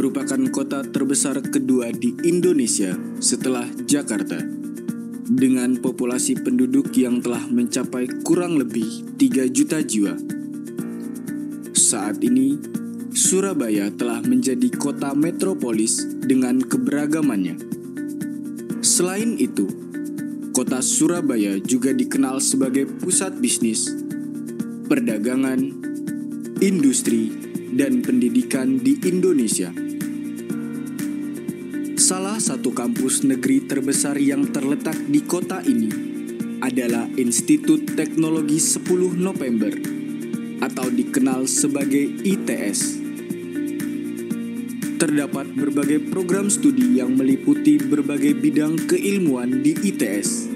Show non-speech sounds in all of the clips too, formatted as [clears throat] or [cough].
merupakan kota terbesar kedua di Indonesia setelah Jakarta. Dengan populasi penduduk yang telah mencapai kurang lebih 3 juta jiwa. Saat ini, Surabaya telah menjadi kota metropolis dengan keberagamannya. Selain itu, kota Surabaya juga dikenal sebagai pusat bisnis, perdagangan, industri, dan pendidikan di Indonesia satu kampus negeri terbesar yang terletak di kota ini adalah Institut Teknologi 10 November atau dikenal sebagai ITS. Terdapat berbagai program studi yang meliputi berbagai bidang keilmuan di ITS,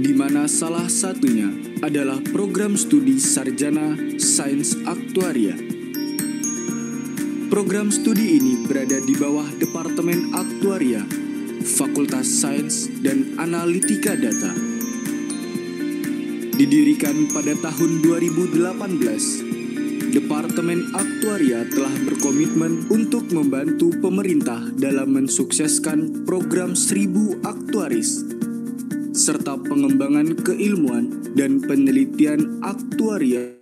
di mana salah satunya adalah program studi sarjana Sains Aktuaria. Program studi ini berada di bawah Departemen Aktuaria, Fakultas Sains dan Analitika Data. Didirikan pada tahun 2018, Departemen Aktuaria telah berkomitmen untuk membantu pemerintah dalam mensukseskan program Seribu aktuaris serta pengembangan keilmuan dan penelitian aktuaria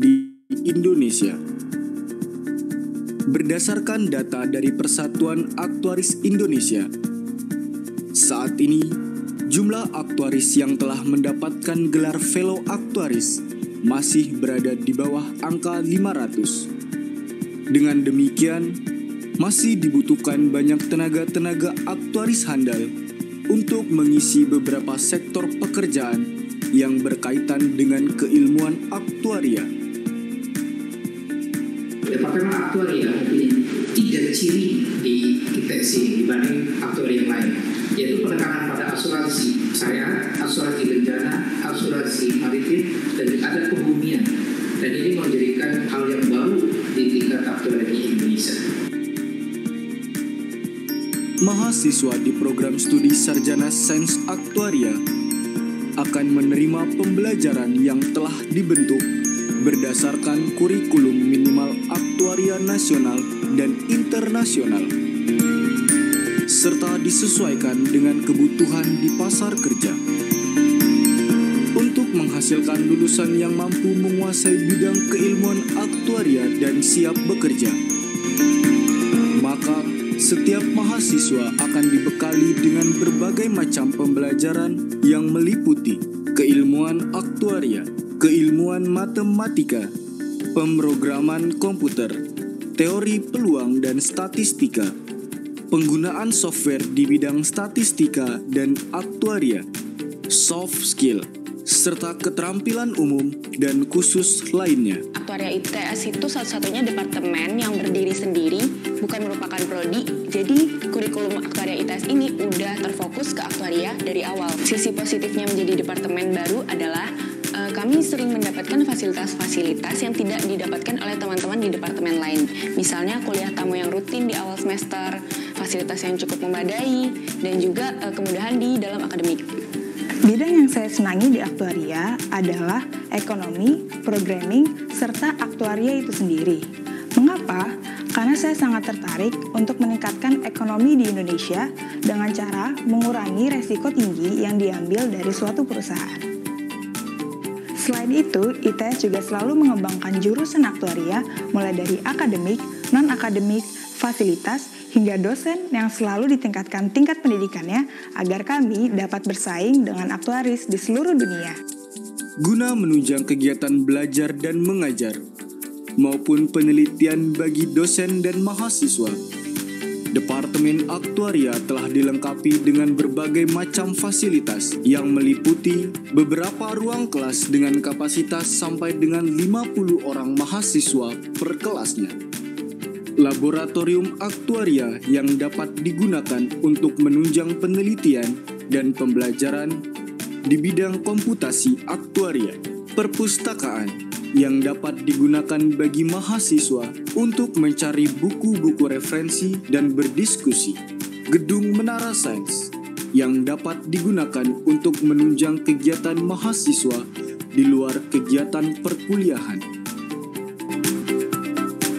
di Indonesia berdasarkan data dari Persatuan Aktuaris Indonesia. Saat ini, jumlah aktuaris yang telah mendapatkan gelar Fellow Aktuaris masih berada di bawah angka 500. Dengan demikian, masih dibutuhkan banyak tenaga-tenaga aktuaris handal untuk mengisi beberapa sektor pekerjaan yang berkaitan dengan keilmuan aktuaria memang mah aktuaria ini tiga ciri di kitesi dibanding aktuari yang lain yaitu penekanan pada asuransi saya, asuransi bencana, asuransi maritim, dan ada kebumian. Dan ini menjadikan hal yang baru di tingkat aktuari di Indonesia. Mahasiswa di program studi Sarjana Sains Aktuaria akan menerima pembelajaran yang telah dibentuk berdasarkan kurikulum minimal aktuaria nasional dan internasional serta disesuaikan dengan kebutuhan di pasar kerja. Untuk menghasilkan lulusan yang mampu menguasai bidang keilmuan aktuaria dan siap bekerja, maka setiap mahasiswa akan dibekali dengan berbagai macam pembelajaran yang meliputi keilmuan aktuaria, keilmuan matematika, pemrograman komputer, teori peluang dan statistika, penggunaan software di bidang statistika dan aktuaria, soft skill, serta keterampilan umum dan khusus lainnya. Aktuaria ITS itu satu-satunya departemen yang berdiri sendiri, bukan merupakan prodi. Jadi kurikulum aktuaria ITS ini udah terfokus ke aktuaria dari awal. Sisi positifnya menjadi departemen baru adalah Eh, kami sering mendapatkan fasilitas-fasilitas yang tidak didapatkan oleh teman-teman di departemen lain. Misalnya kuliah tamu yang rutin di awal semester, fasilitas yang cukup memadai, dan juga uh, kemudahan di dalam akademik. Bidang yang saya senangi di aktuaria adalah ekonomi, programming, serta aktuaria itu sendiri. Mengapa? Karena saya sangat tertarik untuk meningkatkan ekonomi di Indonesia dengan cara mengurangi resiko tinggi yang diambil dari suatu perusahaan. Selain itu, ITS e juga selalu mengembangkan jurusan aktuaria mulai dari akademik, non-akademik, fasilitas, hingga dosen yang selalu ditingkatkan tingkat pendidikannya agar kami dapat bersaing dengan aktuaris di seluruh dunia. Guna menunjang kegiatan belajar dan mengajar, maupun penelitian bagi dosen dan mahasiswa, Departemen Aktuaria telah dilengkapi dengan berbagai macam fasilitas yang meliputi beberapa ruang kelas dengan kapasitas sampai dengan 50 orang mahasiswa per kelasnya. Laboratorium Aktuaria yang dapat digunakan untuk menunjang penelitian dan pembelajaran di bidang komputasi aktuaria, perpustakaan, yang dapat digunakan bagi mahasiswa untuk mencari buku-buku referensi dan berdiskusi. Gedung Menara Sains yang dapat digunakan untuk menunjang kegiatan mahasiswa di luar kegiatan perkuliahan.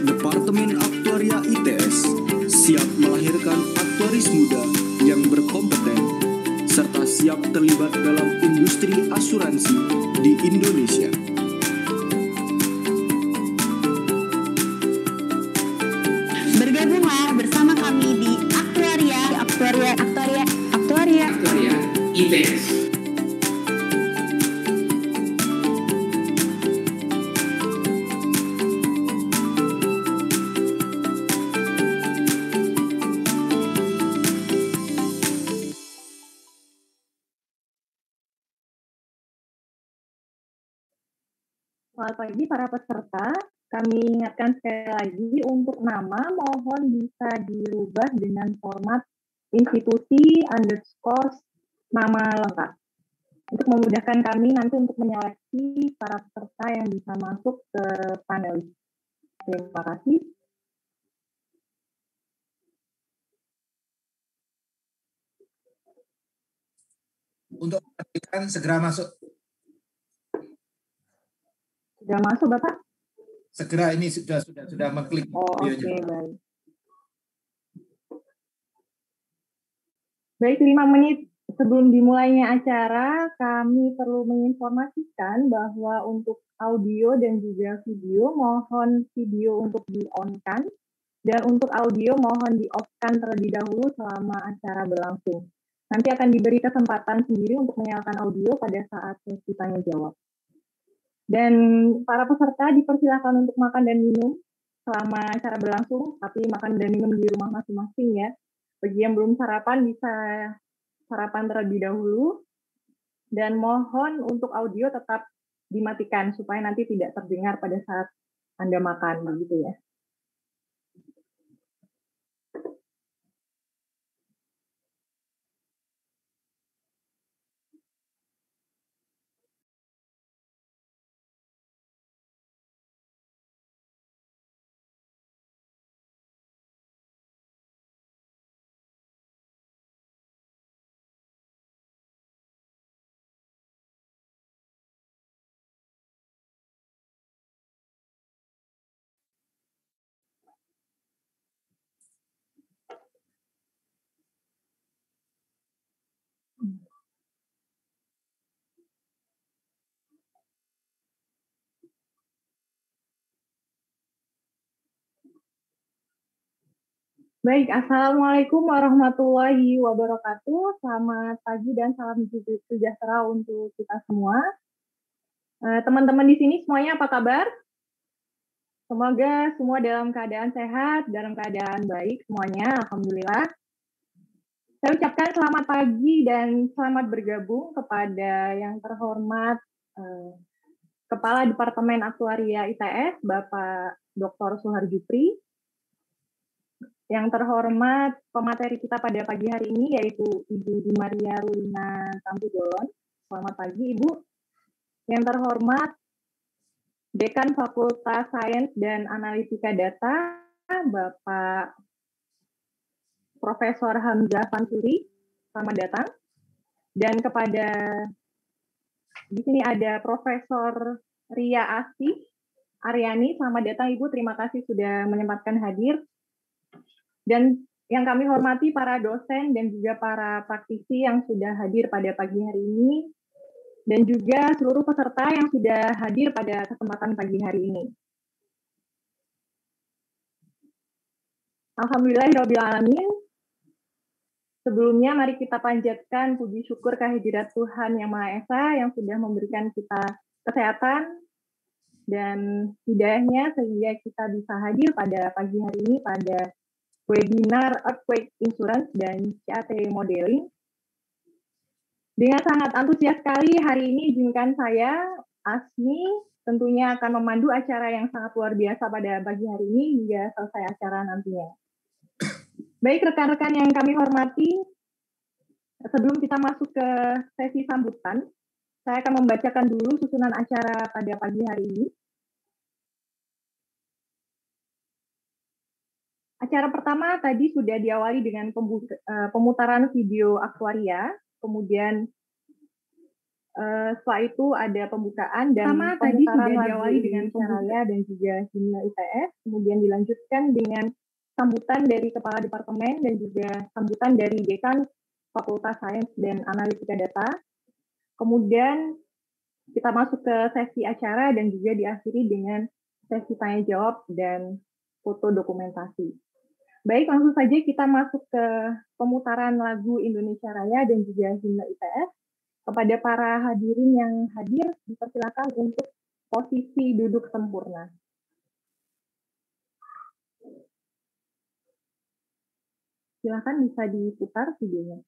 Departemen Aktuaria ITS siap melahirkan aktuaris muda yang berkompeten serta siap terlibat dalam industri asuransi di Indonesia. things. Selamat pagi para peserta. Kami ingatkan sekali lagi untuk nama mohon bisa dirubah dengan format institusi underscore nama lengkap untuk memudahkan kami nanti untuk menyeleksi para peserta yang bisa masuk ke panel Terima kasih. Untuk memastikan segera masuk. Sudah masuk Bapak? Segera ini sudah sudah sudah mengklik. Oh, oke, okay, baik. Baik, lima menit Sebelum dimulainya acara, kami perlu menginformasikan bahwa untuk audio dan juga video, mohon video untuk di-on-kan, dan untuk audio mohon di-off-kan terlebih dahulu selama acara berlangsung. Nanti akan diberi kesempatan sendiri untuk menyalakan audio pada saat sesi tanya jawab. Dan para peserta dipersilakan untuk makan dan minum selama acara berlangsung, tapi makan dan minum di rumah masing-masing ya. Bagi yang belum sarapan bisa sarapan terlebih dahulu dan mohon untuk audio tetap dimatikan supaya nanti tidak terdengar pada saat Anda makan begitu ya. Baik, Assalamualaikum warahmatullahi wabarakatuh. Selamat pagi dan salam sejahtera untuk kita semua. Eh, teman-teman di sini semuanya apa kabar? Semoga semua dalam keadaan sehat, dalam keadaan baik semuanya, Alhamdulillah. Saya ucapkan selamat pagi dan selamat bergabung kepada yang terhormat eh, Kepala Departemen Aktuaria ITS, Bapak Dr. Suhar Jupri, yang terhormat pemateri kita pada pagi hari ini yaitu Ibu Maria Rulina Tambudon. Selamat pagi Ibu. Yang terhormat Dekan Fakultas Sains dan Analitika Data Bapak Profesor Hamzah Fansuri. Selamat datang. Dan kepada di sini ada Profesor Ria Asih Aryani, selamat datang Ibu. Terima kasih sudah menyempatkan hadir. Dan yang kami hormati para dosen dan juga para praktisi yang sudah hadir pada pagi hari ini, dan juga seluruh peserta yang sudah hadir pada kesempatan pagi hari ini. Alhamdulillahirrahmanirrahim. Sebelumnya mari kita panjatkan puji syukur kehadirat Tuhan Yang Maha Esa yang sudah memberikan kita kesehatan dan hidayahnya sehingga kita bisa hadir pada pagi hari ini pada webinar earthquake insurance dan CAT e modeling. Dengan sangat antusias sekali hari ini izinkan saya Asmi tentunya akan memandu acara yang sangat luar biasa pada pagi hari ini hingga selesai acara nantinya. Baik rekan-rekan yang kami hormati, sebelum kita masuk ke sesi sambutan, saya akan membacakan dulu susunan acara pada pagi hari ini. Acara pertama tadi sudah diawali dengan eh, pemutaran video aktuaria, kemudian eh, setelah itu ada pembukaan dan Pertama, tadi sudah diawali dengan Syaraya dan juga Himna ITS, kemudian dilanjutkan dengan sambutan dari Kepala Departemen dan juga sambutan dari Dekan Fakultas Sains dan Analitika Data. Kemudian kita masuk ke sesi acara dan juga diakhiri dengan sesi tanya jawab dan foto dokumentasi. Baik, langsung saja kita masuk ke pemutaran lagu Indonesia Raya dan juga himne ITS. Kepada para hadirin yang hadir, dipersilakan untuk posisi duduk sempurna. Silakan bisa diputar videonya.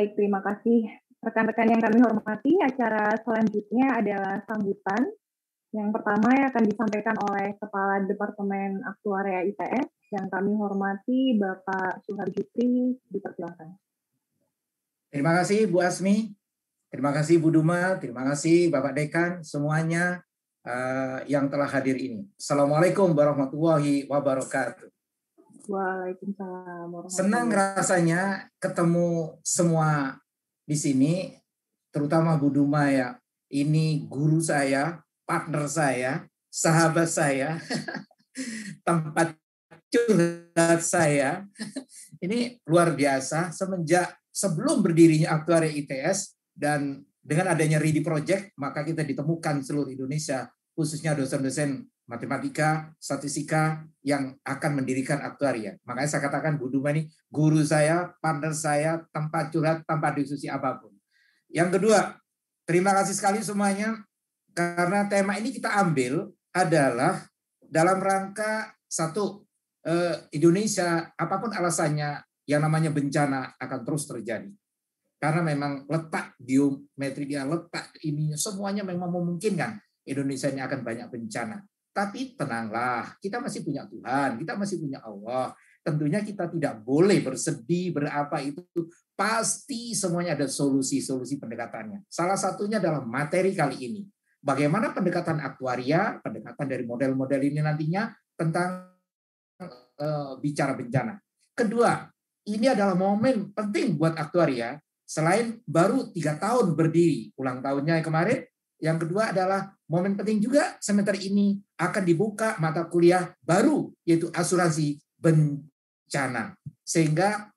Baik, terima kasih. Rekan-rekan yang kami hormati, acara selanjutnya adalah sambutan. Yang pertama akan disampaikan oleh Kepala Departemen Aktuaria ITS yang kami hormati Bapak di dipersilakan. Terima kasih Bu Asmi, terima kasih Bu Duma, terima kasih Bapak Dekan semuanya uh, yang telah hadir ini. Assalamualaikum warahmatullahi wabarakatuh. Waalaikumsalam. Senang rasanya ketemu semua di sini, terutama Bu Duma ya. Ini guru saya, partner saya, sahabat saya, [laughs] tempat curhat saya. Ini luar biasa semenjak sebelum berdirinya Aktuaria ITS dan dengan adanya Ridi Project, maka kita ditemukan seluruh Indonesia khususnya dosen-dosen matematika, statistika yang akan mendirikan aktuaria. Makanya saya katakan Bu Duma ini guru saya, partner saya, tempat curhat, tempat diskusi apapun. Yang kedua, terima kasih sekali semuanya karena tema ini kita ambil adalah dalam rangka satu eh, Indonesia apapun alasannya yang namanya bencana akan terus terjadi. Karena memang letak geometriknya, letak ininya semuanya memang memungkinkan Indonesia ini akan banyak bencana. Tapi tenanglah, kita masih punya Tuhan, kita masih punya Allah. Tentunya kita tidak boleh bersedih, berapa itu. Pasti semuanya ada solusi-solusi pendekatannya. Salah satunya dalam materi kali ini. Bagaimana pendekatan aktuaria, pendekatan dari model-model ini nantinya tentang e, bicara bencana. Kedua, ini adalah momen penting buat aktuaria. Selain baru tiga tahun berdiri, ulang tahunnya kemarin, yang kedua adalah momen penting juga semester ini akan dibuka mata kuliah baru yaitu asuransi bencana. Sehingga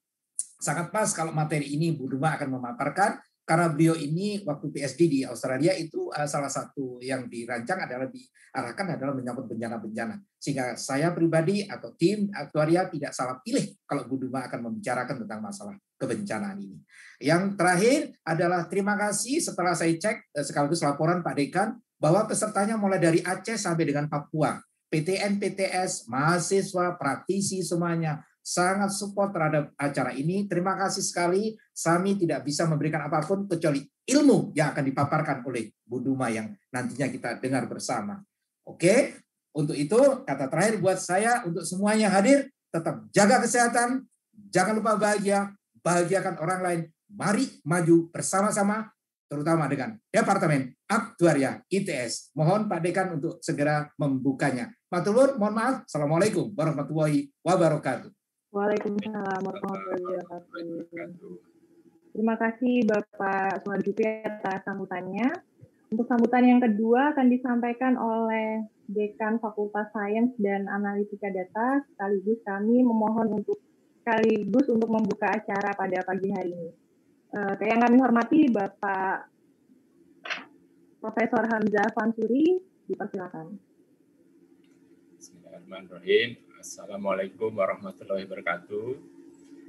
sangat pas kalau materi ini Bu Duma akan memaparkan karena beliau ini waktu PSD di Australia itu eh, salah satu yang dirancang adalah diarahkan adalah menyambut bencana-bencana. Sehingga saya pribadi atau tim aktuaria tidak salah pilih kalau Bu Duma akan membicarakan tentang masalah kebencanaan ini. Yang terakhir adalah terima kasih setelah saya cek eh, sekaligus laporan Pak Dekan bahwa pesertanya mulai dari Aceh sampai dengan Papua. PTN, PTS, mahasiswa, praktisi semuanya sangat support terhadap acara ini. Terima kasih sekali. Sami tidak bisa memberikan apapun kecuali ilmu yang akan dipaparkan oleh Bu Duma yang nantinya kita dengar bersama. Oke, untuk itu kata terakhir buat saya untuk semuanya hadir tetap jaga kesehatan, jangan lupa bahagia, bahagiakan orang lain. Mari maju bersama-sama, terutama dengan Departemen Aktuaria ITS. Mohon Pak Dekan untuk segera membukanya. Pak Tulur, mohon maaf. Assalamualaikum warahmatullahi wabarakatuh. Waalaikumsalam warahmatullahi wabarakatuh. Terima kasih Bapak Sumarjupi atas sambutannya. Untuk sambutan yang kedua akan disampaikan oleh Dekan Fakultas Sains dan Analitika Data, sekaligus kami memohon untuk sekaligus untuk membuka acara pada pagi hari ini. Uh, yang kami hormati Bapak Profesor Hamzah Fansuri, dipersilakan. Bismillahirrahmanirrahim. Assalamualaikum warahmatullahi wabarakatuh.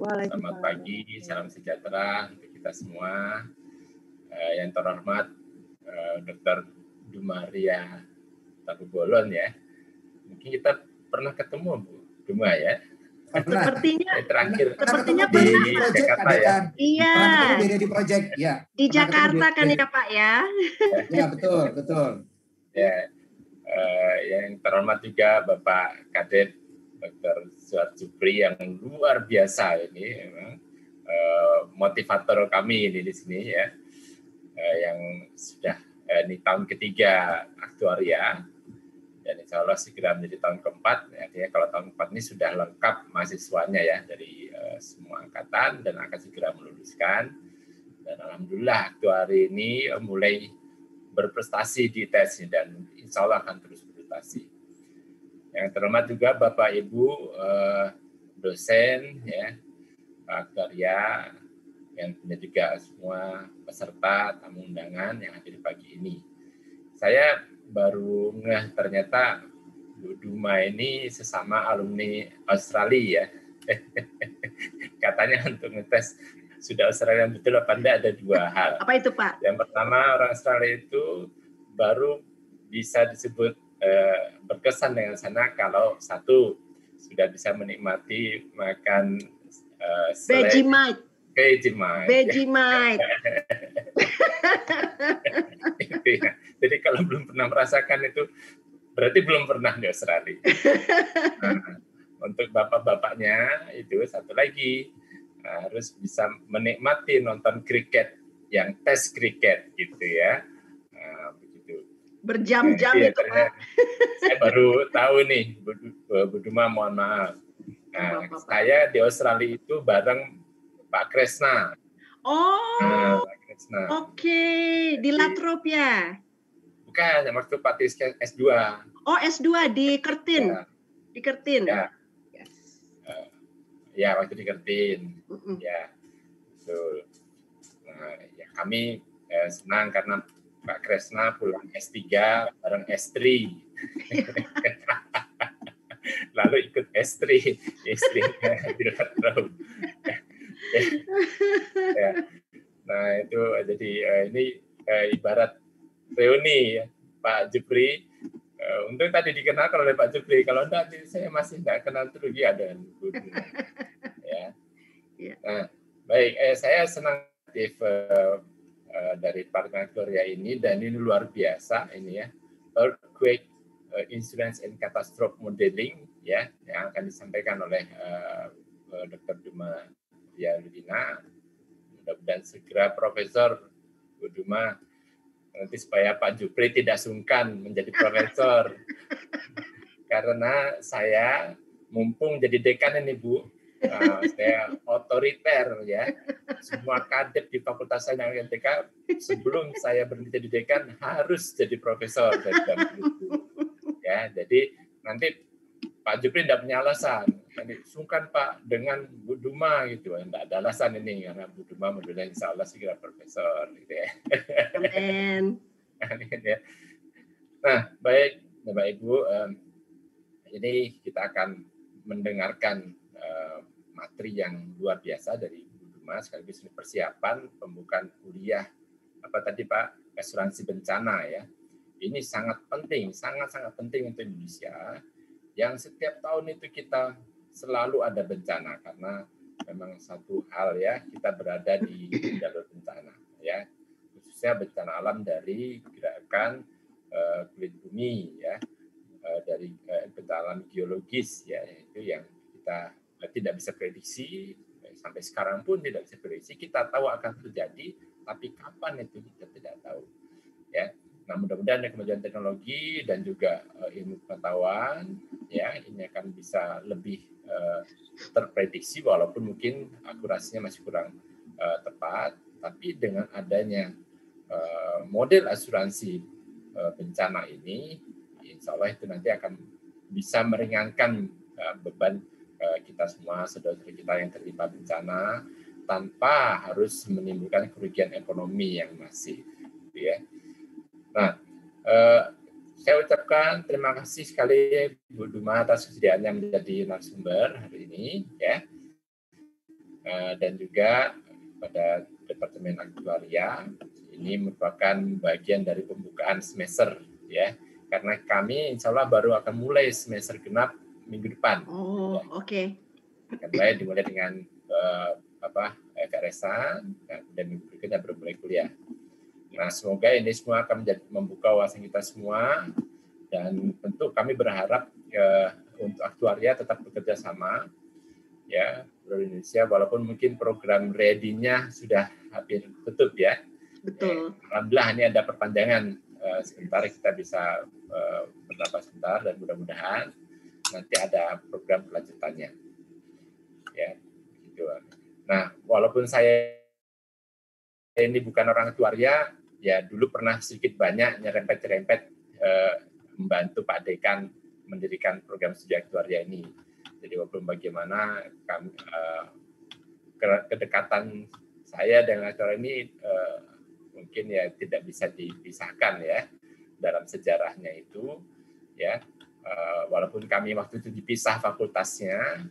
Selamat pagi, salam sejahtera untuk kita semua. Uh, yang terhormat uh, eh, Dr. Dumaria Tabu Bolon ya. Mungkin kita pernah ketemu Bu Duma ya. Sepertinya Sepertinya pernah di pernah. Jakarta ya. Iya. Pernah di kan project ya. Di Jakarta kan ya Pak ya. Iya betul betul. Ya. Eh, yang terhormat juga Bapak Kadet Dr. Suar Jupri yang luar biasa ini eh, motivator kami ini di sini ya eh, yang sudah uh, ini tahun ketiga aktuaria dan insya Allah segera menjadi tahun keempat. Artinya kalau tahun keempat ini sudah lengkap mahasiswanya ya dari uh, semua angkatan dan akan segera meluluskan. Dan alhamdulillah tuh hari ini uh, mulai berprestasi di tes dan insya Allah akan terus berprestasi. Yang terhormat juga Bapak Ibu uh, dosen ya Pak Karya yang punya juga semua peserta tamu undangan yang hadir pagi ini. Saya baru ngeh ternyata Duma ini sesama alumni Australia ya. [laughs] Katanya untuk ngetes sudah Australia betul apa enggak ada dua eh, hal. Apa itu Pak? Yang pertama orang Australia itu baru bisa disebut eh, berkesan dengan sana kalau satu sudah bisa menikmati makan eh, Vegemite Vegemite. Vegemite. [laughs] Ya. Jadi kalau belum pernah merasakan itu berarti belum pernah di Australia. [laughs] nah, untuk bapak-bapaknya itu satu lagi harus bisa menikmati nonton kriket yang tes kriket gitu ya. Nah, begitu. Berjam-jam ya, itu. Pak. [laughs] Saya baru tahu nih, Buduma mohon maaf. Nah, saya di Australia itu bareng Mbak Kresna. Oh. Nah, Mbak Kresna. Oke, okay. di Latrop ya? Bukan, waktu Pak Tiska S2. Oh, S2 di Kertin. Ya. Di Kertin. Ya. Yes. Eh, ya, waktu di Kertin. Mm -mm. Ya. Betul. Nah, ya kami eh, senang karena Mbak Kresna pulang S3 bareng S3. [laughs] Lalu ikut S3, [laughs] S3 di Latrop. [laughs] ya. Nah itu eh, jadi uh, ini uh, ibarat reuni ya Pak Jepri. Uh, untung tadi dikenal kalau oleh Pak Jepri. Kalau enggak saya masih enggak kenal terus iya, [laughs] ya dan ya. Nah, baik, eh, saya senang aktif uh, dari partner Korea ini dan ini luar biasa ini ya earthquake uh, insurance and catastrophe modeling ya yang akan disampaikan oleh uh, Dr. Duma ya Ludina mudah-mudahan segera Profesor Buduma nanti supaya Pak Jupri tidak sungkan menjadi profesor [laughs] karena saya mumpung jadi dekan ini Bu eh, saya otoriter ya semua kadet di fakultas saya yang dekan sebelum saya berhenti jadi dekan harus jadi profesor ya jadi nanti Pak jupri tidak punya alasan. Sungkan Pak dengan Bu Duma gitu. Tidak ada alasan ini karena Bu Duma membela insya Allah segera profesor gitu ya. Amin. [laughs] nah, baik Bapak Ibu, ini kita akan mendengarkan materi yang luar biasa dari Bu Duma sekaligus ini persiapan pembukaan kuliah apa tadi Pak asuransi bencana ya. Ini sangat penting, sangat-sangat penting untuk Indonesia yang setiap tahun itu kita selalu ada bencana karena memang satu hal ya kita berada di jalur bencana ya khususnya bencana alam dari gerakan uh, kulit bumi ya uh, dari uh, bencana alam geologis ya itu yang kita uh, tidak bisa prediksi sampai sekarang pun tidak bisa prediksi kita tahu akan terjadi tapi kapan itu kita tidak tahu ya Nah, mudah-mudahan dengan ya kemajuan teknologi dan juga uh, ilmu pengetahuan, ya ini akan bisa lebih uh, terprediksi, walaupun mungkin akurasinya masih kurang uh, tepat. Tapi dengan adanya uh, model asuransi uh, bencana ini, insya Allah itu nanti akan bisa meringankan uh, beban uh, kita semua, saudara-saudara kita yang terlibat bencana, tanpa harus menimbulkan kerugian ekonomi yang masih, gitu ya Nah, eh, saya ucapkan terima kasih sekali Bu Duma atas kesediaannya menjadi narasumber hari ini, ya. Eh, dan juga pada Departemen Aktuaria ini merupakan bagian dari pembukaan semester, ya. Karena kami insya Allah baru akan mulai semester genap minggu depan. Oh, ya. oke. Okay. dimulai dengan eh, apa Resa dan minggu berikutnya baru mulai kuliah. Nah, semoga ini semua akan menjadi membuka wawasan kita semua dan tentu kami berharap ya, untuk aktuaria tetap bekerja sama ya Seluruh Indonesia walaupun mungkin program ready-nya sudah hampir tutup ya. Betul. Eh, alhamdulillah ini ada perpanjangan uh, sebentar kita bisa beberapa eh, bernapas sebentar dan mudah-mudahan nanti ada program kelanjutannya. Ya, gitu. Nah, walaupun saya ini bukan orang aktuaria, ya dulu pernah sedikit banyak nyerempet-nyerempet eh, membantu Pak Dekan mendirikan program studi aktuaria ini. Jadi walaupun bagaimana kami eh, kedekatan saya dengan aktuaria ini eh, mungkin ya tidak bisa dipisahkan ya dalam sejarahnya itu ya eh, walaupun kami waktu itu dipisah fakultasnya,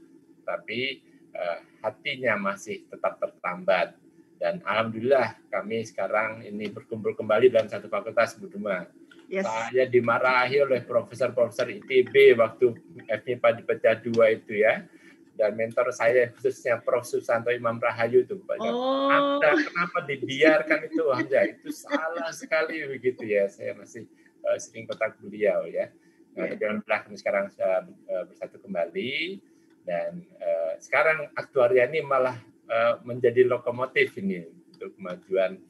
tapi eh, hatinya masih tetap tertambat dan alhamdulillah kami sekarang ini berkumpul kembali dalam satu fakultas Bu Yes. Saya dimarahi oleh profesor-profesor ITB waktu FMIPA dipecah dua itu ya dan mentor saya khususnya Prof. Susanto Imam Rahayu itu Oh. Anda kenapa dibiarkan itu Hamzah? Itu salah sekali begitu ya. Saya masih uh, sering kotak beliau ya. Nah, yeah. Iya. Dengan kami sekarang uh, bersatu kembali dan uh, sekarang aktuaria ini malah Eh, menjadi lokomotif ini untuk kemajuan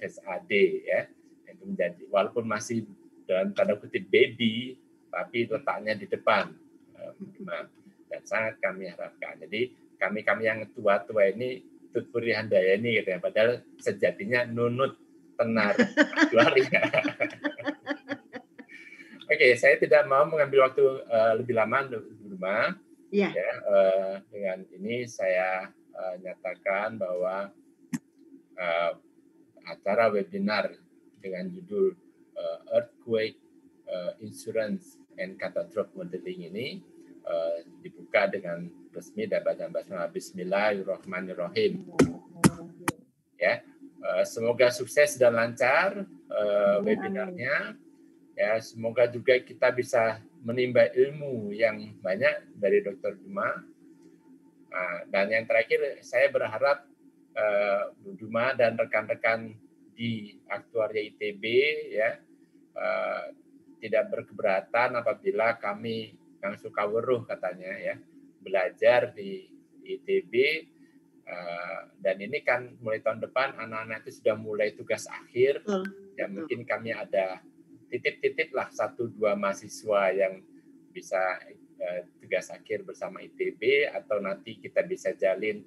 FSAD ya itu menjadi walaupun masih dalam tanda kutip baby tapi letaknya di depan eh, dan sangat kami harapkan jadi kami kami yang tua-tua ini Tutpuri ini gitu ya padahal sejatinya nunut tenar ya. [laughs] Oke, okay, saya tidak mau mengambil waktu uh, lebih lama di rumah. Yeah. Ya, uh, dengan ini saya uh, nyatakan bahwa uh, acara webinar dengan judul uh, Earthquake uh, Insurance and Catastrophe Modeling ini uh, dibuka dengan resmi dan bacaan bahasa Bismillahirrahmanirrahim. Ya, uh, semoga sukses dan lancar uh, webinarnya. Ya, semoga juga kita bisa menimba ilmu yang banyak dari Dr. Juma Nah, dan yang terakhir, saya berharap eh, Bu Duma dan rekan-rekan di aktuaria ITB ya eh, tidak berkeberatan apabila kami Kang weruh katanya ya belajar di ITB eh, dan ini kan mulai tahun depan anak-anak itu sudah mulai tugas akhir ya mungkin kami ada titip-titip lah satu dua mahasiswa yang bisa Eh, tugas akhir bersama ITB atau nanti kita bisa jalin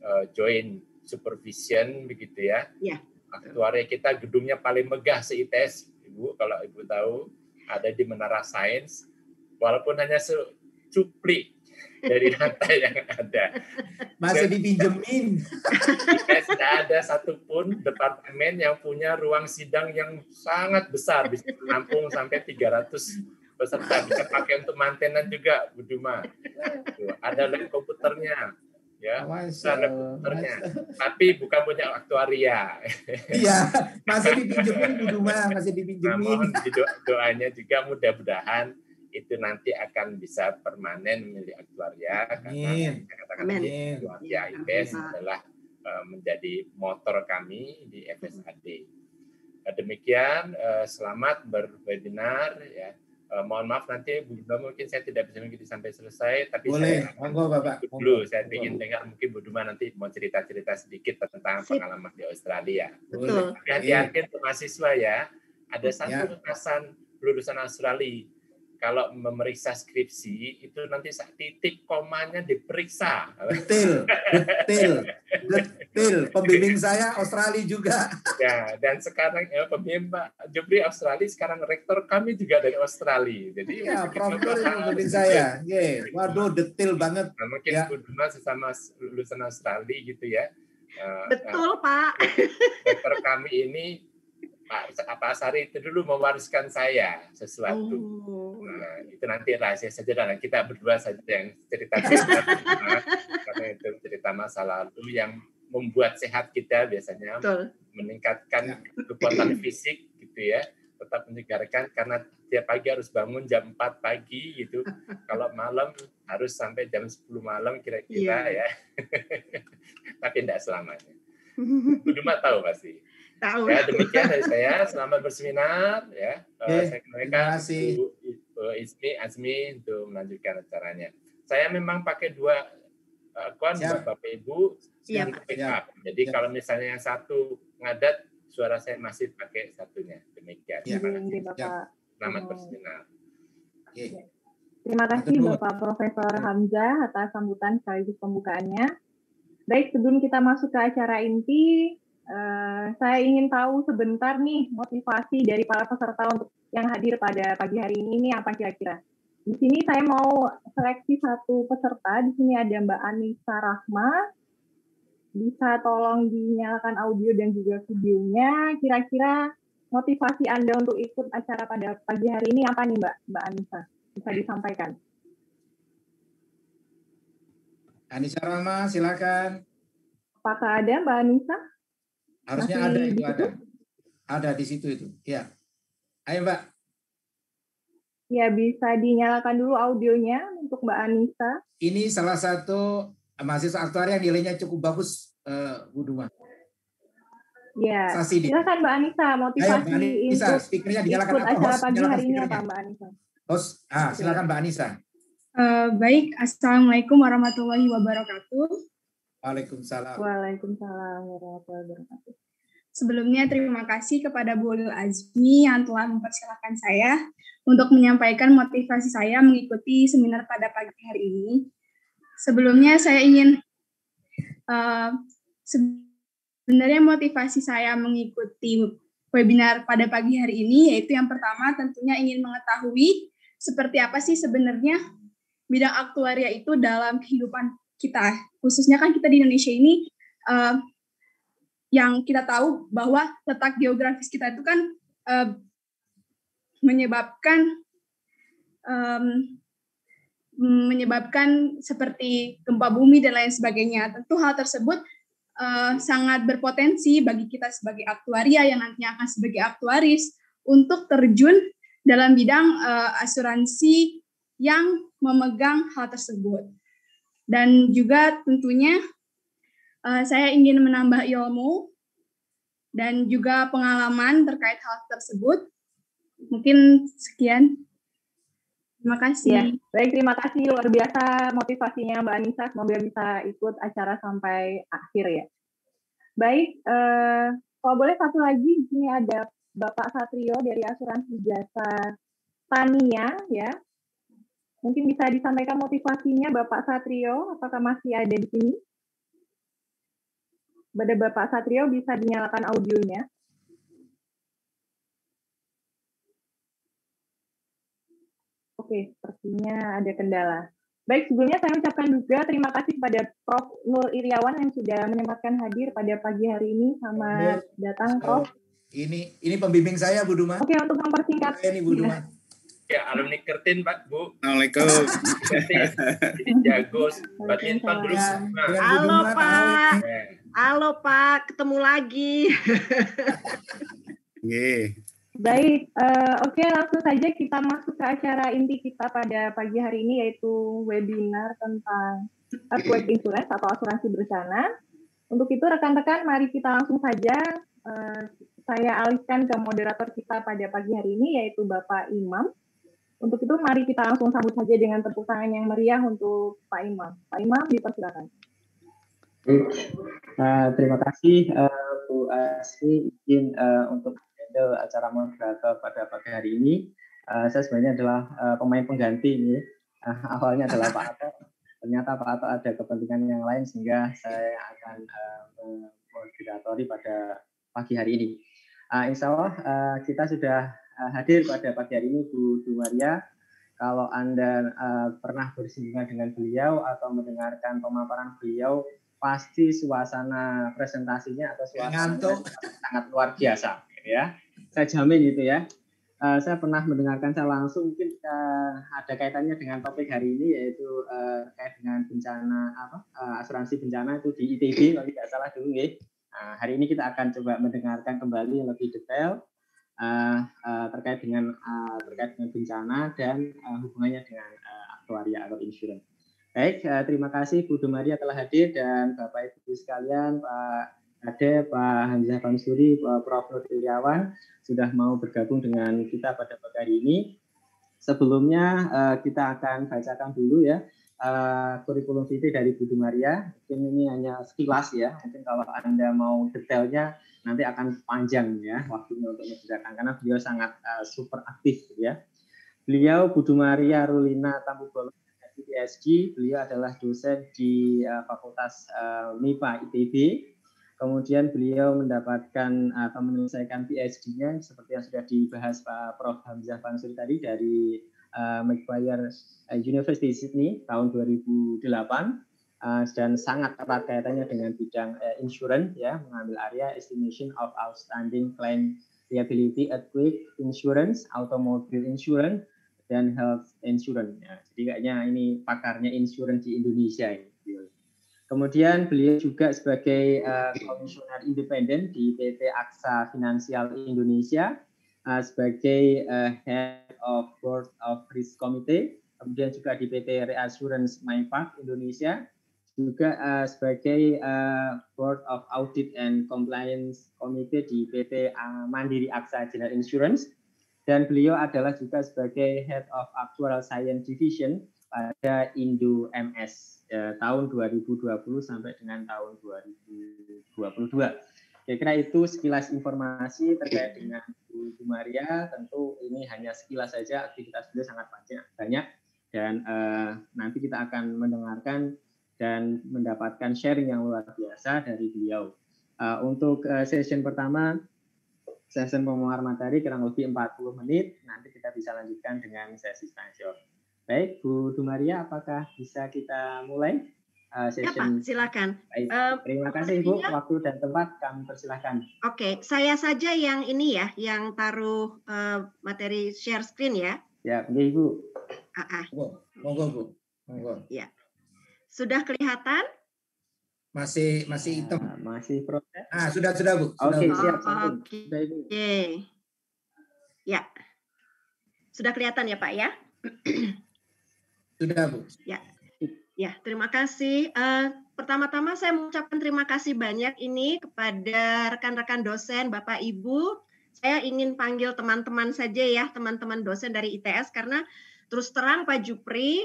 uh, eh, join supervision begitu ya. Iya. Aktuaria kita gedungnya paling megah se ITS, Ibu kalau Ibu tahu ada di Menara Sains walaupun hanya secuplik dari [laughs] data yang ada. Masih dipinjemin. Tidak ada satupun departemen yang punya ruang sidang yang sangat besar, bisa menampung sampai 300 beserta bisa pakai untuk maintenance juga Bu Duma. Tuh, ada lab komputernya ya ada komputernya tapi bukan punya aktuaria iya masih dipinjemin Bu Duma masih dipinjemin nah, mohon do doanya juga mudah-mudahan itu nanti akan bisa permanen milik aktuaria Amin. karena katakan tadi aktuaria IPS adalah eh, menjadi motor kami di FSAD demikian eh, selamat berwebinar ya Uh, mohon maaf nanti Bu Duma mungkin saya tidak bisa mengikuti sampai selesai, tapi Boleh. saya monggo Bapak. Dulu saya ingin dengar mungkin Bu Duma nanti mau cerita-cerita sedikit tentang Sip. pengalaman di Australia. Betul. Hati-hati iya. ya, untuk mahasiswa ya. Ada iya. satu ya. lulusan lulusan Australia kalau memeriksa skripsi itu nanti saat titik komanya diperiksa. Betul, betul, betul. Pembimbing saya Australia juga. Ya, dan sekarang ya, pembimbing Pak Jubri Australia, sekarang rektor kami juga dari Australia. Jadi ya, profesor yang pembimbing saya. Yeah. [laughs] Waduh, detail banget. Nah, mungkin ya. Kuduna sesama lulusan Australia gitu ya. Eh, betul, uh, Pak. Rektor kami ini Pak Pak itu dulu mewariskan saya sesuatu. Oh. Nah, itu nanti rahasia saja dan nah, kita berdua saja yang cerita [laughs] karena itu cerita masa lalu yang membuat sehat kita biasanya Betul. meningkatkan ya. kekuatan fisik gitu ya tetap menyegarkan karena tiap pagi harus bangun jam 4 pagi gitu. [laughs] Kalau malam harus sampai jam 10 malam kira-kira yeah. ya. [laughs] Tapi tidak selamanya. cuma tahu pasti. Tahu. Ya demikian dari saya. Selamat berseminar ya. Eh, iya, saya kenalkan Ibu uh, eh, Ismi Azmi untuk melanjutkan acaranya. Saya memang pakai dua eh, akun kan buat Bapak Ibu yang untuk backup. Jadi Siap. kalau misalnya yang satu ngadat, suara saya masih pakai satunya. Demikian. Terima kasih. Bapak. Selamat bersinar. Okay. Terima kasih Bapak Profesor Hamzah atas sambutan sekaligus pembukaannya. Baik, sebelum kita masuk ke acara inti, Uh, saya ingin tahu sebentar nih motivasi dari para peserta untuk yang hadir pada pagi hari ini ini apa kira-kira? Di sini saya mau seleksi satu peserta. Di sini ada Mbak Anissa Rahma. Bisa tolong dinyalakan audio dan juga videonya. Kira-kira motivasi Anda untuk ikut acara pada pagi hari ini apa nih Mbak, Mbak Anissa? Bisa disampaikan. Anissa Rahma, silakan. Apakah ada Mbak Anissa? Harusnya Masih ada itu, itu, ada. Ada di situ itu, ya. Ayo Mbak. Ya bisa dinyalakan dulu audionya untuk Mbak Anissa. Ini salah satu mahasiswa aktuar yang nilainya cukup bagus, eh, Bu Duma. Ya, Sasidi. silakan Mbak Anissa motivasi Ayo, Mbak Anissa, untuk speakernya dinyalakan ikut acara host, pagi hari ini apa Mbak Anissa? Host, ah, silakan Mbak Anissa. Uh, baik, Assalamualaikum warahmatullahi wabarakatuh. Waalaikumsalam. Waalaikumsalam warahmatullahi wabarakatuh. Sebelumnya terima kasih kepada Bu Ulil Azmi yang telah mempersilahkan saya untuk menyampaikan motivasi saya mengikuti seminar pada pagi hari ini. Sebelumnya saya ingin uh, sebenarnya motivasi saya mengikuti webinar pada pagi hari ini yaitu yang pertama tentunya ingin mengetahui seperti apa sih sebenarnya bidang aktuaria itu dalam kehidupan kita. Khususnya kan kita di Indonesia ini uh, yang kita tahu bahwa letak geografis kita itu kan uh, menyebabkan um, menyebabkan seperti gempa bumi dan lain sebagainya. Tentu hal tersebut uh, sangat berpotensi bagi kita sebagai aktuaria yang nantinya akan sebagai aktuaris untuk terjun dalam bidang uh, asuransi yang memegang hal tersebut. Dan juga tentunya Eh, saya ingin menambah ilmu dan juga pengalaman terkait hal tersebut. Mungkin sekian. Terima kasih. Ya, baik, terima kasih. Luar biasa motivasinya Mbak Anissa. Semoga bisa ikut acara sampai akhir ya. Baik, eh, kalau boleh satu lagi, ini ada Bapak Satrio dari Asuransi Jasa Tania ya. Mungkin bisa disampaikan motivasinya Bapak Satrio, apakah masih ada di sini? Pada Bapak Satrio bisa dinyalakan audionya. Oke, sepertinya ada kendala. Baik, sebelumnya saya ucapkan juga terima kasih kepada Prof. Nur Iriawan yang sudah menyempatkan hadir pada pagi hari ini. Selamat datang, Prof. Ini ini pembimbing saya, Bu Duma. Oke, untuk mempersingkat. Saya ini Bu Duma. Ya, alumni Kertin, Pak, Bu. Assalamualaikum. jadi jago badminton dulu. Halo, Pak. Halo Pak, ketemu lagi. yeah. [laughs] Baik, uh, oke okay, langsung saja kita masuk ke acara inti kita pada pagi hari ini yaitu webinar tentang earthquake insurance atau asuransi bencana. Untuk itu rekan-rekan mari kita langsung saja uh, saya alihkan ke moderator kita pada pagi hari ini yaitu Bapak Imam. Untuk itu mari kita langsung sambut saja dengan tepuk tangan yang meriah untuk Pak Imam. Pak Imam dipersilakan. Uh, terima kasih uh, Bu Asri izin uh, untuk handle acara moderator pada pagi hari ini. Uh, saya sebenarnya adalah uh, pemain pengganti ini. Uh, awalnya adalah Pak Ato. Ternyata Pak Ato ada kepentingan yang lain sehingga saya akan uh, moderatori pada pagi hari ini. Uh, insya Allah uh, kita sudah uh, hadir pada pagi hari ini Bu Dumaria kalau Anda uh, pernah bersinggungan dengan beliau atau mendengarkan pemaparan beliau pasti suasana presentasinya atau suasana sangat luar biasa ya saya jamin gitu ya uh, saya pernah mendengarkan saya langsung mungkin uh, ada kaitannya dengan topik hari ini yaitu uh, terkait dengan bencana apa uh, asuransi bencana itu di ITB kalau tidak salah dulu ya. Nah, hari ini kita akan coba mendengarkan kembali lebih detail uh, uh, terkait dengan uh, terkait dengan bencana dan uh, hubungannya dengan uh, aktuaria atau insurance. Baik, eh, terima kasih Bu Maria telah hadir dan Bapak Ibu sekalian, Pak Ade, Pak Hamzah Pamsuri, Pak Prof. Iriawan sudah mau bergabung dengan kita pada pagi hari ini. Sebelumnya eh, kita akan bacakan dulu ya eh, kurikulum vitae dari Bu Maria. Mungkin ini hanya sekilas ya. Mungkin kalau Anda mau detailnya nanti akan panjang ya waktunya untuk menjelaskan karena beliau sangat super aktif gitu ya. Beliau Budu Maria Rulina Tampubolo P.S.G. Beliau adalah dosen di uh, Fakultas uh, eh, MIPA ITB. Kemudian beliau mendapatkan atau menyelesaikan PhD-nya seperti yang sudah dibahas Pak Prof. Hamzah Pansuri tadi dari uh, eh, Macquarie University Sydney tahun 2008 uh, dan sangat erat kaitannya dengan bidang uh, insurance ya mengambil area estimation of outstanding claim liability at earthquake insurance, automobile insurance, dan health insurance. Ya, jadi kayaknya ini pakarnya insurance di Indonesia ini. Kemudian beliau juga sebagai uh, komisioner independen di PT Aksa Finansial Indonesia uh, sebagai uh, head of board of risk committee, kemudian juga di PT Reassurance Park Indonesia juga uh, sebagai uh, board of audit and compliance committee di PT Mandiri Aksa General Insurance dan beliau adalah juga sebagai Head of Actual Science Division pada Indo MS eh, tahun 2020 sampai dengan tahun 2022. Kira-kira itu sekilas informasi terkait dengan Bu Maria. Tentu ini hanya sekilas saja, aktivitas beliau sangat banyak, banyak dan eh, nanti kita akan mendengarkan dan mendapatkan sharing yang luar biasa dari beliau. Uh, untuk uh, session pertama sesi pemungar materi kurang lebih 40 menit. Nanti kita bisa lanjutkan dengan sesi tanya Baik, Bu Dumaria, apakah bisa kita mulai uh, session? Ya, Pak, silakan. Baik. Uh, Terima kasih, Bu. Waktu dan tempat kami persilahkan. Oke, okay. saya saja yang ini ya, yang taruh uh, materi share screen ya. Ya, iya, Bu. Ah, -uh. Monggo, Bu. Monggo. Ya. Sudah kelihatan? masih masih ya, hitam. Ya, masih proses. Ah, sudah sudah Bu. Oke, okay, siap. Oke. okay. Ya. Sudah kelihatan ya, Pak ya? sudah, Bu. Ya. Ya, terima kasih. Uh, pertama-tama saya mengucapkan terima kasih banyak ini kepada rekan-rekan dosen, Bapak Ibu. Saya ingin panggil teman-teman saja ya, teman-teman dosen dari ITS karena terus terang Pak Jupri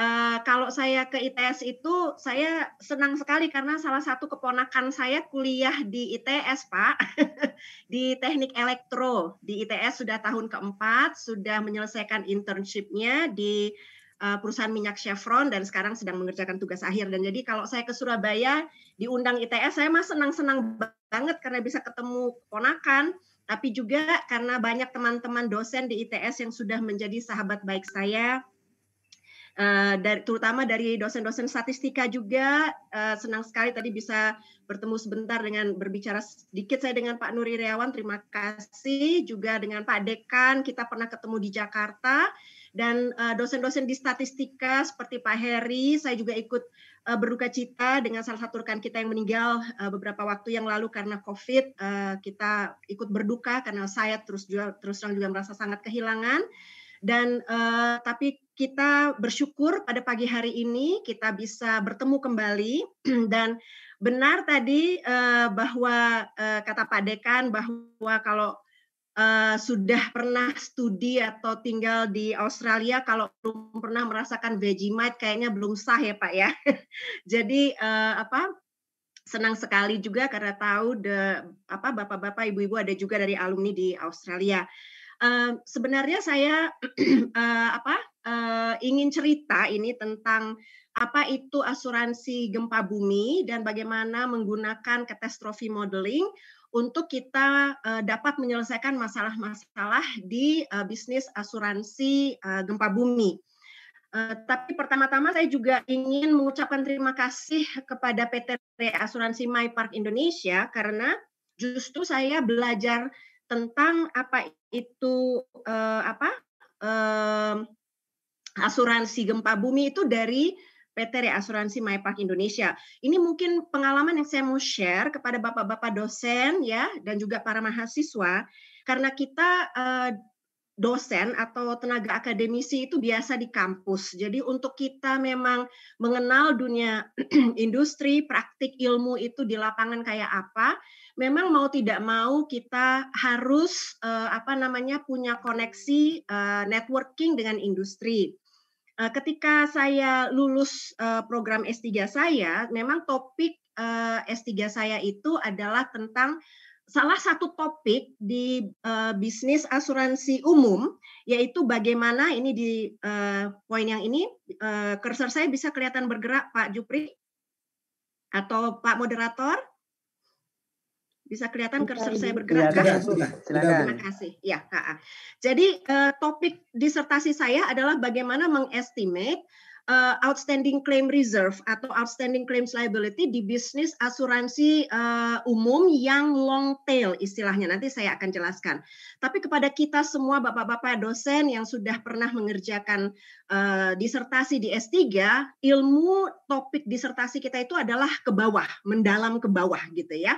Eh, kalau saya ke ITS itu saya senang sekali karena salah satu keponakan saya kuliah di ITS Pak [laughs] di teknik elektro di ITS sudah tahun keempat sudah menyelesaikan internshipnya di uh, perusahaan minyak Chevron dan sekarang sedang mengerjakan tugas akhir dan jadi kalau saya ke Surabaya diundang ITS saya mah senang-senang banget karena bisa ketemu keponakan tapi juga karena banyak teman-teman dosen di ITS yang sudah menjadi sahabat baik saya Eh, dari, terutama dari dosen-dosen statistika juga uh, senang sekali tadi bisa bertemu sebentar dengan berbicara sedikit saya dengan Pak Nuri Riawan terima kasih juga dengan Pak Dekan kita pernah ketemu di Jakarta dan uh, dosen-dosen di statistika seperti Pak Heri saya juga ikut berduka cita dengan salah satu rekan kita yang meninggal beberapa waktu yang lalu karena COVID kita ikut berduka karena saya terus juga terus terang juga merasa sangat kehilangan dan tapi kita bersyukur pada pagi hari ini kita bisa bertemu kembali [clears throat] dan benar tadi uh, bahwa uh, kata Pak Dekan bahwa kalau uh, sudah pernah studi atau tinggal di Australia kalau belum pernah merasakan Vegemite kayaknya belum sah ya Pak ya. [laughs] Jadi uh, apa senang sekali juga karena tahu de, apa bapak-bapak ibu-ibu ada juga dari alumni di Australia. Uh, sebenarnya saya uh, [clears throat] apa uh, ingin cerita ini tentang apa itu asuransi gempa bumi dan bagaimana menggunakan katastrofi modeling untuk kita uh, dapat menyelesaikan masalah-masalah di uh, bisnis asuransi uh, gempa bumi. Uh, tapi pertama-tama saya juga ingin mengucapkan terima kasih kepada PT Asuransi My Park Indonesia karena justru saya belajar tentang apa itu uh, apa uh, asuransi gempa bumi itu dari PT Reasuransi ya, MyPark Indonesia. Ini mungkin pengalaman yang saya mau share kepada bapak-bapak dosen ya dan juga para mahasiswa karena kita eh, dosen atau tenaga akademisi itu biasa di kampus. Jadi untuk kita memang mengenal dunia [clears throat] industri, praktik ilmu itu di lapangan kayak apa, memang mau tidak mau kita harus uh, apa namanya punya koneksi uh, networking dengan industri. Uh, ketika saya lulus uh, program S3 saya, memang topik uh, S3 saya itu adalah tentang salah satu topik di uh, bisnis asuransi umum yaitu bagaimana ini di uh, poin yang ini uh, saya bisa kelihatan bergerak Pak Jupri atau Pak moderator bisa kelihatan cursor saya bergerak? Ya, iya, sudah, Terima kasih. Ya, ha -ha. Jadi uh, topik disertasi saya adalah bagaimana mengestimate uh, outstanding claim reserve atau outstanding claims liability di bisnis asuransi uh, umum yang long tail istilahnya nanti saya akan jelaskan. Tapi kepada kita semua bapak-bapak dosen yang sudah pernah mengerjakan uh, disertasi di S3, ilmu topik disertasi kita itu adalah ke bawah, mendalam ke bawah gitu ya.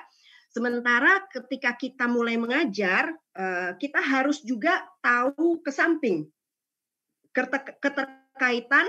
Sementara ketika kita mulai mengajar, eh, kita harus juga tahu ke samping keterkaitan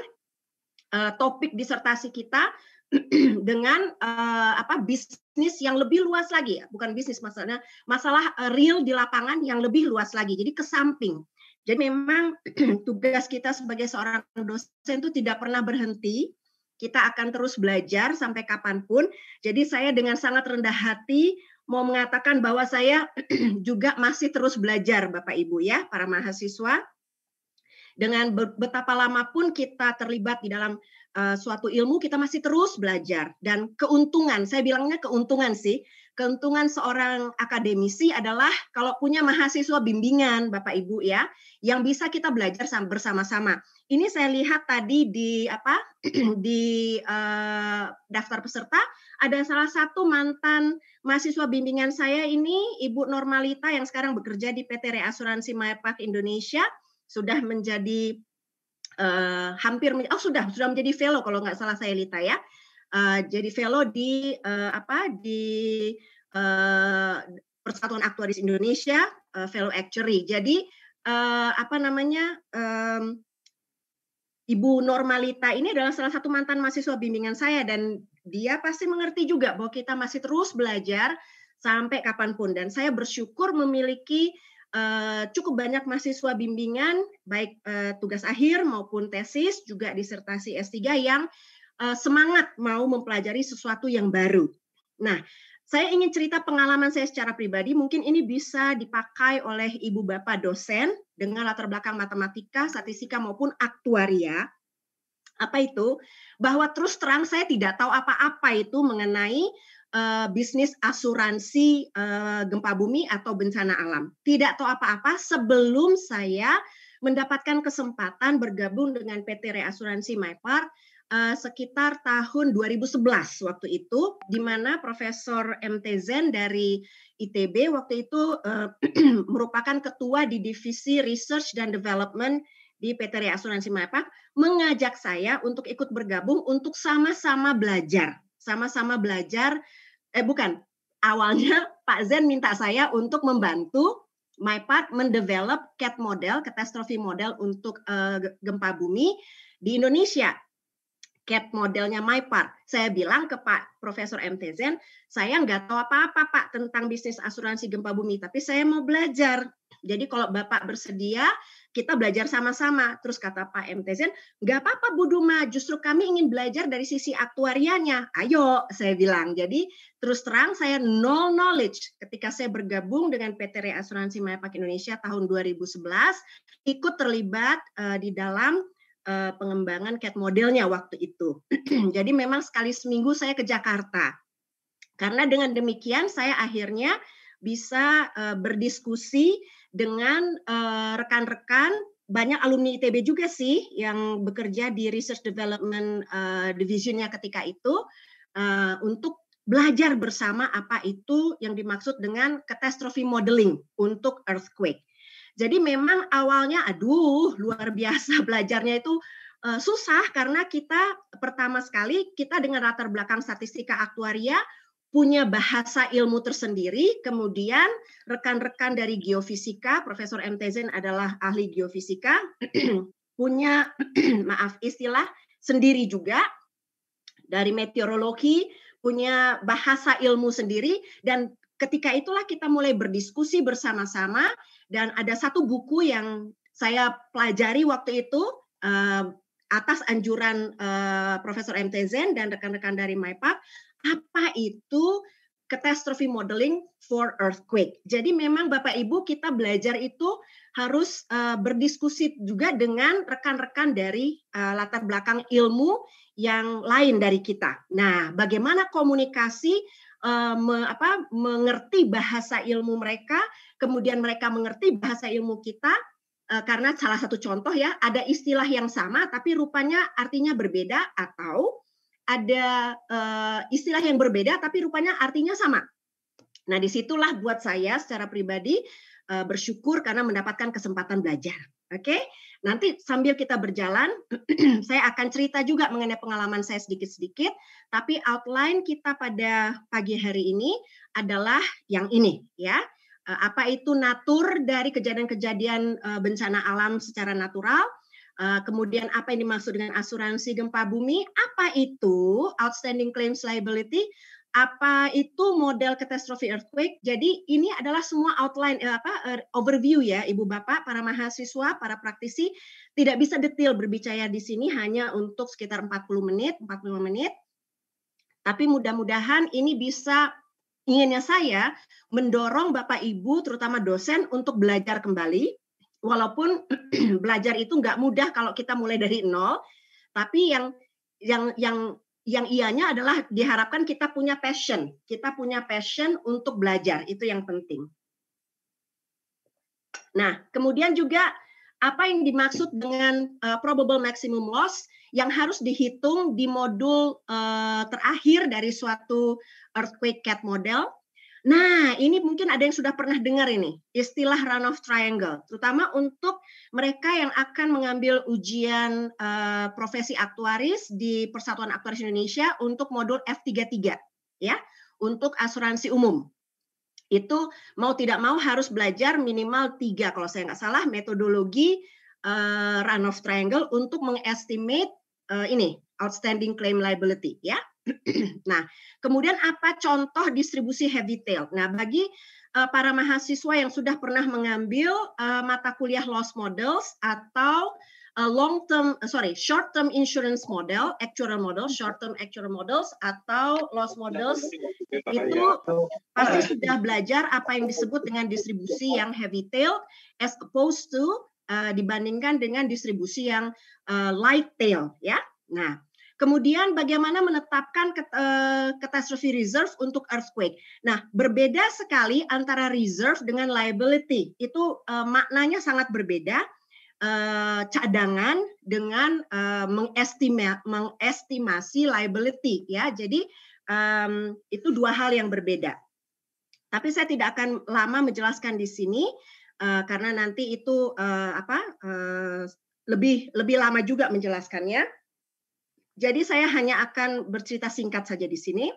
eh, topik disertasi kita [clears throat] dengan eh, apa bisnis yang lebih luas lagi, bukan bisnis masalahnya, masalah real di lapangan yang lebih luas lagi. Jadi ke samping. Jadi memang [clears throat] tugas kita sebagai seorang dosen itu tidak pernah berhenti kita akan terus belajar sampai kapanpun. Jadi saya dengan sangat rendah hati mau mengatakan bahwa saya [clears throat] juga masih terus belajar Bapak Ibu ya, para mahasiswa. Dengan betapa lama pun kita terlibat di dalam uh, suatu ilmu, kita masih terus belajar. Dan keuntungan, saya bilangnya keuntungan sih, keuntungan seorang akademisi adalah kalau punya mahasiswa bimbingan Bapak Ibu ya yang bisa kita belajar bersama-sama. Ini saya lihat tadi di apa [clears throat] di uh, daftar peserta ada salah satu mantan mahasiswa bimbingan saya ini Ibu Normalita yang sekarang bekerja di PT Reasuransi Mayapak Indonesia sudah menjadi uh, hampir oh sudah sudah menjadi fellow kalau nggak salah saya Lita ya Eh, jadi fellow di uh, apa di uh, Persatuan Aktuaris Indonesia uh, fellow actuary. Jadi uh, apa namanya um, Ibu Normalita ini adalah salah satu mantan mahasiswa bimbingan saya dan dia pasti mengerti juga bahwa kita masih terus belajar sampai kapanpun dan saya bersyukur memiliki uh, cukup banyak mahasiswa bimbingan baik uh, tugas akhir maupun tesis juga disertasi S3 yang Eh, semangat mau mempelajari sesuatu yang baru. Nah, saya ingin cerita pengalaman saya secara pribadi. Mungkin ini bisa dipakai oleh ibu bapak dosen dengan latar belakang matematika, statistika maupun aktuaria. Apa itu? Bahwa terus terang saya tidak tahu apa-apa itu mengenai uh, bisnis asuransi uh, gempa bumi atau bencana alam. Tidak tahu apa-apa sebelum saya mendapatkan kesempatan bergabung dengan PT Reasuransi MyPart Eh, sekitar tahun 2011 waktu itu, di mana Profesor MT Zen dari ITB waktu itu uh, [clears throat] merupakan ketua di divisi research dan development di PT Ria Asuransi Mapak mengajak saya untuk ikut bergabung untuk sama-sama belajar, sama-sama belajar. Eh bukan, awalnya [laughs] Pak Zen minta saya untuk membantu Maipak mendevelop CAT model, katastrofi model untuk uh, gempa bumi di Indonesia. CAP modelnya my part. Saya bilang ke Pak Profesor MT Zen, saya nggak tahu apa-apa Pak tentang bisnis asuransi gempa bumi, tapi saya mau belajar. Jadi kalau Bapak bersedia, kita belajar sama-sama. Terus kata Pak MT Zen, nggak apa-apa Bu Duma, justru kami ingin belajar dari sisi aktuarianya. Ayo, saya bilang. Jadi terus terang saya no knowledge ketika saya bergabung dengan PT Reasuransi Mayapak Indonesia tahun 2011, ikut terlibat uh, di dalam uh, pengembangan cat modelnya waktu itu. [clears throat] Jadi memang sekali seminggu saya ke Jakarta. Karena dengan demikian saya akhirnya bisa uh, berdiskusi dengan rekan eh, rekan-rekan banyak alumni ITB juga sih yang bekerja di research development uh, divisionnya ketika itu uh, untuk belajar bersama apa itu yang dimaksud dengan catastrophe modeling untuk earthquake. Jadi memang awalnya aduh luar biasa [laughs] belajarnya itu uh, susah karena kita pertama sekali kita dengan latar belakang statistika aktuaria punya bahasa ilmu tersendiri, kemudian rekan-rekan dari geofisika, Profesor Tezen adalah ahli geofisika, [clears throat] punya [clears throat] maaf istilah sendiri juga dari meteorologi, punya bahasa ilmu sendiri dan ketika itulah kita mulai berdiskusi bersama-sama dan ada satu buku yang saya pelajari waktu itu uh, atas anjuran uh, Profesor MT Zen dan rekan-rekan dari MyPub, apa itu catastrophe modeling for earthquake. Jadi memang Bapak Ibu kita belajar itu harus uh, berdiskusi juga dengan rekan-rekan dari uh, latar belakang ilmu yang lain dari kita. Nah, bagaimana komunikasi uh, me, apa, mengerti bahasa ilmu mereka, kemudian mereka mengerti bahasa ilmu kita. Eh, karena salah satu contoh ya, ada istilah yang sama tapi rupanya artinya berbeda atau ada uh, istilah yang berbeda tapi rupanya artinya sama. Nah disitulah buat saya secara pribadi uh, bersyukur karena mendapatkan kesempatan belajar. Oke, okay? nanti sambil kita berjalan, [clears throat] saya akan cerita juga mengenai pengalaman saya sedikit-sedikit. Tapi outline kita pada pagi hari ini adalah yang ini, ya. Eh, apa itu natur dari kejadian-kejadian eh, bencana alam secara natural? Eh, kemudian apa yang dimaksud dengan asuransi gempa bumi? Apa itu outstanding claims liability? apa itu model catastrophe earthquake. Jadi ini adalah semua outline eh, apa eh, overview ya Ibu Bapak, para mahasiswa, para praktisi tidak bisa detail berbicara di sini hanya untuk sekitar 40 menit, 45 menit. Tapi mudah-mudahan ini bisa inginnya saya mendorong Bapak Ibu terutama dosen untuk belajar kembali. Walaupun [clears throat] belajar itu nggak mudah kalau kita mulai dari nol, tapi yang yang yang yang ianya adalah diharapkan kita punya passion, kita punya passion untuk belajar, itu yang penting. Nah, kemudian juga apa yang dimaksud dengan uh, probable maximum loss yang harus dihitung di modul uh, terakhir dari suatu earthquake cat model Nah, ini mungkin ada yang sudah pernah dengar ini, istilah Runoff Triangle, terutama untuk mereka yang akan mengambil ujian uh, profesi aktuaris di Persatuan Aktuaris Indonesia untuk modul F33, ya, untuk asuransi umum. Itu mau tidak mau harus belajar minimal tiga, kalau saya nggak salah, metodologi uh, eh, runoff Triangle untuk mengestimate uh, ini outstanding claim liability, ya [clears throat] nah, kemudian apa contoh distribusi heavy tail? Nah, bagi eh, para mahasiswa yang sudah pernah mengambil eh, mata kuliah loss models atau eh, long term sorry short term insurance model, actuarial model, short term actuarial models atau loss models itu pasti sudah belajar apa yang disebut dengan distribusi yang heavy tail as opposed to uh, dibandingkan dengan distribusi yang uh, light tail ya. Nah, Kemudian bagaimana menetapkan eh, catastrophe reserve untuk earthquake. Nah, berbeda sekali antara reserve dengan liability. Itu uh, maknanya sangat berbeda. Uh, cadangan dengan uh, mengestima, mengestimasi liability ya. Jadi um, itu dua hal yang berbeda. Tapi saya tidak akan lama menjelaskan di sini uh, karena nanti itu uh, apa uh, lebih lebih lama juga menjelaskannya. Jadi saya hanya akan bercerita singkat saja di sini.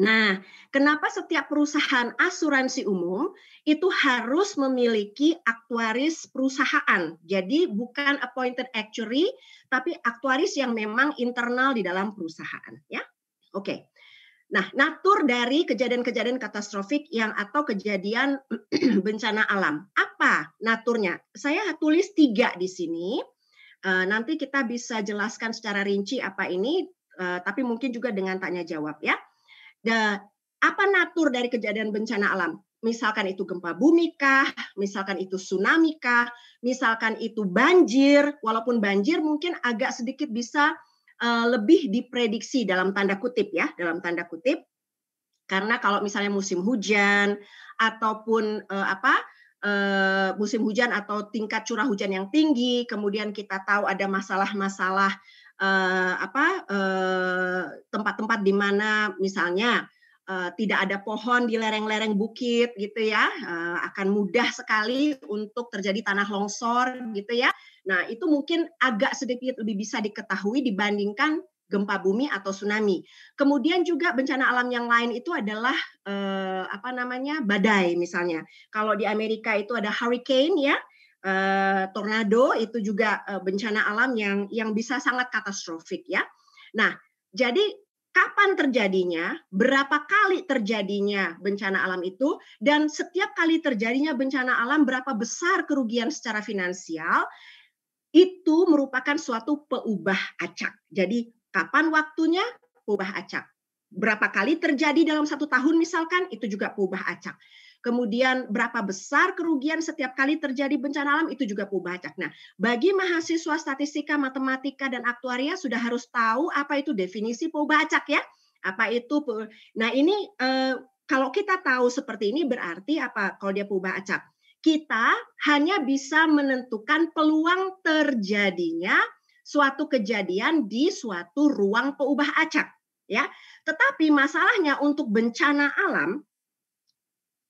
Nah, kenapa setiap perusahaan asuransi umum itu harus memiliki aktuaris perusahaan? Jadi bukan appointed actuary, tapi aktuaris yang memang internal di dalam perusahaan, ya. Oke. Nah, natur dari kejadian-kejadian katastrofik yang atau kejadian [clears throat] bencana alam. Apa naturnya? Saya tulis tiga di sini Eh, nanti kita bisa jelaskan secara rinci apa ini, eh, tapi mungkin juga dengan tanya jawab ya. apa natur dari kejadian bencana alam? Misalkan itu gempa bumi kah, misalkan itu tsunami kah, misalkan itu banjir, walaupun banjir mungkin agak sedikit bisa eh, lebih diprediksi dalam tanda kutip ya, dalam tanda kutip. Karena kalau misalnya musim hujan ataupun apa uh, musim hujan atau tingkat curah hujan yang tinggi, kemudian kita tahu ada masalah-masalah uh, apa tempat eh, tempat-tempat di mana misalnya uh, tidak ada pohon di lereng-lereng bukit gitu ya, uh, akan mudah sekali untuk terjadi tanah longsor gitu ya. Nah, itu mungkin agak sedikit lebih bisa diketahui dibandingkan gempa bumi atau tsunami. Kemudian juga bencana alam yang lain itu adalah eh, apa namanya badai misalnya. Kalau di Amerika itu ada hurricane ya, eh, tornado itu juga eh, bencana alam yang yang bisa sangat katastrofik ya. Nah, jadi kapan terjadinya, berapa kali terjadinya bencana alam itu, dan setiap kali terjadinya bencana alam berapa besar kerugian secara finansial, itu merupakan suatu peubah acak. Jadi Kapan waktunya? perubah acak. Berapa kali terjadi dalam satu tahun misalkan, itu juga perubah acak. Kemudian berapa besar kerugian setiap kali terjadi bencana alam itu juga perubah acak. Nah, bagi mahasiswa statistika, matematika, dan aktuaria sudah harus tahu apa itu definisi perubah acak ya. Apa itu? Nah ini eh, kalau kita tahu seperti ini berarti apa? Kalau dia perubah acak, kita hanya bisa menentukan peluang terjadinya suatu kejadian di suatu ruang peubah acak, ya. Tetapi masalahnya untuk bencana alam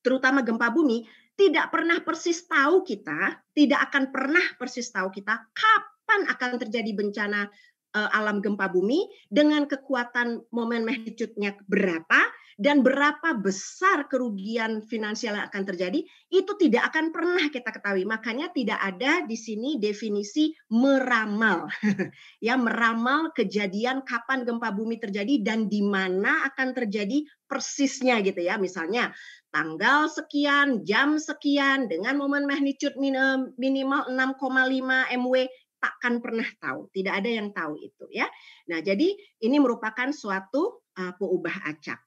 terutama gempa bumi tidak pernah persis tahu kita, tidak akan pernah persis tahu kita kapan akan terjadi bencana Eh, alam gempa bumi dengan kekuatan momen magnitude-nya berapa dan berapa besar kerugian finansial yang akan terjadi itu tidak akan pernah kita ketahui. Makanya tidak ada di sini definisi meramal. [laughs] ya meramal kejadian kapan gempa bumi terjadi dan di mana akan terjadi persisnya gitu ya. Misalnya tanggal sekian, jam sekian dengan momen magnitude minimal 6,5 MW takkan pernah tahu, tidak ada yang tahu itu ya. Nah, jadi ini merupakan suatu uh, peubah acak.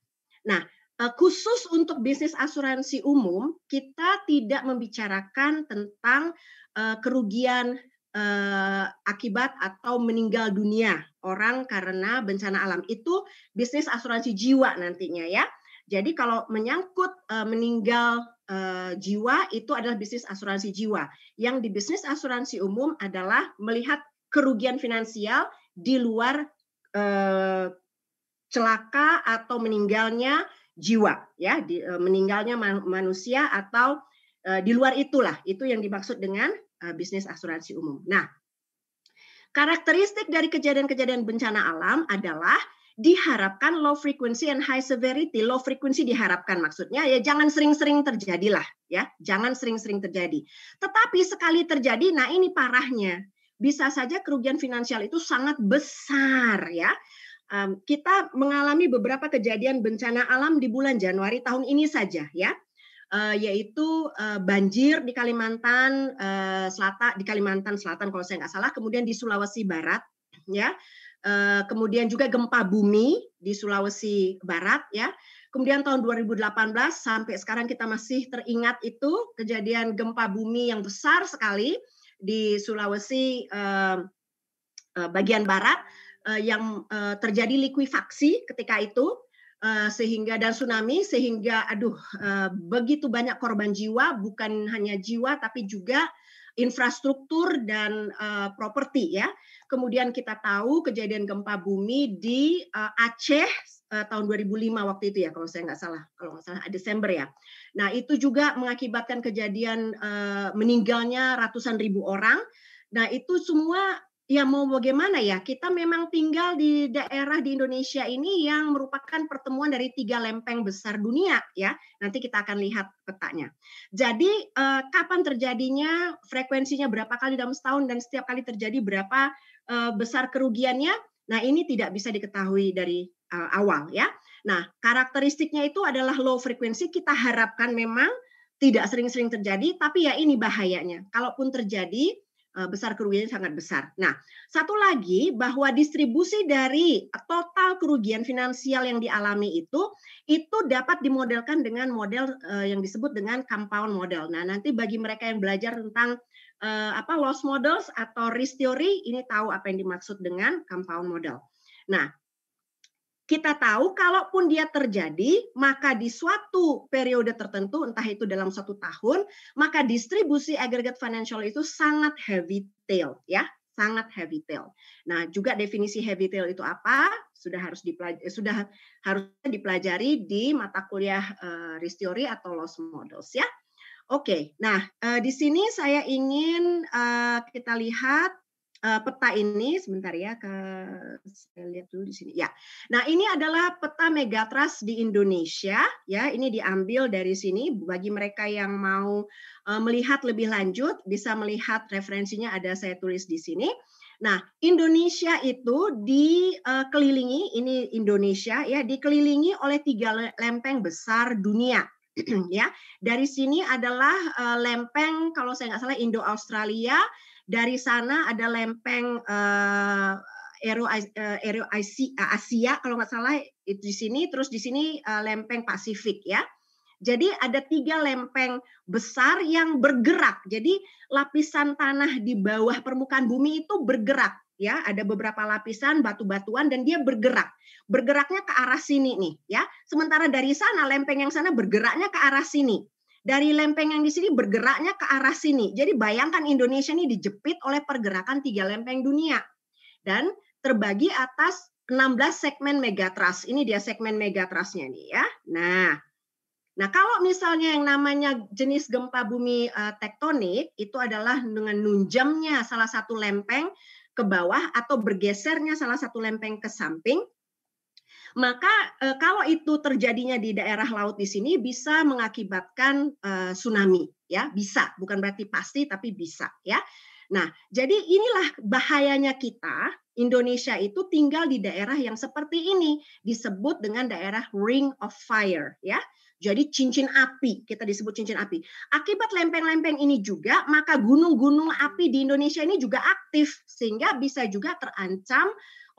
Nah, uh, khusus untuk bisnis asuransi umum, kita tidak membicarakan tentang uh, kerugian uh, akibat atau meninggal dunia orang karena bencana alam itu bisnis asuransi jiwa nantinya ya. Jadi kalau menyangkut uh, meninggal Eh, jiwa itu adalah bisnis asuransi jiwa. Yang di bisnis asuransi umum adalah melihat kerugian finansial di luar uh, celaka atau meninggalnya jiwa ya di, uh, meninggalnya man, manusia atau uh, di luar itulah itu yang dimaksud dengan uh, bisnis asuransi umum. Nah, karakteristik dari kejadian-kejadian bencana alam adalah diharapkan low frequency and high severity. Low frequency diharapkan maksudnya ya jangan sering-sering terjadilah ya, jangan sering-sering terjadi. Tetapi sekali terjadi, nah ini parahnya. Bisa saja kerugian finansial itu sangat besar ya. kita mengalami beberapa kejadian bencana alam di bulan Januari tahun ini saja ya eh, yaitu eh, banjir di Kalimantan eh, Selatan, di Kalimantan Selatan kalau saya nggak salah, kemudian di Sulawesi Barat, ya Eh, kemudian juga gempa bumi di Sulawesi Barat ya. Kemudian tahun 2018 sampai sekarang kita masih teringat itu kejadian gempa bumi yang besar sekali di Sulawesi eh, eh bagian barat eh, yang terjadi likuifaksi ketika itu sehingga dan tsunami sehingga aduh begitu banyak korban jiwa bukan hanya jiwa tapi juga infrastruktur dan properti ya Kemudian kita tahu kejadian gempa bumi di uh, Aceh uh, tahun 2005 waktu itu ya kalau saya nggak salah, kalau nggak salah Desember ya. Nah itu juga mengakibatkan kejadian uh, meninggalnya ratusan ribu orang. Nah itu semua ya mau bagaimana ya kita memang tinggal di daerah di Indonesia ini yang merupakan pertemuan dari tiga lempeng besar dunia ya nanti kita akan lihat petanya jadi uh, kapan terjadinya frekuensinya berapa kali dalam setahun dan setiap kali terjadi berapa Eh, besar kerugiannya? Nah, ini tidak bisa diketahui dari eh, awal ya. Nah, karakteristiknya itu adalah low frequency kita harapkan memang tidak sering-sering terjadi, tapi ya ini bahayanya. Kalaupun terjadi, eh, besar kerugiannya sangat besar. Nah, satu lagi bahwa distribusi dari total kerugian finansial yang dialami itu itu dapat dimodelkan dengan model yang disebut dengan compound model. Nah, nanti bagi mereka yang belajar tentang uh, apa loss models atau risk theory ini tahu apa yang dimaksud dengan compound model. Nah, kita tahu kalaupun dia terjadi, maka di suatu periode tertentu, entah itu dalam satu tahun, maka distribusi aggregate financial itu sangat heavy tail, ya, sangat heavy tail. Nah, juga definisi heavy tail itu apa? Sudah harus dipelajari, eh, sudah harus dipelajari di mata kuliah eh, risk theory atau loss models, ya. Oke, okay. nah uh, di sini saya ingin uh, kita lihat uh, peta ini sebentar ya, ke, saya lihat dulu di sini. Ya, nah ini adalah peta megatrust di Indonesia. Ya, ini diambil dari sini. Bagi mereka yang mau uh, melihat lebih lanjut, bisa melihat referensinya ada saya tulis di sini. Nah, Indonesia itu dikelilingi ini Indonesia ya dikelilingi oleh tiga lempeng besar dunia [clears throat] ya. Dari sini adalah uh, lempeng kalau saya nggak salah Indo Australia, dari sana ada lempeng uh, eh, Asia, eh, Asia kalau nggak salah itu di sini, terus di sini uh, lempeng Pasifik ya. Jadi ada tiga lempeng besar yang bergerak. Jadi lapisan tanah di bawah permukaan bumi itu bergerak ya ada beberapa lapisan batu-batuan dan dia bergerak bergeraknya ke arah sini nih ya sementara dari sana lempeng yang sana bergeraknya ke arah sini dari lempeng yang di sini bergeraknya ke arah sini jadi bayangkan Indonesia ini dijepit oleh pergerakan tiga lempeng dunia dan terbagi atas 16 segmen megatrust ini dia segmen megatrustnya nih ya nah Nah, kalau misalnya yang namanya jenis gempa bumi eh, tektonik itu adalah dengan nunjamnya salah satu lempeng ke bawah atau bergesernya salah satu lempeng ke samping, maka e, kalau itu terjadinya di daerah laut di sini bisa mengakibatkan e, tsunami ya bisa bukan berarti pasti tapi bisa ya nah jadi inilah bahayanya kita Indonesia itu tinggal di daerah yang seperti ini disebut dengan daerah ring of fire ya jadi cincin api, kita disebut cincin api. Akibat lempeng-lempeng ini juga, maka gunung-gunung api di Indonesia ini juga aktif sehingga bisa juga terancam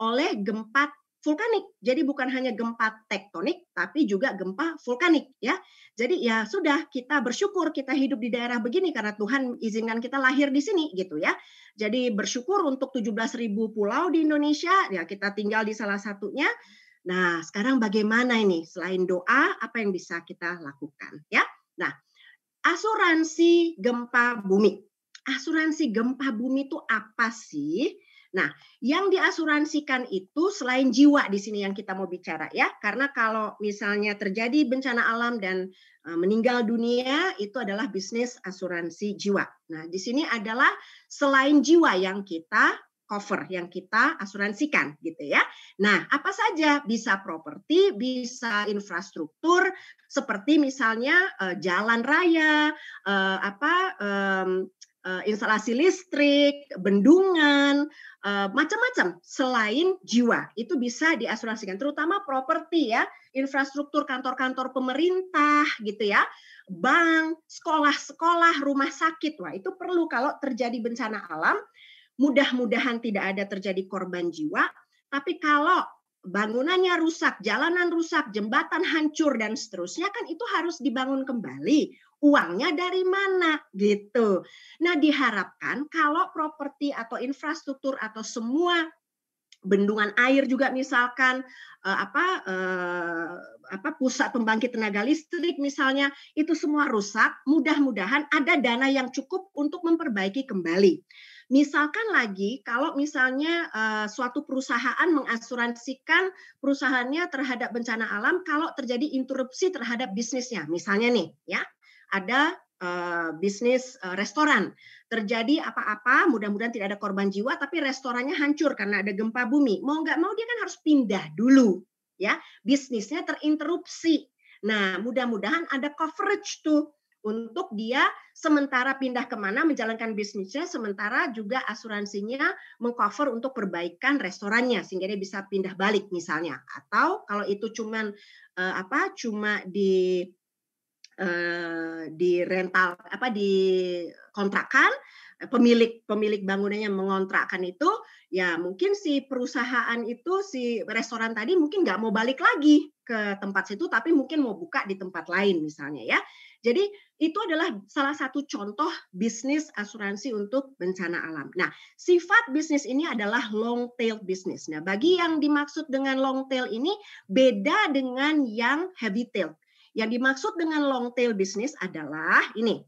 oleh gempa vulkanik. Jadi bukan hanya gempa tektonik, tapi juga gempa vulkanik ya. Jadi ya sudah kita bersyukur kita hidup di daerah begini karena Tuhan izinkan kita lahir di sini gitu ya. Jadi bersyukur untuk 17.000 pulau di Indonesia, ya kita tinggal di salah satunya Nah, sekarang bagaimana ini? Selain doa, apa yang bisa kita lakukan? Ya, nah, asuransi gempa bumi. Asuransi gempa bumi itu apa sih? Nah, yang diasuransikan itu selain jiwa di sini yang kita mau bicara ya, karena kalau misalnya terjadi bencana alam dan e, meninggal dunia itu adalah bisnis asuransi jiwa. Nah, di sini adalah selain jiwa yang kita cover yang kita asuransikan gitu ya. Nah, apa saja? Bisa properti, bisa infrastruktur seperti misalnya eh, jalan raya, eh, apa eh, instalasi listrik, bendungan, eh, macam-macam selain jiwa. Itu bisa diasuransikan terutama properti ya, infrastruktur kantor-kantor pemerintah gitu ya, bank, sekolah-sekolah, rumah sakit. Wah, itu perlu kalau terjadi bencana alam Mudah-mudahan tidak ada terjadi korban jiwa, tapi kalau bangunannya rusak, jalanan rusak, jembatan hancur dan seterusnya kan itu harus dibangun kembali. Uangnya dari mana gitu. Nah, diharapkan kalau properti atau infrastruktur atau semua bendungan air juga misalkan eh, apa eh, apa pusat pembangkit tenaga listrik misalnya itu semua rusak mudah-mudahan ada dana yang cukup untuk memperbaiki kembali Misalkan lagi kalau misalnya uh, suatu perusahaan mengasuransikan perusahaannya terhadap bencana alam kalau terjadi interupsi terhadap bisnisnya. Misalnya nih ya, ada uh, bisnis uh, restoran. Terjadi apa-apa, mudah-mudahan tidak ada korban jiwa tapi restorannya hancur karena ada gempa bumi. Mau nggak mau dia kan harus pindah dulu ya. Bisnisnya terinterupsi. Nah, mudah-mudahan ada coverage tuh untuk dia sementara pindah kemana menjalankan bisnisnya, sementara juga asuransinya mengcover untuk perbaikan restorannya sehingga dia bisa pindah balik misalnya. Atau kalau itu cuman uh, apa cuma di uh, di rental apa di kontrakan pemilik pemilik bangunannya mengontrakkan itu ya mungkin si perusahaan itu si restoran tadi mungkin nggak mau balik lagi ke tempat situ tapi mungkin mau buka di tempat lain misalnya ya. Jadi itu adalah salah satu contoh bisnis asuransi untuk bencana alam. Nah, sifat bisnis ini adalah long tail bisnis. Nah, bagi yang dimaksud dengan long tail ini beda dengan yang heavy tail. Yang dimaksud dengan long tail bisnis adalah ini.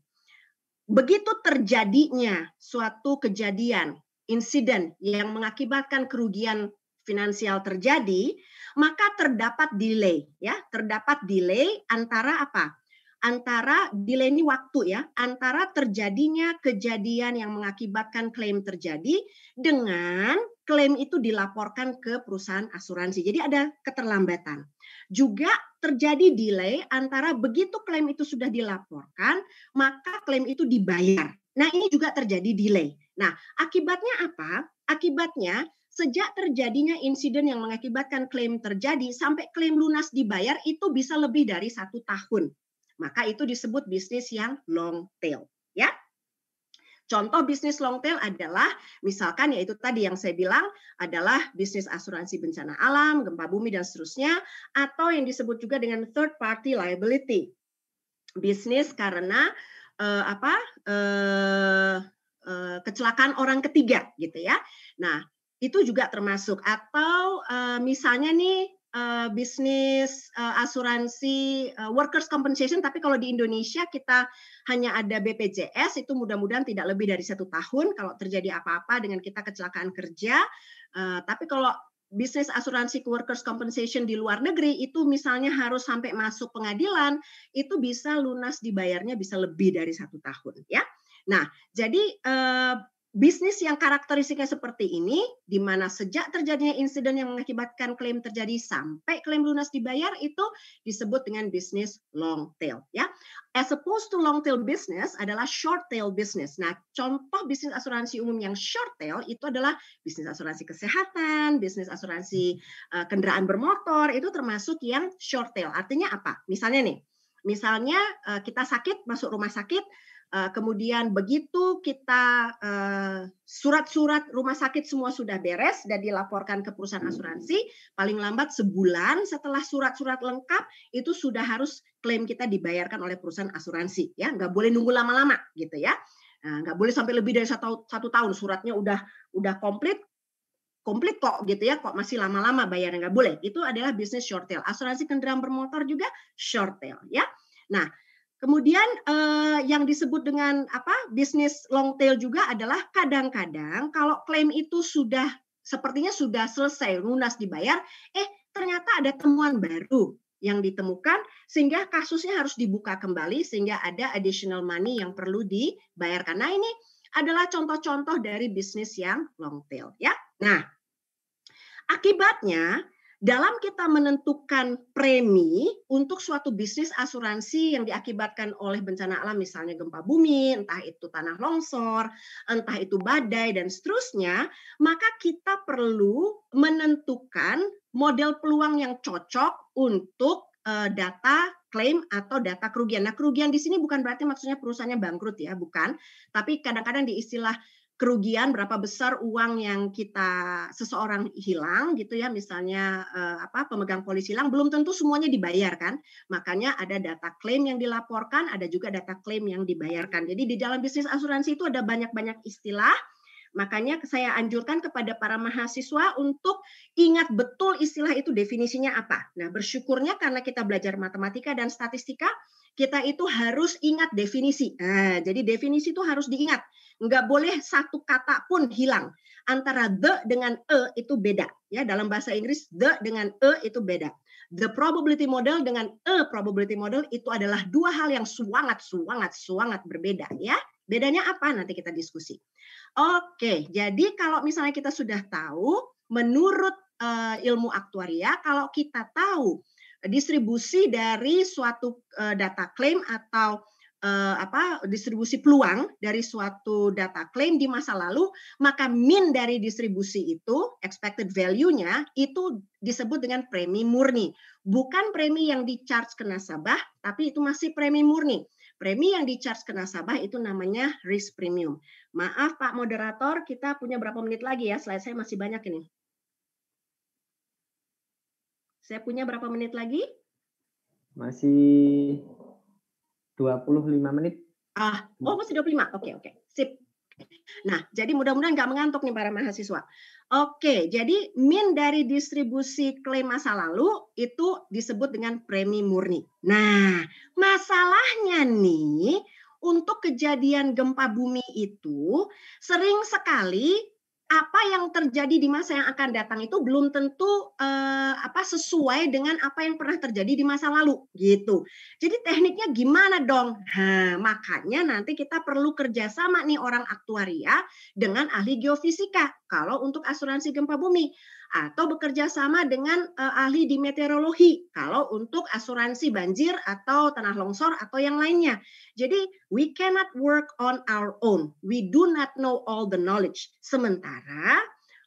Begitu terjadinya suatu kejadian, insiden yang mengakibatkan kerugian finansial terjadi, maka terdapat delay ya, terdapat delay antara apa? Antara delay ini waktu ya, antara terjadinya kejadian yang mengakibatkan klaim terjadi dengan klaim itu dilaporkan ke perusahaan asuransi. Jadi ada keterlambatan. Juga terjadi delay antara begitu klaim itu sudah dilaporkan, maka klaim itu dibayar. Nah, ini juga terjadi delay. Nah, akibatnya apa? Akibatnya sejak terjadinya insiden yang mengakibatkan klaim terjadi sampai klaim lunas dibayar itu bisa lebih dari satu tahun. Maka itu disebut bisnis yang long tail. Ya, Contoh bisnis long tail adalah misalkan yaitu tadi yang saya bilang adalah bisnis asuransi bencana alam, gempa bumi dan seterusnya atau yang disebut juga dengan third party liability. Bisnis karena uh, apa? Uh, uh, kecelakaan orang ketiga gitu ya. Nah, itu juga termasuk atau uh, misalnya nih uh, bisnis uh, asuransi uh, workers compensation tapi kalau di Indonesia kita hanya ada BPJS itu mudah-mudahan tidak lebih dari satu tahun kalau terjadi apa-apa dengan kita kecelakaan kerja uh, tapi kalau bisnis asuransi workers compensation di luar negeri itu misalnya harus sampai masuk pengadilan itu bisa lunas dibayarnya bisa lebih dari satu tahun ya nah jadi uh, Bisnis yang karakteristiknya seperti ini, di mana sejak terjadinya insiden yang mengakibatkan klaim terjadi sampai klaim lunas dibayar itu disebut dengan bisnis long tail. Ya, as opposed to long tail business adalah short tail business. Nah, contoh bisnis asuransi umum yang short tail itu adalah bisnis asuransi kesehatan, bisnis asuransi eh, kendaraan bermotor itu termasuk yang short tail. Artinya apa? Misalnya nih, misalnya eh, kita sakit masuk rumah sakit Eh, kemudian begitu kita eh, surat-surat rumah sakit semua sudah beres dan dilaporkan ke perusahaan hmm. asuransi, paling lambat sebulan setelah surat-surat lengkap itu sudah harus klaim kita dibayarkan oleh perusahaan asuransi, ya nggak boleh nunggu lama-lama gitu ya, eh, nggak boleh sampai lebih dari satu, satu tahun suratnya udah udah komplit, komplit kok gitu ya kok masih lama-lama bayar nggak boleh itu adalah bisnis short tail asuransi kendaraan bermotor juga short tail ya nah Kemudian eh, yang disebut dengan apa bisnis long tail juga adalah kadang-kadang kalau klaim itu sudah sepertinya sudah selesai lunas dibayar, eh ternyata ada temuan baru yang ditemukan sehingga kasusnya harus dibuka kembali sehingga ada additional money yang perlu dibayarkan. Nah ini adalah contoh-contoh dari bisnis yang long tail ya. Nah akibatnya dalam kita menentukan premi untuk suatu bisnis asuransi yang diakibatkan oleh bencana alam misalnya gempa bumi, entah itu tanah longsor, entah itu badai dan seterusnya, maka kita perlu menentukan model peluang yang cocok untuk eh, data klaim atau data kerugian. Nah, kerugian di sini bukan berarti maksudnya perusahaannya bangkrut ya, bukan. Tapi kadang-kadang di istilah kerugian berapa besar uang yang kita seseorang hilang gitu ya misalnya eh, apa pemegang polis hilang belum tentu semuanya dibayar kan makanya ada data klaim yang dilaporkan ada juga data klaim yang dibayarkan jadi di dalam bisnis asuransi itu ada banyak-banyak istilah makanya saya anjurkan kepada para mahasiswa untuk ingat betul istilah itu definisinya apa nah bersyukurnya karena kita belajar matematika dan statistika kita itu harus ingat definisi nah, jadi definisi itu harus diingat Nggak boleh satu kata pun hilang. Antara the dengan e itu beda. Ya, dalam bahasa Inggris the dengan e itu beda. The probability model dengan e probability model itu adalah dua hal yang suangat, suangat, suangat berbeda. Ya, bedanya apa? Nanti kita diskusi. Oke, jadi kalau misalnya kita sudah tahu, menurut uh, ilmu aktuaria, kalau kita tahu distribusi dari suatu uh, data klaim atau uh, apa distribusi peluang dari suatu data klaim di masa lalu, maka min dari distribusi itu expected value-nya itu disebut dengan premi murni. Bukan premi yang di charge ke nasabah, tapi itu masih premi murni. Premi yang di charge ke nasabah itu namanya risk premium. Maaf Pak moderator, kita punya berapa menit lagi ya? Slide saya masih banyak ini. Saya punya berapa menit lagi? Masih 25 menit. Ah, oh masih 25. Oke, okay, oke. Okay. Sip. Nah, jadi mudah-mudahan nggak mengantuk nih para mahasiswa. Oke, jadi min dari distribusi klaim masa lalu itu disebut dengan premi murni. Nah, masalahnya nih untuk kejadian gempa bumi itu sering sekali apa yang terjadi di masa yang akan datang itu belum tentu eh, apa sesuai dengan apa yang pernah terjadi di masa lalu gitu. Jadi tekniknya gimana dong? Ha, nah, makanya nanti kita perlu kerjasama nih orang aktuaria dengan ahli geofisika kalau untuk asuransi gempa bumi atau bekerja sama dengan uh, ahli di meteorologi kalau untuk asuransi banjir atau tanah longsor atau yang lainnya. Jadi we cannot work on our own. We do not know all the knowledge. Sementara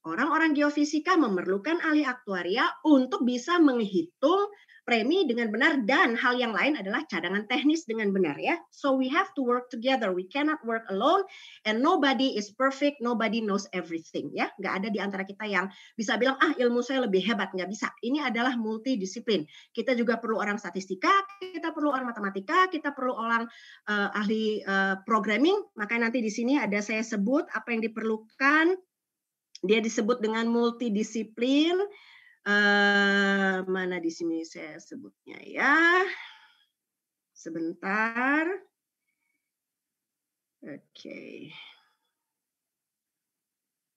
orang-orang geofisika memerlukan ahli aktuaria untuk bisa menghitung premi dengan benar dan hal yang lain adalah cadangan teknis dengan benar ya. So we have to work together. We cannot work alone and nobody is perfect, nobody knows everything ya. Gak ada di antara kita yang bisa bilang ah ilmu saya lebih hebat, nggak bisa. Ini adalah multidisiplin. Kita juga perlu orang statistika, kita perlu orang matematika, kita perlu orang uh, ahli uh, programming. Makanya nanti di sini ada saya sebut apa yang diperlukan. Dia disebut dengan multidisiplin Uh, mana di sini saya sebutnya ya. Sebentar. Oke. Okay.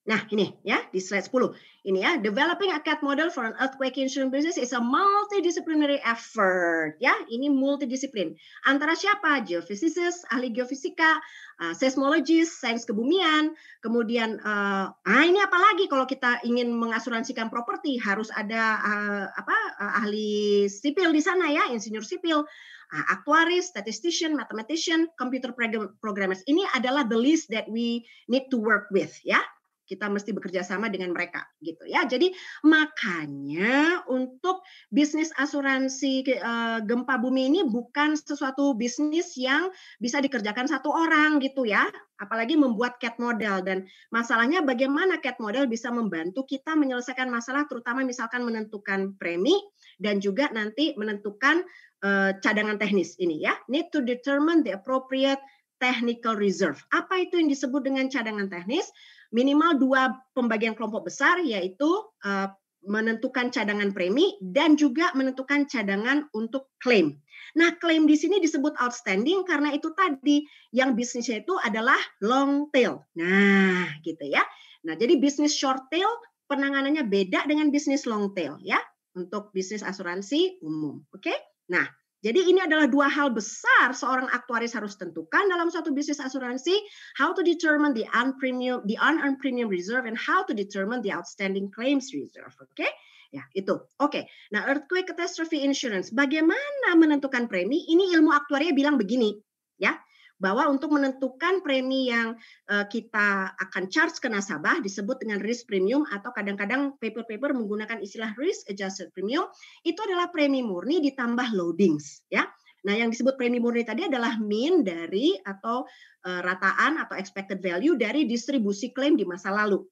Nah, ini ya di slide 10. Ini ya, developing a CAT model for an earthquake insurance business is a multidisciplinary effort. Ya, ini multidisiplin. Antara siapa? Geophysicist, ahli geofisika, uh, seismologis, sains kebumian, kemudian uh, ah ini apalagi kalau kita ingin mengasuransikan properti harus ada uh, apa uh, ahli sipil di sana ya, insinyur sipil, uh, aktuaris, statistician, mathematician, computer programmers. Ini adalah the list that we need to work with ya kita mesti bekerja sama dengan mereka gitu ya. Jadi makanya untuk bisnis asuransi eh, gempa bumi ini bukan sesuatu bisnis yang bisa dikerjakan satu orang gitu ya. Apalagi membuat cat model dan masalahnya bagaimana cat model bisa membantu kita menyelesaikan masalah terutama misalkan menentukan premi dan juga nanti menentukan eh, cadangan teknis ini ya. Need to determine the appropriate technical reserve. Apa itu yang disebut dengan cadangan teknis? Minimal dua pembagian kelompok besar yaitu eh, menentukan cadangan premi dan juga menentukan cadangan untuk klaim. Nah, klaim di sini disebut outstanding karena itu tadi yang bisnisnya itu adalah long tail. Nah, gitu ya. Nah, jadi bisnis short tail penanganannya beda dengan bisnis long tail ya untuk bisnis asuransi umum. Oke. Okay? Nah, jadi ini adalah dua hal besar seorang aktuaris harus tentukan dalam suatu bisnis asuransi, how to determine the unpremium the unearned premium reserve and how to determine the outstanding claims reserve, oke? Okay? Ya, itu. Oke. Okay. Nah, earthquake catastrophe insurance, bagaimana menentukan premi? Ini ilmu aktuaria bilang begini, ya bahwa untuk menentukan premi yang eh, kita akan charge ke nasabah disebut dengan risk premium atau kadang-kadang paper-paper menggunakan istilah risk adjusted premium itu adalah premi murni ditambah loadings ya. Nah, yang disebut premi murni tadi adalah mean dari atau eh, rataan atau expected value dari distribusi klaim di masa lalu.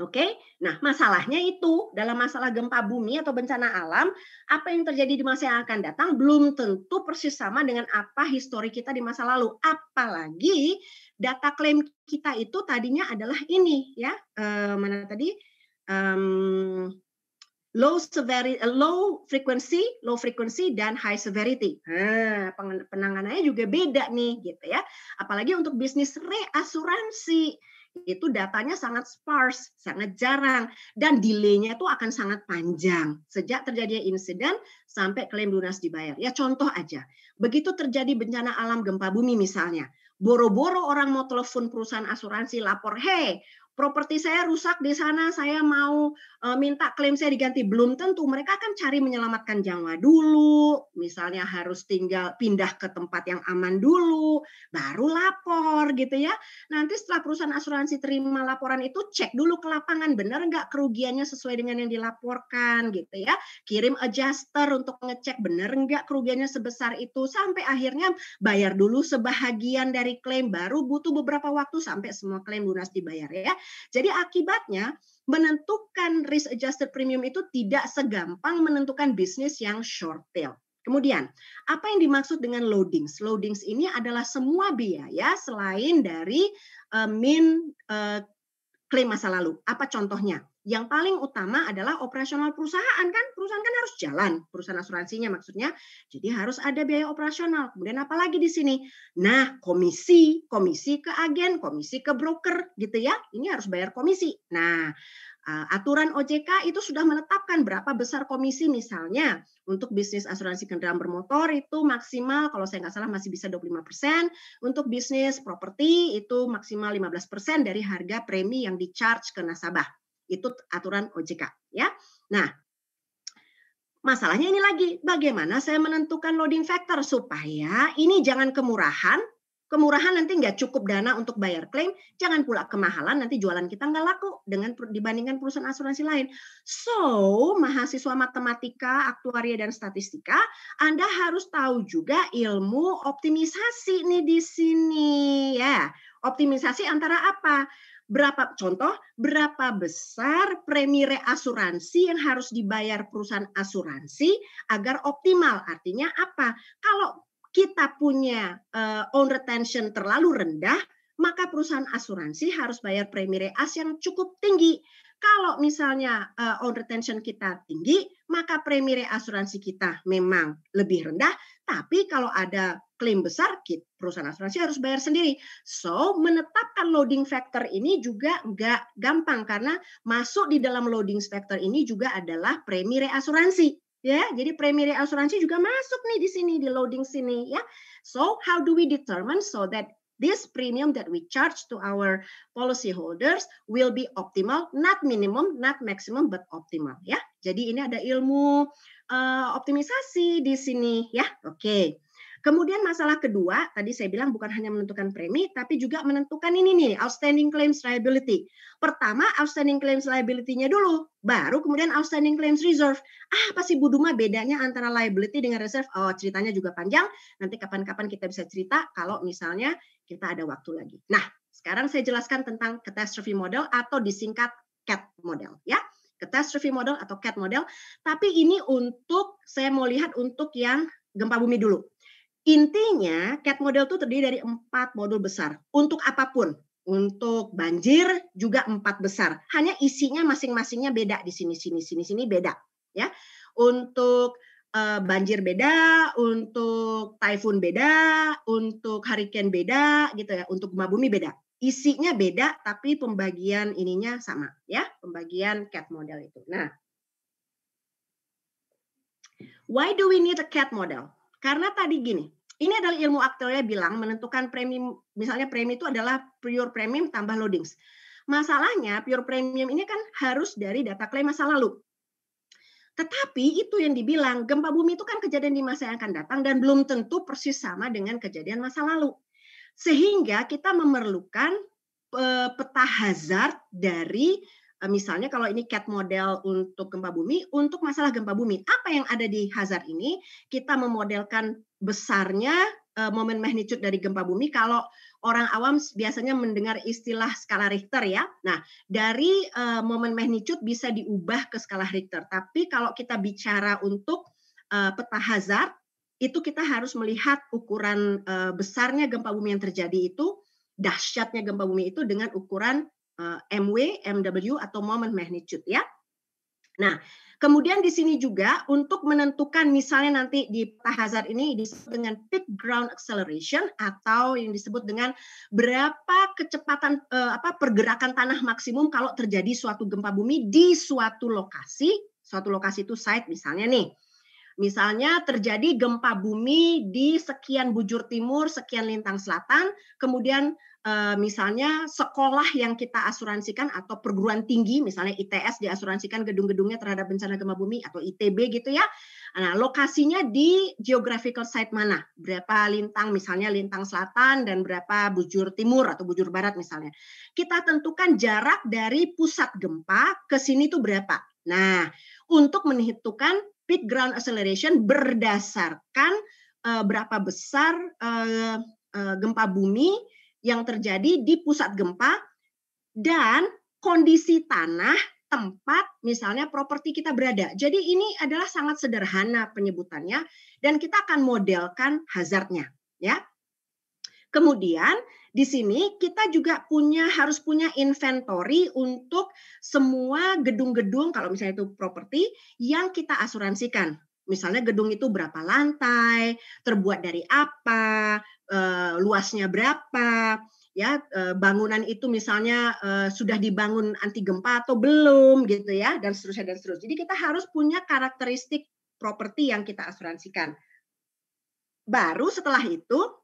Oke, okay? nah masalahnya itu dalam masalah gempa bumi atau bencana alam, apa yang terjadi di masa yang akan datang belum tentu persis sama dengan apa histori kita di masa lalu. Apalagi data klaim kita itu tadinya adalah ini, ya e, mana tadi um, low severity, eh, low frequency, low frequency dan high severity. Nah, penanganannya juga beda nih, gitu ya. Apalagi untuk bisnis reasuransi itu datanya sangat sparse, sangat jarang, dan delay-nya itu akan sangat panjang. Sejak terjadi insiden sampai klaim lunas dibayar. Ya contoh aja, begitu terjadi bencana alam gempa bumi misalnya, boro-boro orang mau telepon perusahaan asuransi lapor, hei properti saya rusak di sana, saya mau e, minta klaim saya diganti. Belum tentu mereka akan cari menyelamatkan jawa dulu, misalnya harus tinggal pindah ke tempat yang aman dulu, baru lapor gitu ya. Nanti setelah perusahaan asuransi terima laporan itu cek dulu ke lapangan benar nggak kerugiannya sesuai dengan yang dilaporkan gitu ya. Kirim adjuster untuk ngecek benar nggak kerugiannya sebesar itu sampai akhirnya bayar dulu sebahagian dari klaim baru butuh beberapa waktu sampai semua klaim lunas dibayar ya. Jadi akibatnya menentukan risk adjusted premium itu tidak segampang menentukan bisnis yang short tail. Kemudian, apa yang dimaksud dengan loadings? Loadings ini adalah semua biaya selain dari uh, min uh, klaim masa lalu. Apa contohnya? yang paling utama adalah operasional perusahaan kan perusahaan kan harus jalan perusahaan asuransinya maksudnya jadi harus ada biaya operasional kemudian apalagi di sini nah komisi komisi ke agen komisi ke broker gitu ya ini harus bayar komisi nah eh, aturan OJK itu sudah menetapkan berapa besar komisi misalnya untuk bisnis asuransi kendaraan bermotor itu maksimal kalau saya nggak salah masih bisa 25 persen untuk bisnis properti itu maksimal 15 persen dari harga premi yang di charge ke nasabah itu aturan OJK ya. Nah, masalahnya ini lagi bagaimana saya menentukan loading factor supaya ini jangan kemurahan, kemurahan nanti nggak cukup dana untuk bayar klaim, jangan pula kemahalan nanti jualan kita nggak laku dengan dibandingkan perusahaan asuransi lain. So, mahasiswa matematika, aktuaria dan statistika, Anda harus tahu juga ilmu optimisasi nih di sini ya. Optimisasi antara apa? berapa contoh berapa besar premi reasuransi yang harus dibayar perusahaan asuransi agar optimal artinya apa kalau kita punya uh, own retention terlalu rendah maka perusahaan asuransi harus bayar premi reas yang cukup tinggi kalau misalnya uh, eh, on retention kita tinggi, maka premi reasuransi kita memang lebih rendah. Tapi kalau ada klaim besar, perusahaan asuransi harus bayar sendiri. So, menetapkan loading factor ini juga nggak gampang karena masuk di dalam loading factor ini juga adalah premi reasuransi. Ya, jadi premi reasuransi juga masuk nih di sini di loading sini ya. So, how do we determine so that this premium that we charge to our policyholders will be optimal, not minimum, not maximum, but optimal. Ya, jadi ini ada ilmu uh, optimisasi di sini. Ya, oke. Okay. Kemudian masalah kedua, tadi saya bilang bukan hanya menentukan premi, tapi juga menentukan ini nih, outstanding claims liability. Pertama, outstanding claims liability-nya dulu, baru kemudian outstanding claims reserve. Ah, apa sih Buduma bedanya antara liability dengan reserve? Oh, ceritanya juga panjang, nanti kapan-kapan kita bisa cerita kalau misalnya kita ada waktu lagi. Nah, sekarang saya jelaskan tentang catastrophe model atau disingkat CAT model ya catastrophe model atau CAT model. Tapi ini untuk saya mau lihat untuk yang gempa bumi dulu. Intinya, CAT model itu terdiri dari empat modul besar untuk apapun. Untuk banjir juga empat besar. Hanya isinya masing-masingnya beda di sini, sini, sini, sini beda. Ya, untuk uh, banjir beda, untuk typhoon beda, untuk hurricane beda, gitu ya. Untuk gempa bumi beda. Isinya beda, tapi pembagian ininya sama, ya. Pembagian CAT model itu. Nah, why do we need a CAT model? Karena tadi gini, ini adalah ilmu aktuaria bilang menentukan premi, misalnya premi itu adalah pure premium tambah loadings. Masalahnya pure premium ini kan harus dari data klaim masa lalu. Tetapi itu yang dibilang gempa bumi itu kan kejadian di masa yang akan datang dan belum tentu persis sama dengan kejadian masa lalu. Sehingga kita memerlukan eh, peta hazard dari Eh, misalnya kalau ini CAT model untuk gempa bumi, untuk masalah gempa bumi, apa yang ada di hazard ini, kita memodelkan besarnya uh, momen magnitude dari gempa bumi kalau orang awam biasanya mendengar istilah skala Richter ya. Nah, dari uh, momen magnitude bisa diubah ke skala Richter. Tapi kalau kita bicara untuk uh, peta hazard, itu kita harus melihat ukuran uh, besarnya gempa bumi yang terjadi itu, dahsyatnya gempa bumi itu dengan ukuran Eh, MW, MW atau moment magnitude ya. Nah, kemudian di sini juga untuk menentukan misalnya nanti di hazard ini disebut dengan peak ground acceleration atau yang disebut dengan berapa kecepatan eh, apa pergerakan tanah maksimum kalau terjadi suatu gempa bumi di suatu lokasi, suatu lokasi itu site misalnya nih. Misalnya terjadi gempa bumi di sekian bujur timur, sekian lintang selatan, kemudian Eh, misalnya sekolah yang kita asuransikan atau perguruan tinggi misalnya ITS diasuransikan gedung-gedungnya terhadap bencana gempa bumi atau ITB gitu ya. Nah, lokasinya di geographical site mana? Berapa lintang misalnya lintang selatan dan berapa bujur timur atau bujur barat misalnya. Kita tentukan jarak dari pusat gempa ke sini itu berapa. Nah, untuk menentukan peak ground acceleration berdasarkan uh, berapa besar uh, uh, gempa bumi yang terjadi di pusat gempa dan kondisi tanah, tempat, misalnya properti kita berada. Jadi ini adalah sangat sederhana penyebutannya dan kita akan modelkan hazardnya, ya. Kemudian di sini kita juga punya harus punya inventory untuk semua gedung-gedung kalau misalnya itu properti yang kita asuransikan. Misalnya gedung itu berapa lantai, terbuat dari apa, e, luasnya berapa, ya e, bangunan itu misalnya e, sudah dibangun anti gempa atau belum gitu ya dan seterusnya dan seterusnya. Jadi kita harus punya karakteristik properti yang kita asuransikan. Baru setelah itu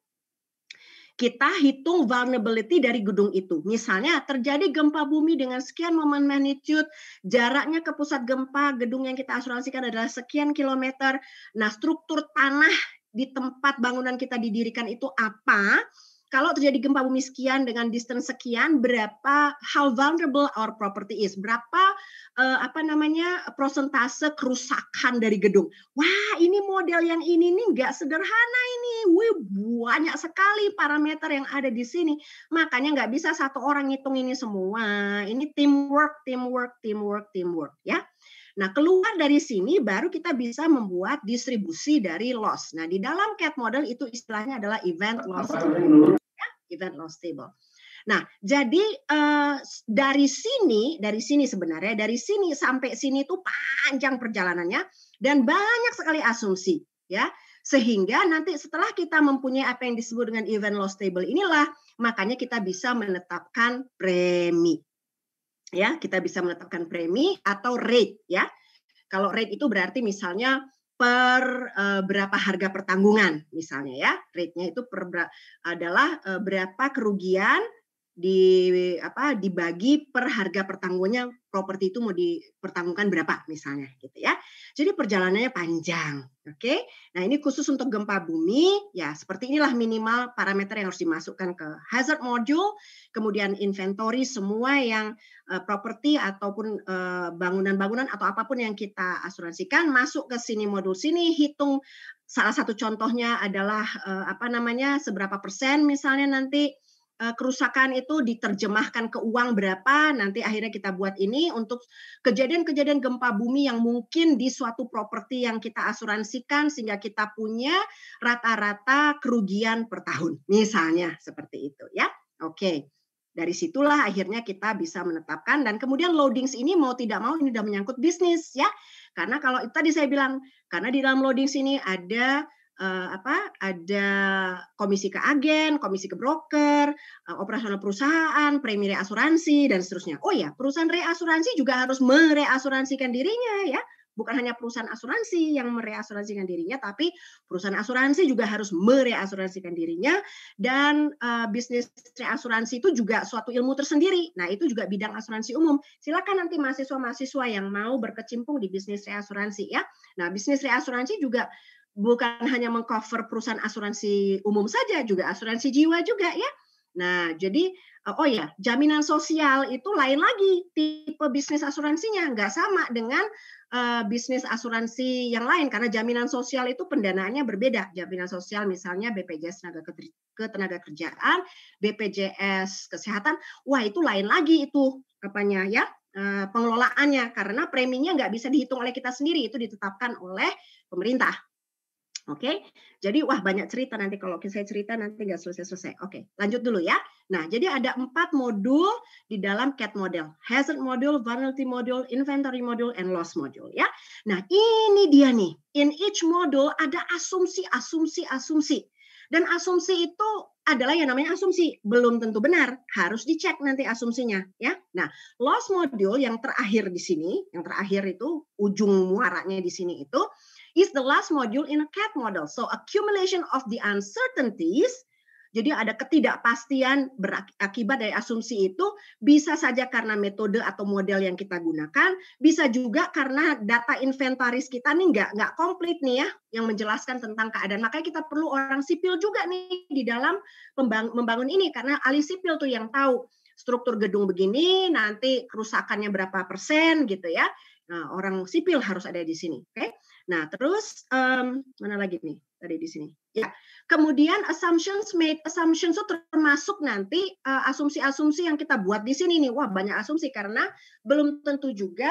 kita hitung vulnerability dari gedung itu. Misalnya terjadi gempa bumi dengan sekian momen magnitude, jaraknya ke pusat gempa, gedung yang kita asuransikan adalah sekian kilometer. Nah, struktur tanah di tempat bangunan kita didirikan itu apa? kalau terjadi gempa bumi sekian dengan distance sekian berapa how vulnerable our property is berapa uh, apa namanya prosentase kerusakan dari gedung wah ini model yang ini nih nggak sederhana ini wih banyak sekali parameter yang ada di sini makanya nggak bisa satu orang ngitung ini semua ini teamwork teamwork teamwork teamwork ya Nah, keluar dari sini baru kita bisa membuat distribusi dari loss. Nah, di dalam CAT model itu istilahnya adalah event loss table. Ya, event loss table. Nah, jadi eh, dari sini, dari sini sebenarnya, dari sini sampai sini itu panjang perjalanannya dan banyak sekali asumsi, ya. Sehingga nanti setelah kita mempunyai apa yang disebut dengan event loss table inilah, makanya kita bisa menetapkan premi ya kita bisa menetapkan premi atau rate ya kalau rate itu berarti misalnya per e, berapa harga pertanggungan misalnya ya rate-nya itu per, adalah e, berapa kerugian di apa dibagi per harga pertanggungnya properti itu mau dipertanggungkan berapa misalnya gitu ya. Jadi perjalanannya panjang, oke? Okay? Nah, ini khusus untuk gempa bumi ya, seperti inilah minimal parameter yang harus dimasukkan ke hazard module, kemudian inventory semua yang uh, properti ataupun eh, bangunan-bangunan uh, atau apapun yang kita asuransikan masuk ke sini modul sini, hitung salah satu contohnya adalah uh, apa namanya seberapa persen misalnya nanti Eh, kerusakan itu diterjemahkan ke uang berapa nanti akhirnya kita buat ini untuk kejadian-kejadian gempa bumi yang mungkin di suatu properti yang kita asuransikan sehingga kita punya rata-rata kerugian per tahun misalnya seperti itu ya oke dari situlah akhirnya kita bisa menetapkan dan kemudian loadings ini mau tidak mau ini sudah menyangkut bisnis ya karena kalau tadi saya bilang karena di dalam loadings ini ada uh, apa ada komisi ke agen, komisi ke broker, uh, operasional perusahaan, premi reasuransi dan seterusnya. Oh ya, perusahaan reasuransi juga harus mereasuransikan dirinya ya. Bukan hanya perusahaan asuransi yang mereasuransikan dirinya, tapi perusahaan asuransi juga harus mereasuransikan dirinya dan uh, bisnis reasuransi itu juga suatu ilmu tersendiri. Nah, itu juga bidang asuransi umum. Silakan nanti mahasiswa-mahasiswa yang mau berkecimpung di bisnis reasuransi ya. Nah, bisnis reasuransi juga bukan hanya mengcover perusahaan asuransi umum saja juga asuransi jiwa juga ya. Nah, jadi eh, oh ya, jaminan sosial itu lain lagi tipe bisnis asuransinya nggak sama dengan uh, bisnis asuransi yang lain karena jaminan sosial itu pendanaannya berbeda. Jaminan sosial misalnya BPJS tenaga ketenaga kerjaan, BPJS kesehatan, wah itu lain lagi itu apanya ya eh, pengelolaannya karena preminya nggak bisa dihitung oleh kita sendiri itu ditetapkan oleh pemerintah Oke, okay? jadi wah banyak cerita nanti kalau saya cerita nanti nggak selesai-selesai. Oke, okay, lanjut dulu ya. Nah, jadi ada empat modul di dalam CAT model. Hazard model, vulnerability model, inventory model, and loss module ya. Nah, ini dia nih. In each model ada asumsi, asumsi, asumsi. Dan asumsi itu adalah yang namanya asumsi. Belum tentu benar, harus dicek nanti asumsinya ya. Nah, loss module yang terakhir di sini, yang terakhir itu ujung muaranya di sini itu is the last module in a CAT model. So accumulation of the uncertainties, jadi ada ketidakpastian berakibat dari asumsi itu bisa saja karena metode atau model yang kita gunakan, bisa juga karena data inventaris kita nih nggak nggak komplit nih ya yang menjelaskan tentang keadaan. Makanya kita perlu orang sipil juga nih di dalam membangun ini karena ahli sipil tuh yang tahu struktur gedung begini, nanti kerusakannya berapa persen gitu ya. Nah, orang sipil harus ada di sini, oke? Okay? Nah, terus um, mana lagi nih tadi di sini? Ya, kemudian assumptions made assumptions itu termasuk nanti asumsi eh, asumsi-asumsi yang kita buat di sini nih. Wah, banyak asumsi karena belum tentu juga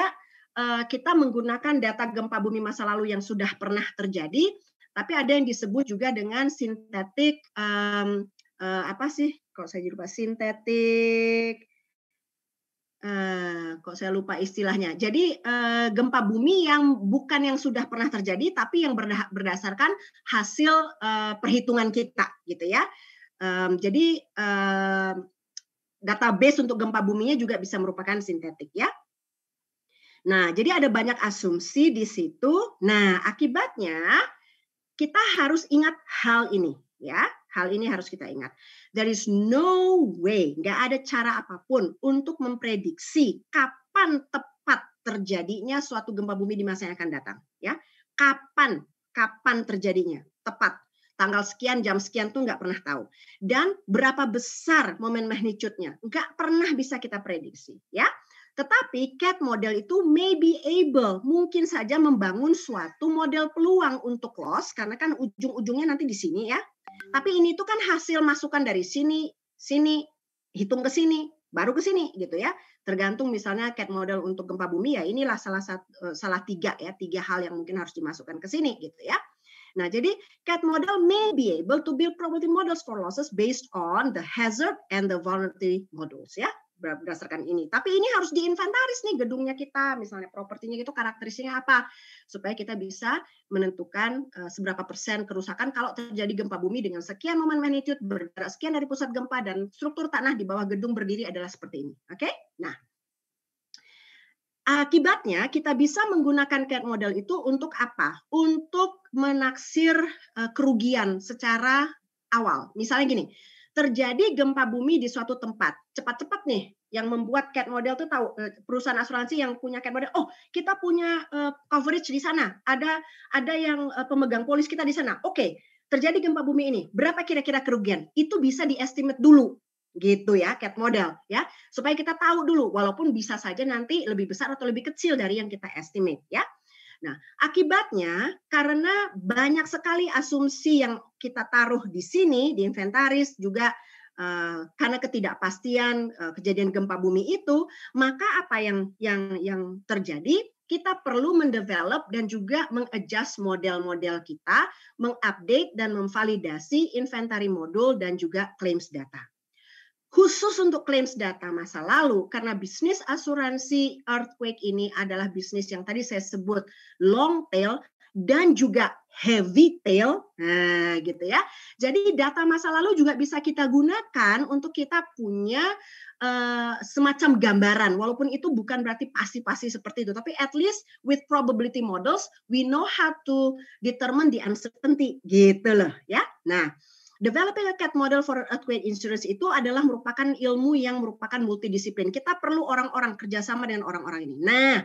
uh, kita menggunakan data gempa bumi masa lalu yang sudah pernah terjadi, tapi ada yang disebut juga dengan sintetik um, uh, apa sih? Kalau saya lupa sintetik Eh, kok saya lupa istilahnya. Jadi uh, gempa bumi yang bukan yang sudah pernah terjadi, tapi yang berdasarkan hasil uh, perhitungan kita, gitu ya. Um, jadi uh, database untuk gempa buminya juga bisa merupakan sintetik ya. Nah, jadi ada banyak asumsi di situ. Nah, akibatnya kita harus ingat hal ini ya. Hal ini harus kita ingat. There is no way, nggak ada cara apapun untuk memprediksi kapan tepat terjadinya suatu gempa bumi di masa yang akan datang. Ya, kapan, kapan terjadinya tepat tanggal sekian jam sekian tuh nggak pernah tahu dan berapa besar momen magnitude-nya nggak pernah bisa kita prediksi ya tetapi cat model itu may be able mungkin saja membangun suatu model peluang untuk loss karena kan ujung-ujungnya nanti di sini ya tapi ini tuh kan hasil masukan dari sini, sini, hitung ke sini, baru ke sini gitu ya. Tergantung misalnya cat model untuk gempa bumi ya inilah salah satu eh, salah tiga ya, tiga hal yang mungkin harus dimasukkan ke sini gitu ya. Nah, jadi CAT model may be able to build probability models for losses based on the hazard and the vulnerability models ya berdasarkan ini. Tapi ini harus diinventaris nih gedungnya kita, misalnya propertinya itu karakteristiknya apa, supaya kita bisa menentukan uh, seberapa persen kerusakan kalau terjadi gempa bumi dengan sekian momen magnitude berjarak sekian dari pusat gempa dan struktur tanah di bawah gedung berdiri adalah seperti ini. Oke? Okay? Nah, akibatnya kita bisa menggunakan CAD model itu untuk apa? Untuk menaksir uh, kerugian secara awal. Misalnya gini, terjadi gempa bumi di suatu tempat cepat-cepat nih yang membuat cat model tuh tahu eh, perusahaan asuransi yang punya cat model oh kita punya uh, coverage di sana ada ada yang uh, pemegang polis kita di sana oke okay, terjadi gempa bumi ini berapa kira-kira kerugian itu bisa diestimate dulu gitu ya cat model ya supaya kita tahu dulu walaupun bisa saja nanti lebih besar atau lebih kecil dari yang kita estimate ya Nah, akibatnya karena banyak sekali asumsi yang kita taruh di sini di inventaris juga Eh, karena ketidakpastian eh, kejadian gempa bumi itu, maka apa yang yang yang terjadi kita perlu mendevelop dan juga mengadjust model-model kita, mengupdate dan memvalidasi inventory modul dan juga claims data. Khusus untuk claims data masa lalu, karena bisnis asuransi earthquake ini adalah bisnis yang tadi saya sebut long tail dan juga heavy tail, nah, gitu ya. Jadi data masa lalu juga bisa kita gunakan untuk kita punya uh, semacam gambaran, walaupun itu bukan berarti pasti-pasti seperti itu, tapi at least with probability models we know how to determine the uncertainty, gitu loh, ya. Nah, Developing a CAT model for earthquake insurance itu adalah merupakan ilmu yang merupakan multidisiplin. Kita perlu orang-orang kerjasama dengan orang-orang ini. Nah,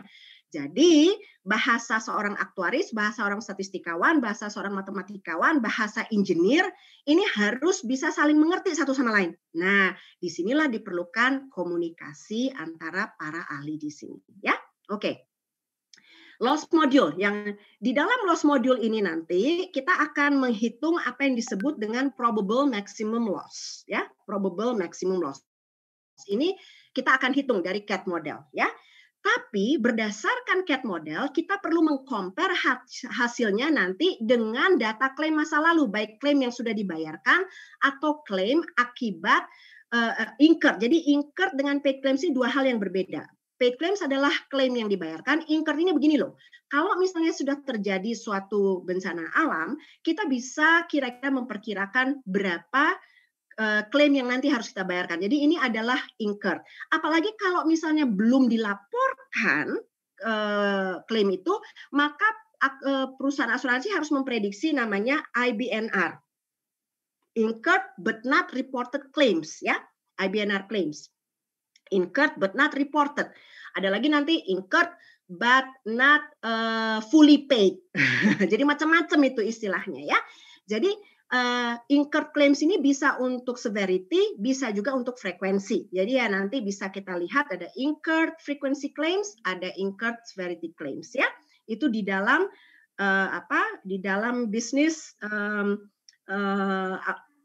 jadi, bahasa seorang aktuaris, bahasa orang statistikawan, bahasa seorang matematikawan, bahasa engineer ini harus bisa saling mengerti satu sama lain. Nah, disinilah diperlukan komunikasi antara para ahli di sini, ya. Oke. Okay. Loss module yang di dalam loss module ini nanti kita akan menghitung apa yang disebut dengan probable maximum loss, ya. Probable maximum loss. Ini kita akan hitung dari CAT model, ya. Tapi berdasarkan CAT model, kita perlu mengcompare hasilnya nanti dengan data klaim masa lalu, baik klaim yang sudah dibayarkan atau klaim akibat uh, incurred. Jadi incurred dengan paid claims ini dua hal yang berbeda. Paid claims adalah klaim yang dibayarkan, incurred ini begini loh. Kalau misalnya sudah terjadi suatu bencana alam, kita bisa kira-kira memperkirakan berapa Eh, klaim yang nanti harus kita bayarkan. Jadi ini adalah incurred. Apalagi kalau misalnya belum dilaporkan eh, klaim itu, maka eh, perusahaan asuransi harus memprediksi namanya IBNR. Incurred but not reported claims ya, IBNR claims. Incurred but not reported. Ada lagi nanti incurred but not uh, fully paid. [laughs] Jadi macam-macam itu istilahnya ya. Jadi uh, incurred claims ini bisa untuk severity, bisa juga untuk frekuensi. Jadi ya nanti bisa kita lihat ada incurred frequency claims, ada incurred severity claims ya. Itu di dalam uh, apa? Di dalam bisnis um, uh,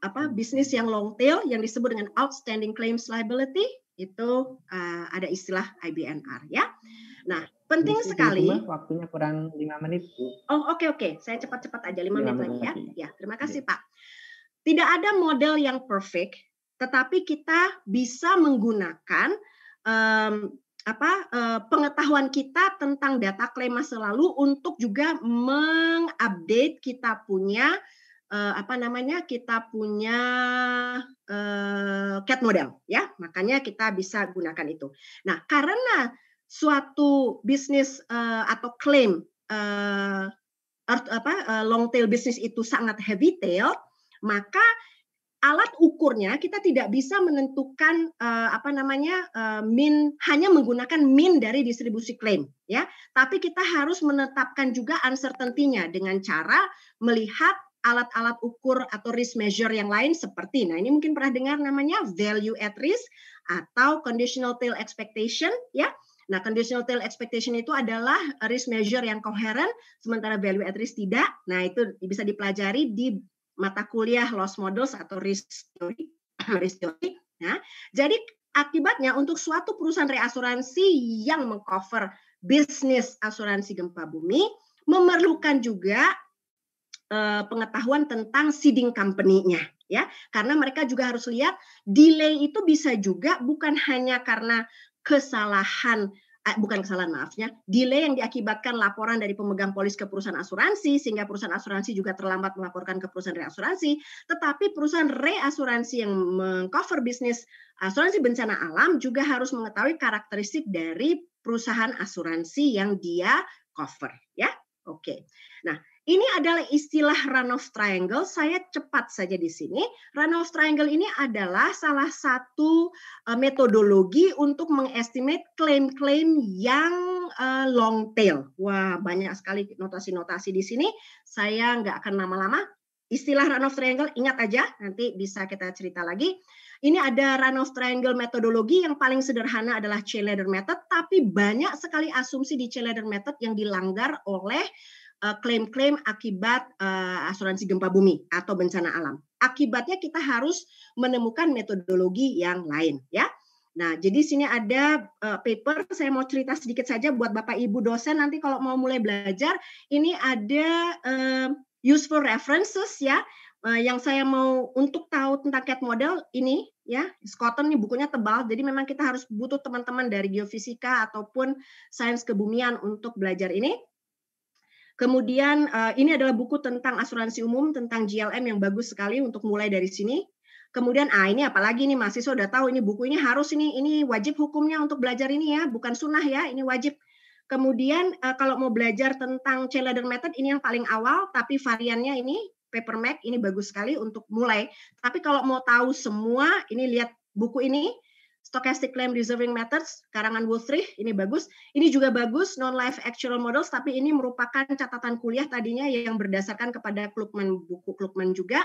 apa bisnis yang long tail yang disebut dengan outstanding claims liability itu uh, ada istilah IBNR ya. Nah, Penting sekali. Waktunya kurang lima menit. Bu. Oh oke okay, oke, okay. saya cepat-cepat aja lima menit, menit lagi ya. Ya terima iya. kasih ya. Pak. Tidak ada model yang perfect, tetapi kita bisa menggunakan um, apa uh, pengetahuan kita tentang data klaim masa lalu untuk juga mengupdate kita punya uh, apa namanya kita punya uh, CAT model ya makanya kita bisa gunakan itu. Nah karena suatu bisnis uh, atau klaim uh, eh, apa uh, long tail bisnis itu sangat heavy tail, maka alat ukurnya kita tidak bisa menentukan uh, apa namanya uh, min hanya menggunakan min dari distribusi klaim ya tapi kita harus menetapkan juga uncertainty-nya dengan cara melihat alat-alat ukur atau risk measure yang lain seperti nah ini mungkin pernah dengar namanya value at risk atau conditional tail expectation ya Nah, conditional tail expectation itu adalah risk measure yang koheren, sementara value at risk tidak. Nah, itu bisa dipelajari di mata kuliah loss models atau risk theory. [clears throat] risk theory. Nah, jadi akibatnya untuk suatu perusahaan reasuransi yang mengcover bisnis asuransi gempa bumi memerlukan juga eh, pengetahuan tentang seeding company-nya ya karena mereka juga harus lihat delay itu bisa juga bukan hanya karena kesalahan eh, bukan kesalahan maafnya, delay yang diakibatkan laporan dari pemegang polis ke perusahaan asuransi sehingga perusahaan asuransi juga terlambat melaporkan ke perusahaan reasuransi, tetapi perusahaan reasuransi yang mengcover bisnis asuransi bencana alam juga harus mengetahui karakteristik dari perusahaan asuransi yang dia cover ya. Oke. Nah, ini adalah istilah of Triangle. Saya cepat saja di sini. of Triangle ini adalah salah satu eh, metodologi untuk mengestimate klaim-klaim yang eh, long tail. Wah, banyak sekali notasi-notasi di sini. Saya nggak akan lama-lama. Istilah of Triangle, ingat aja. Nanti bisa kita cerita lagi. Ini ada of Triangle metodologi yang paling sederhana adalah ladder method, tapi banyak sekali asumsi di ladder method yang dilanggar oleh Eh, klaim-klaim akibat uh, asuransi gempa bumi atau bencana alam. Akibatnya kita harus menemukan metodologi yang lain ya. Nah, jadi sini ada uh, paper saya mau cerita sedikit saja buat Bapak Ibu dosen nanti kalau mau mulai belajar ini ada uh, useful references ya uh, yang saya mau untuk tahu tentang cat model ini ya. Scotton nih bukunya tebal jadi memang kita harus butuh teman-teman dari geofisika ataupun sains kebumian untuk belajar ini. Kemudian uh, ini adalah buku tentang asuransi umum tentang GLM yang bagus sekali untuk mulai dari sini. Kemudian ah ini apalagi nih mahasiswa sudah tahu ini buku ini harus ini ini wajib hukumnya untuk belajar ini ya, bukan sunnah ya, ini wajib. Kemudian uh, kalau mau belajar tentang Chandler method ini yang paling awal tapi variannya ini paper mac ini bagus sekali untuk mulai. Tapi kalau mau tahu semua ini lihat buku ini stochastic claim Reserving methods karangan Wolfrich ini bagus ini juga bagus non life actual models tapi ini merupakan catatan kuliah tadinya yang berdasarkan kepada Klugman buku Klugman juga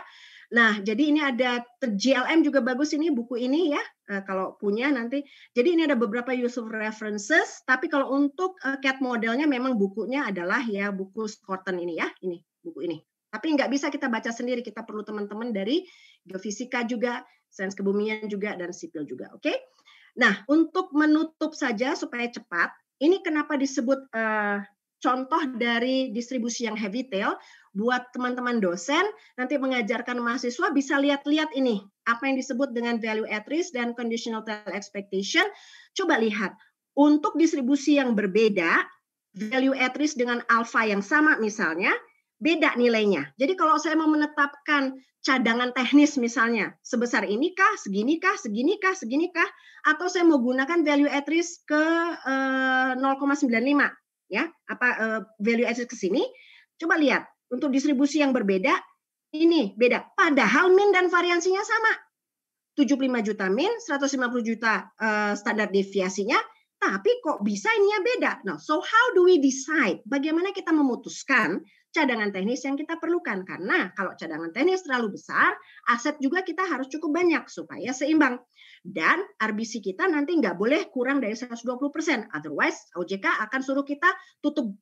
nah jadi ini ada GLM juga bagus ini buku ini ya eh, kalau punya nanti jadi ini ada beberapa use of references tapi kalau untuk eh, cat modelnya memang bukunya adalah ya buku Scorton ini ya ini buku ini tapi nggak bisa kita baca sendiri kita perlu teman-teman dari geofisika juga sains kebumian juga dan sipil juga, oke? Okay? Nah, untuk menutup saja supaya cepat, ini kenapa disebut uh, contoh dari distribusi yang heavy tail buat teman-teman dosen nanti mengajarkan mahasiswa bisa lihat-lihat ini apa yang disebut dengan value at risk dan conditional tail expectation. Coba lihat untuk distribusi yang berbeda, value at risk dengan alpha yang sama misalnya, beda nilainya. Jadi kalau saya mau menetapkan cadangan teknis misalnya, sebesar ini kah, segini kah, segini kah, segini kah, atau saya mau gunakan value at risk ke eh, 0,95 ya, apa eh, value at risk ke sini, coba lihat untuk distribusi yang berbeda ini beda. Padahal min dan variansinya sama. 75 juta min, 150 juta eh, standar deviasinya, tapi kok bisa desainnya beda. Nah, so how do we decide? Bagaimana kita memutuskan cadangan teknis yang kita perlukan? Karena kalau cadangan teknis terlalu besar, aset juga kita harus cukup banyak supaya seimbang. Dan RBC kita nanti nggak boleh kurang dari 120%. Otherwise, OJK akan suruh kita tutup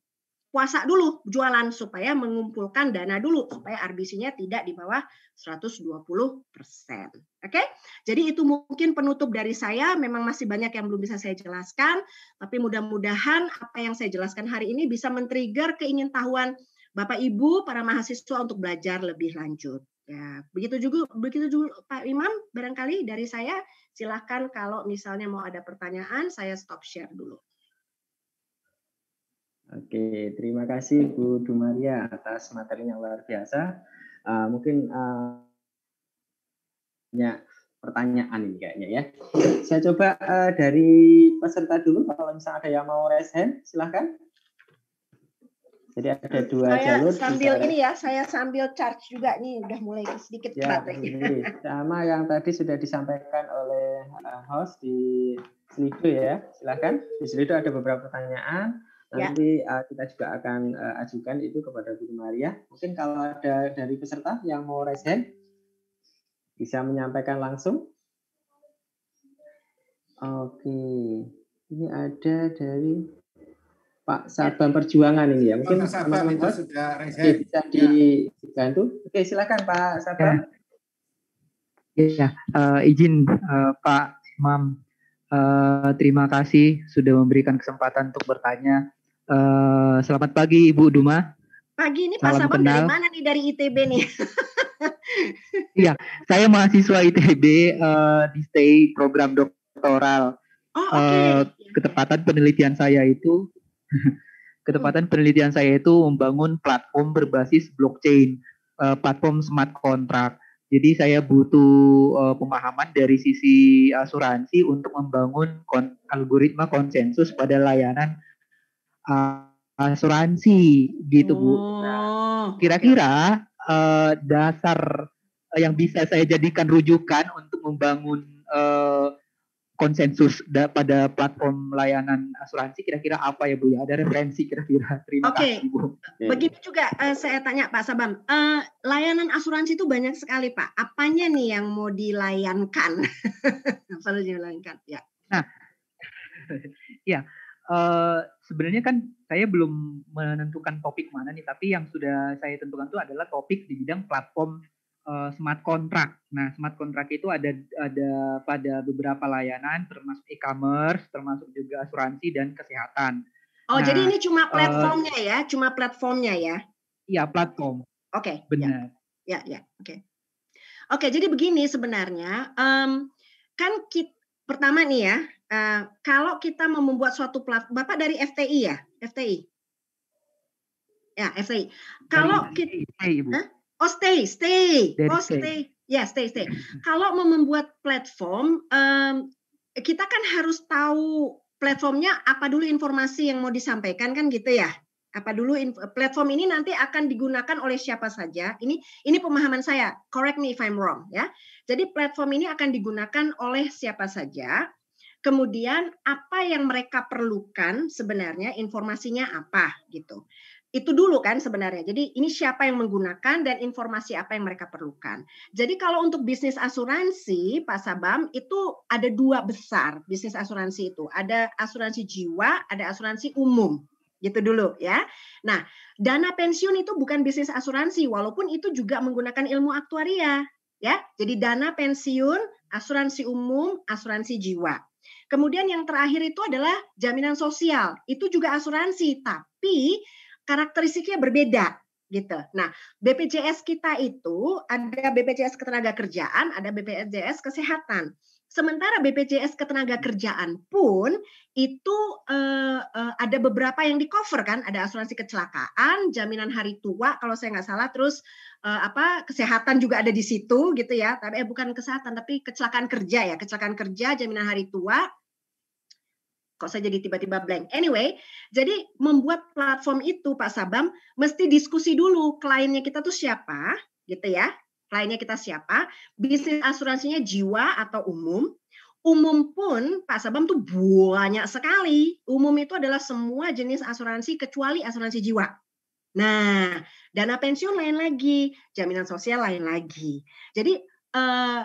puasa dulu jualan supaya mengumpulkan dana dulu supaya RBC-nya tidak di bawah 120%. Oke. Okay? Jadi itu mungkin penutup dari saya, memang masih banyak yang belum bisa saya jelaskan, tapi mudah-mudahan apa yang saya jelaskan hari ini bisa men-trigger keingintahuan Bapak Ibu para mahasiswa untuk belajar lebih lanjut. Ya, begitu juga begitu juga Pak Imam barangkali dari saya silahkan kalau misalnya mau ada pertanyaan saya stop share dulu. Oke, terima kasih Bu Dumaria atas materi yang luar biasa. Uh, mungkin uh, pertanyaan ini kayaknya ya. Saya coba uh, dari peserta dulu, kalau misalnya ada yang mau raise hand, silahkan. Jadi ada dua saya jalur. Sambil ini ya, saya sambil charge juga nih, udah mulai sedikit ya, ini. Sama yang tadi sudah disampaikan oleh host di Slido ya, silahkan. Di Slido ada beberapa pertanyaan Ya. Nanti ya. uh, kita juga akan uh, ajukan itu kepada Bu Maria. Mungkin kalau ada dari peserta yang mau raise hand, bisa menyampaikan langsung. Oke, ini ada dari Pak Sabang Perjuangan ini ya. Mungkin Pak Sabang itu sudah raise hand. Oke, bisa ya. dibantu. Oke, silakan Pak Sabang. Ya, ya. Uh, izin uh, Pak Imam. Uh, terima kasih sudah memberikan kesempatan untuk bertanya. Eh, selamat pagi Ibu Duma. Pagi ini Pak Sabang kenal. dari mana nih dari ITB nih? [laughs] Iya, saya mahasiswa ITB uh, eh, di stay program doktoral. Oh, okay. uh, eh, ketepatan penelitian saya itu [laughs] ketepatan hmm. penelitian saya itu membangun platform berbasis blockchain, platform smart contract. Jadi saya butuh pemahaman dari sisi asuransi untuk membangun algoritma konsensus pada layanan uh, asuransi gitu Bu. Oh, kira-kira uh, dasar yang bisa saya jadikan rujukan untuk membangun uh, konsensus pada platform layanan asuransi kira-kira apa ya Bu ya ada referensi kira-kira terima okay. kasih Bu. Begitu juga uh, saya tanya Pak Sabam, uh, layanan asuransi itu banyak sekali Pak. Apanya nih yang mau dilayankan? Perlu [laughs] dilayankan ya. Nah, [laughs] ya uh, sebenarnya kan saya belum menentukan topik mana nih, tapi yang sudah saya tentukan itu adalah topik di bidang platform uh, smart contract. Nah, smart contract itu ada ada pada beberapa layanan termasuk e-commerce, termasuk juga asuransi dan kesehatan. Oh, nah, jadi ini cuma eh, platformnya uh, ya, cuma platformnya ya. Iya, platform. Oke. Okay, ya. Benar. Ya, ya, oke. Oke, jadi begini sebenarnya um, kan kita pertama nih ya, Eh, kalau kita mau membuat suatu platform, Bapak dari FTI ya, FTI. Ya, FTI. Kalau kita stay, Huh? Oh, stay, stay. Dari oh, stay. stay. Ya, stay, stay. Mm-hmm. kalau mau membuat platform, um, kita kan harus tahu platformnya apa dulu informasi yang mau disampaikan kan gitu ya. Apa dulu platform ini nanti akan digunakan oleh siapa saja. Ini ini pemahaman saya. Correct me if I'm wrong ya. Jadi platform ini akan digunakan oleh siapa saja Kemudian apa yang mereka perlukan sebenarnya informasinya apa gitu. Itu dulu kan sebenarnya. Jadi ini siapa yang menggunakan dan informasi apa yang mereka perlukan. Jadi kalau untuk bisnis asuransi Pak Sabam itu ada dua besar bisnis asuransi itu. Ada asuransi jiwa, ada asuransi umum gitu dulu ya. Nah, dana pensiun itu bukan bisnis asuransi walaupun itu juga menggunakan ilmu aktuaria ya. Jadi dana pensiun, asuransi umum, asuransi jiwa. Kemudian yang terakhir itu adalah jaminan sosial. Itu juga asuransi, tapi karakteristiknya berbeda gitu. Nah, BPJS kita itu ada BPJS ketenagakerjaan, ada BPJS kesehatan. Sementara BPJS ketenagakerjaan pun itu eh, eh, ada beberapa yang di cover kan, ada asuransi kecelakaan, jaminan hari tua kalau saya nggak salah, terus eh, apa kesehatan juga ada di situ gitu ya. Tapi eh, bukan kesehatan tapi kecelakaan kerja ya, kecelakaan kerja, jaminan hari tua, kok saya jadi tiba-tiba blank. Anyway, jadi membuat platform itu Pak Sabam mesti diskusi dulu kliennya kita tuh siapa, gitu ya. Kliennya kita siapa, bisnis asuransinya jiwa atau umum. Umum pun Pak Sabam tuh banyak sekali. Umum itu adalah semua jenis asuransi kecuali asuransi jiwa. Nah, dana pensiun lain lagi, jaminan sosial lain lagi. Jadi uh,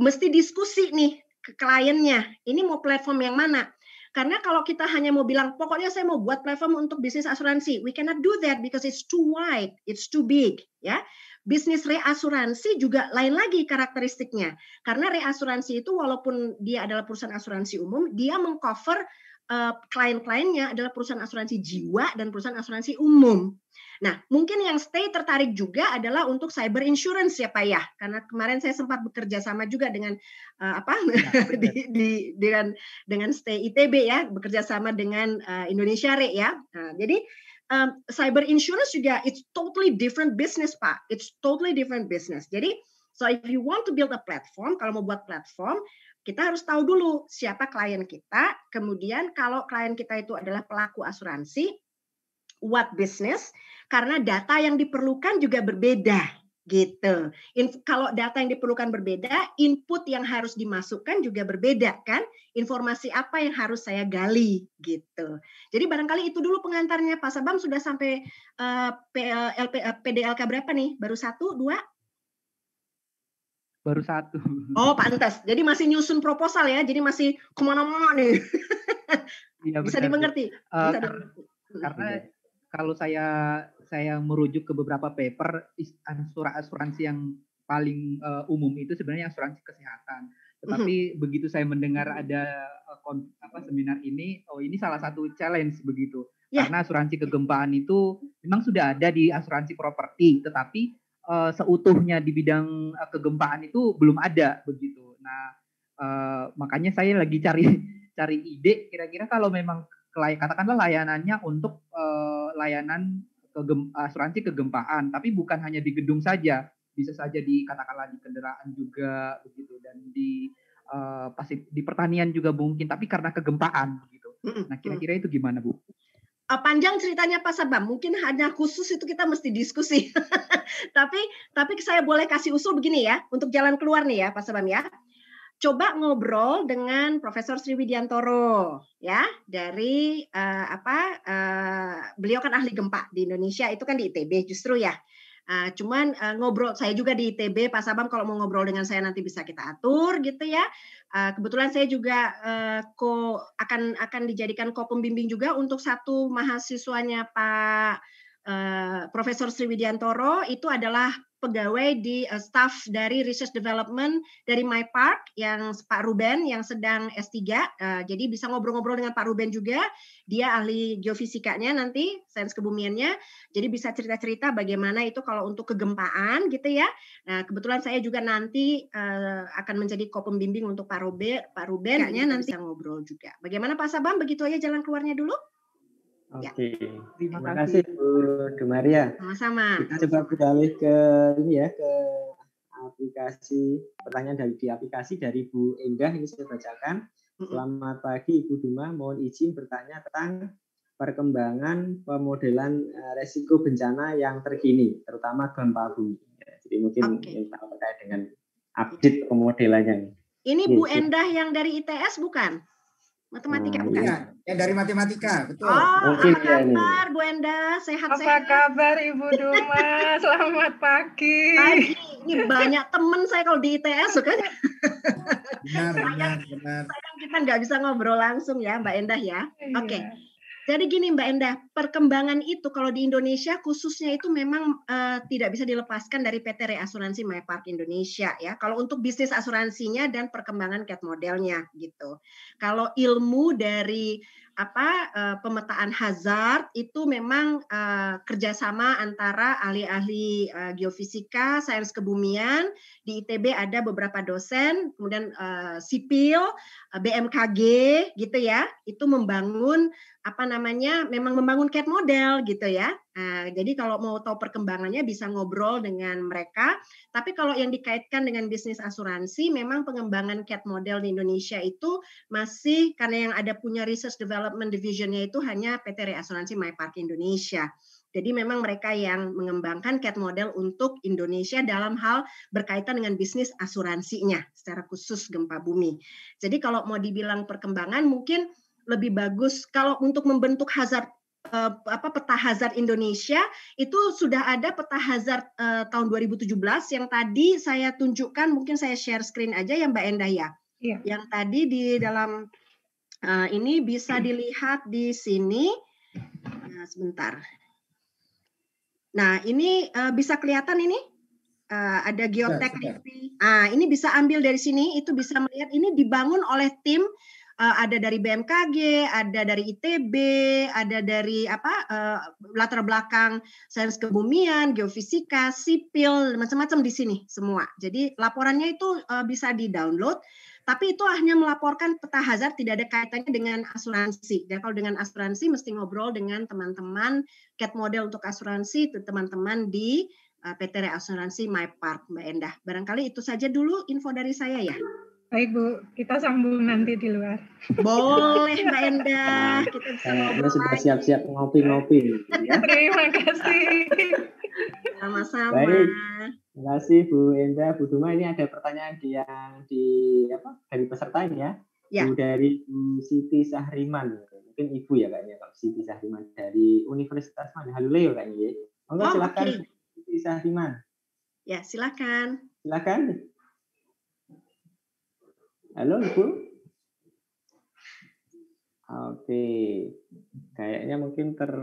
mesti diskusi nih ke kliennya. Ini mau platform yang mana? Karena kalau kita hanya mau bilang pokoknya saya mau buat platform untuk bisnis asuransi, we cannot do that because it's too wide, it's too big, ya. Bisnis reasuransi juga lain lagi karakteristiknya. Karena reasuransi itu walaupun dia adalah perusahaan asuransi umum, dia mengcover uh, klien-kliennya adalah perusahaan asuransi jiwa dan perusahaan asuransi umum. Nah, mungkin yang stay tertarik juga adalah untuk cyber insurance ya Pak ya, karena kemarin saya sempat bekerja sama juga dengan uh, apa ya, [laughs] di, di, dengan dengan stay ITB ya, bekerja sama dengan uh, Indonesia Re ya. Nah, jadi um, cyber insurance juga it's totally different business Pak, it's totally different business. Jadi So if you want to build a platform, kalau mau buat platform, kita harus tahu dulu siapa klien kita. Kemudian kalau klien kita itu adalah pelaku asuransi, what business? Karena data yang diperlukan juga berbeda gitu. In, kalau data yang diperlukan berbeda, input yang harus dimasukkan juga berbeda kan? Informasi apa yang harus saya gali gitu. Jadi barangkali itu dulu pengantarnya Pak Sabam sudah sampai uh, eh, PDLK eh, eh, berapa nih? Baru satu, dua? baru hmm. satu. Oh, pantas. Jadi masih nyusun proposal ya. Jadi masih kemana-mana nih. [laughs] Ya, Bisa dimengerti. Uh, Bisa hmm. Karena iya. kalau saya saya merujuk ke beberapa paper anu, asuransi yang paling uh, umum itu sebenarnya asuransi kesehatan. Tetapi mm -hmm. begitu saya mendengar hmm. ada uh, apa seminar ini, oh ini salah satu challenge begitu. Yeah. Karena asuransi kegempaan itu memang sudah ada di asuransi properti, tetapi uh, seutuhnya di bidang uh, kegempaan itu belum ada begitu. Nah, uh, makanya saya lagi cari [laughs] cari ide kira-kira kalau memang katakanlah layanannya untuk uh, layanan kegem, asuransi kegempaan, tapi bukan hanya di gedung saja, bisa saja di katakanlah di kendaraan juga begitu dan di uh, pasti di pertanian juga mungkin, tapi karena kegempaan begitu. Nah, kira-kira itu gimana, Bu? Ah, panjang ceritanya Pak Sabam, mungkin hanya khusus itu kita mesti diskusi. [laughs] tapi tapi saya boleh kasih usul begini ya untuk jalan keluar nih ya Pak Sabam ya. Coba ngobrol dengan Profesor Sri Widiantoro ya dari uh, apa uh, beliau kan ahli gempa di Indonesia itu kan di ITB justru ya. Uh, cuman uh, ngobrol saya juga di ITB Pak Sabam kalau mau ngobrol dengan saya nanti bisa kita atur gitu ya. Uh, kebetulan saya juga uh, ko akan akan dijadikan ko pembimbing juga untuk satu mahasiswanya Pak uh, Profesor Sri itu adalah pegawai di uh, staff dari research development dari My Park yang Pak Ruben yang sedang S3. Uh, eh, jadi bisa ngobrol-ngobrol dengan Pak Ruben juga. Dia ahli geofisikanya nanti, sains kebumiannya. Jadi bisa cerita-cerita bagaimana itu kalau untuk kegempaan gitu ya. Nah, kebetulan saya juga nanti uh, akan menjadi pembimbing untuk Pak Ruben, Pak Ruben ya, nanti iya. bisa ngobrol juga. Bagaimana Pak Sabam begitu aja jalan keluarnya dulu? Ya. Oke. Terima, Terima kasih. Bu Dumaria. Sama-sama. Kita coba beralih ke ini ya ke aplikasi pertanyaan dari di aplikasi dari Bu Endah ini saya bacakan. Selamat pagi Ibu Duma, mohon izin bertanya tentang perkembangan pemodelan eh, resiko bencana yang terkini, terutama gempa bumi. Jadi mungkin okay. terkait dengan update pemodelannya. Ini Bu Endah yang dari ITS bukan? Matematika hmm, bukan? Iya, ya dari matematika, betul. Oh, Mungkin apa iya, iya. kabar Bu Enda? Sehat-sehat? Apa kabar Ibu Duma? [laughs] Selamat pagi. Pagi. Ini banyak teman saya kalau di ITS, kan? Benar, benar, benar. Sayang kita nggak bisa ngobrol langsung ya Mbak Endah ya. Iya. Oke. Okay. Jadi gini Mbak Endah, perkembangan itu kalau di Indonesia khususnya itu memang uh, tidak bisa dilepaskan dari PT Reasuransi MyPark Indonesia ya. Kalau untuk bisnis asuransinya dan perkembangan cat modelnya gitu. Kalau ilmu dari apa uh, pemetaan hazard itu memang uh, kerjasama antara ahli-ahli uh, geofisika, sains kebumian di ITB ada beberapa dosen, kemudian uh, sipil, uh, BMKG gitu ya, itu membangun apa namanya, memang membangun cat model gitu ya. Nah, jadi kalau mau tahu perkembangannya bisa ngobrol dengan mereka. Tapi kalau yang dikaitkan dengan bisnis asuransi, memang pengembangan CAT model di Indonesia itu masih karena yang ada punya research development divisionnya itu hanya PT Reasuransi Park Indonesia. Jadi memang mereka yang mengembangkan CAT model untuk Indonesia dalam hal berkaitan dengan bisnis asuransinya secara khusus gempa bumi. Jadi kalau mau dibilang perkembangan mungkin lebih bagus kalau untuk membentuk hazard Eh, apa peta hazard Indonesia itu sudah ada peta hazard uh, tahun 2017 yang tadi saya tunjukkan mungkin saya share screen aja ya Mbak Endah ya. Iya. Yang tadi di dalam uh, ini bisa dilihat di sini. Nah, sebentar. Nah, ini uh, bisa kelihatan ini? Uh, ada geoteknik. ah, ini bisa ambil dari sini, itu bisa melihat ini dibangun oleh tim Eh, ada dari BMKG, ada dari ITB, ada dari apa uh, latar belakang sains kebumian, geofisika, sipil, macam-macam di sini semua. Jadi laporannya itu eh, bisa di-download tapi itu hanya melaporkan peta hazard tidak ada kaitannya dengan asuransi. Dan kalau dengan asuransi mesti ngobrol dengan teman-teman cat model untuk asuransi itu teman-teman di PT Reasuransi My Park Mbak Endah. Barangkali itu saja dulu info dari saya ya. Baik Bu, kita sambung nanti di luar. Boleh Mbak Endah, nah, kita bisa nah, sudah siap-siap ngopi-ngopi. Ya. Terima kasih. Sama-sama. Baik, terima kasih Bu Endah, Bu Duma. Ini ada pertanyaan di yang di apa dari peserta ini Ya. ya. Bu dari Bu Siti Sahriman, mungkin Ibu ya kayaknya Pak Siti Sahriman dari Universitas Mana Haluleo kayaknya. Ya. Monggo oh, silakan okay. Siti Sahriman. Ya silakan. Silakan. Halo Ibu? Oke. Kayaknya mungkin ter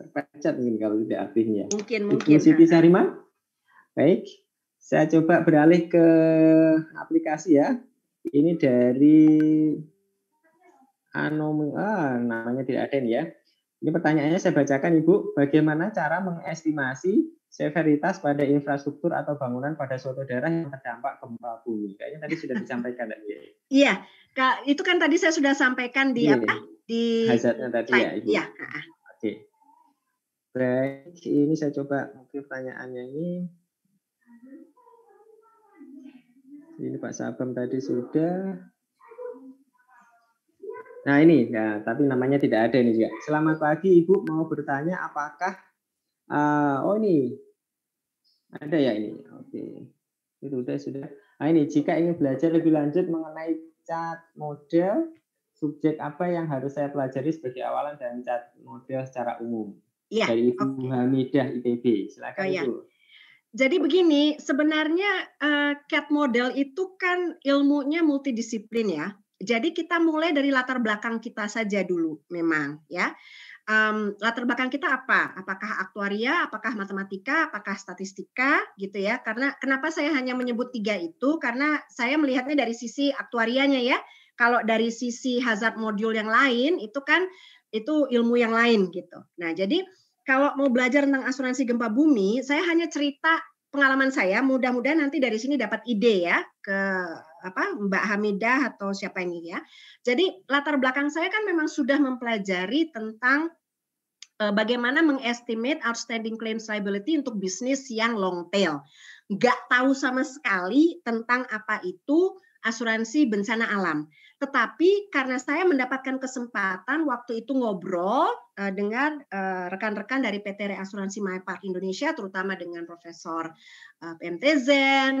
terpecat mungkin kalau tidak aktifnya. Mungkin, Ibu mungkin. Siti Sarima? Baik. Saya coba beralih ke aplikasi ya. Ini dari Anomi, ah, namanya tidak ada nih ya. Ini pertanyaannya saya bacakan Ibu, bagaimana cara mengestimasi severitas pada infrastruktur atau bangunan pada suatu daerah yang terdampak gempa bumi? Kayaknya tadi sudah disampaikan tadi. Iya, itu kan tadi saya sudah sampaikan di iya, apa? Di hazardnya tadi ya Ibu. Iya. Oke. Baik, ini saya coba mungkin pertanyaannya ini. Ini Pak Sabam tadi sudah. Nah ini, ya, tapi namanya tidak ada ini juga. Selamat pagi Ibu, mau bertanya apakah, uh, oh ini, ada ya ini, oke. Itu sudah, sudah. Nah ini, jika ingin belajar lebih lanjut mengenai cat model, subjek apa yang harus saya pelajari sebagai awalan dan cat model secara umum? Ya, Dari Ibu okay. Hamidah ITB, silakan oh, ya. Ibu. Jadi begini, sebenarnya uh, CAT model itu kan ilmunya multidisiplin ya jadi kita mulai dari latar belakang kita saja dulu memang ya. Um, latar belakang kita apa? Apakah aktuaria, apakah matematika, apakah statistika gitu ya. Karena kenapa saya hanya menyebut tiga itu? Karena saya melihatnya dari sisi aktuarianya ya. Kalau dari sisi hazard modul yang lain itu kan itu ilmu yang lain gitu. Nah, jadi kalau mau belajar tentang asuransi gempa bumi, saya hanya cerita pengalaman saya, mudah-mudahan nanti dari sini dapat ide ya ke apa Mbak Hamidah atau siapa ini ya. Jadi latar belakang saya kan memang sudah mempelajari tentang e, bagaimana mengestimate outstanding claims liability untuk bisnis yang long tail. Nggak tahu sama sekali tentang apa itu asuransi bencana alam. Tetapi karena saya mendapatkan kesempatan waktu itu ngobrol uh, dengan eh, rekan-rekan dari PT Reasuransi Maypark Indonesia, terutama dengan Profesor uh, eh, PMT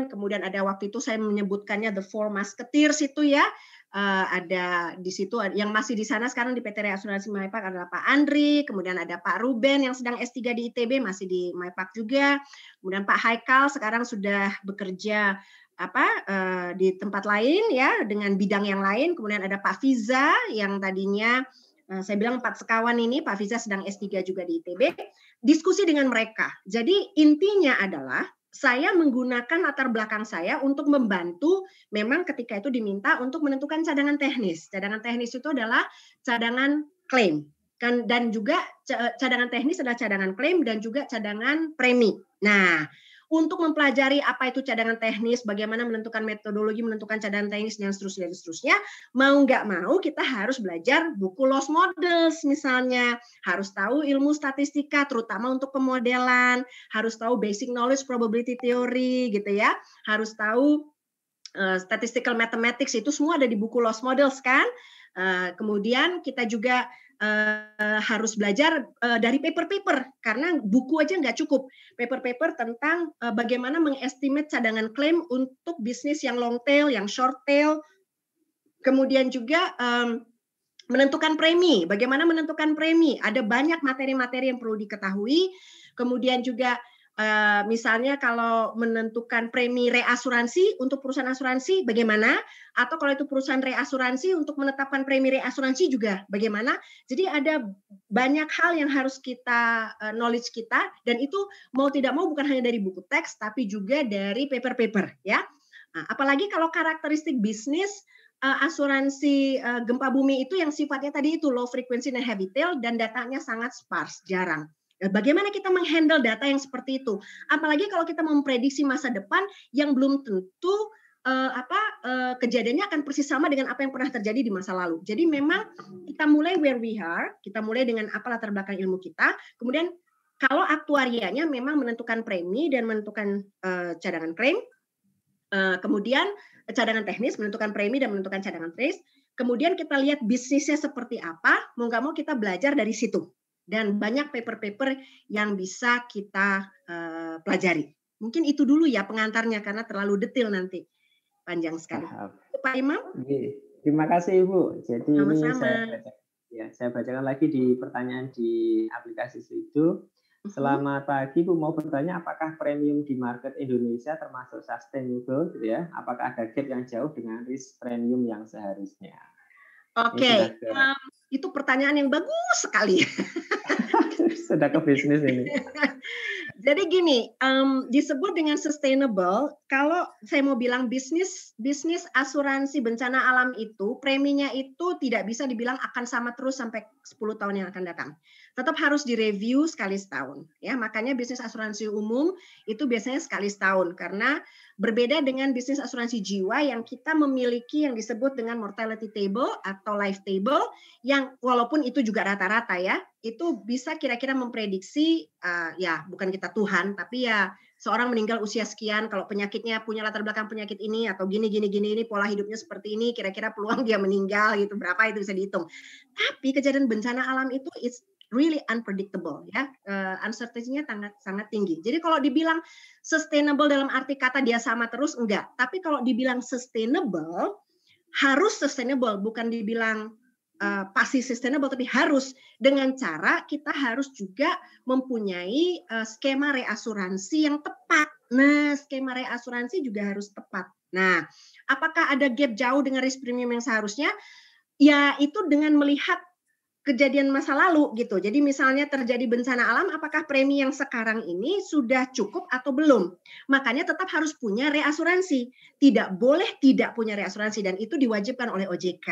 kemudian ada waktu itu saya menyebutkannya The Four Musketeers itu ya, ada di situ yang masih di sana sekarang di PT Reasuransi Maypark adalah Pak Andri, kemudian ada Pak Ruben yang sedang S3 di ITB masih di Maypark juga, kemudian Pak Haikal sekarang sudah bekerja apa eh, di tempat lain ya dengan bidang yang lain kemudian ada Pak Fiza yang tadinya eh, saya bilang empat sekawan ini Pak Fiza sedang S3 juga di ITB diskusi dengan mereka jadi intinya adalah saya menggunakan latar belakang saya untuk membantu memang ketika itu diminta untuk menentukan cadangan teknis. Cadangan teknis itu adalah cadangan klaim kan dan juga cadangan teknis adalah cadangan klaim dan juga cadangan premi. Nah, untuk mempelajari apa itu cadangan teknis, bagaimana menentukan metodologi, menentukan cadangan teknis dan seterusnya dan seterusnya. Mau nggak mau kita harus belajar buku loss models misalnya, harus tahu ilmu statistika terutama untuk pemodelan, harus tahu basic knowledge probability theory gitu ya, harus tahu eh, statistical mathematics itu semua ada di buku loss models kan. Eh, kemudian kita juga Uh, harus belajar uh, dari paper-paper karena buku aja nggak cukup paper-paper tentang uh, bagaimana mengestimate cadangan klaim untuk bisnis yang long tail, yang short tail, kemudian juga um, menentukan premi, bagaimana menentukan premi. Ada banyak materi-materi yang perlu diketahui. Kemudian juga Eh, misalnya kalau menentukan premi reasuransi untuk perusahaan asuransi bagaimana atau kalau itu perusahaan reasuransi untuk menetapkan premi reasuransi juga bagaimana jadi ada banyak hal yang harus kita eh, knowledge kita dan itu mau tidak mau bukan hanya dari buku teks tapi juga dari paper-paper ya nah, apalagi kalau karakteristik bisnis eh, asuransi gempa bumi itu yang sifatnya tadi itu low frequency dan heavy tail dan datanya sangat sparse jarang Eh, bagaimana kita menghandle data yang seperti itu? Apalagi kalau kita memprediksi masa depan yang belum tentu uh, apa uh, kejadiannya akan persis sama dengan apa yang pernah terjadi di masa lalu. Jadi memang kita mulai where we are, kita mulai dengan apa latar belakang ilmu kita, kemudian kalau aktuarianya memang menentukan premi dan menentukan uh, cadangan klaim, uh, kemudian cadangan teknis menentukan premi dan menentukan cadangan teknis, kemudian kita lihat bisnisnya seperti apa, mau nggak mau kita belajar dari situ dan banyak paper-paper yang bisa kita uh, pelajari. Mungkin itu dulu ya pengantarnya karena terlalu detail nanti panjang sekali. Itu, Pak Imam? Terima kasih Ibu. Jadi Sama -sama. ini saya baca, ya saya bacakan lagi di pertanyaan di aplikasi itu. Mm-hmm. Selamat pagi, Bu. Mau bertanya, apakah premium di market Indonesia termasuk sustainable, gitu ya? Apakah ada gap yang jauh dengan risk premium yang seharusnya? Oke, okay. um, itu pertanyaan yang bagus sekali. [laughs] sedang ke bisnis ini. [laughs] Jadi gini, um, disebut dengan sustainable. Kalau saya mau bilang bisnis bisnis asuransi bencana alam itu preminya itu tidak bisa dibilang akan sama terus sampai 10 tahun yang akan datang tetap harus direview sekali setahun ya makanya bisnis asuransi umum itu biasanya sekali setahun karena berbeda dengan bisnis asuransi jiwa yang kita memiliki yang disebut dengan mortality table atau life table yang walaupun itu juga rata-rata ya itu bisa kira-kira memprediksi uh, ya bukan kita Tuhan tapi ya seorang meninggal usia sekian kalau penyakitnya punya latar belakang penyakit ini atau gini gini gini ini pola hidupnya seperti ini kira-kira peluang dia meninggal gitu berapa itu bisa dihitung tapi kejadian bencana alam itu it's really unpredictable ya. Uh, uncertainty-nya sangat sangat tinggi. Jadi kalau dibilang sustainable dalam arti kata dia sama terus enggak, tapi kalau dibilang sustainable harus sustainable bukan dibilang uh, pasti sustainable tapi harus dengan cara kita harus juga mempunyai uh, skema reasuransi yang tepat. Nah, skema reasuransi juga harus tepat. Nah, apakah ada gap jauh dengan risk premium yang seharusnya? Ya, itu dengan melihat kejadian masa lalu gitu. Jadi misalnya terjadi bencana alam, apakah premi yang sekarang ini sudah cukup atau belum? Makanya tetap harus punya reasuransi. Tidak boleh tidak punya reasuransi dan itu diwajibkan oleh OJK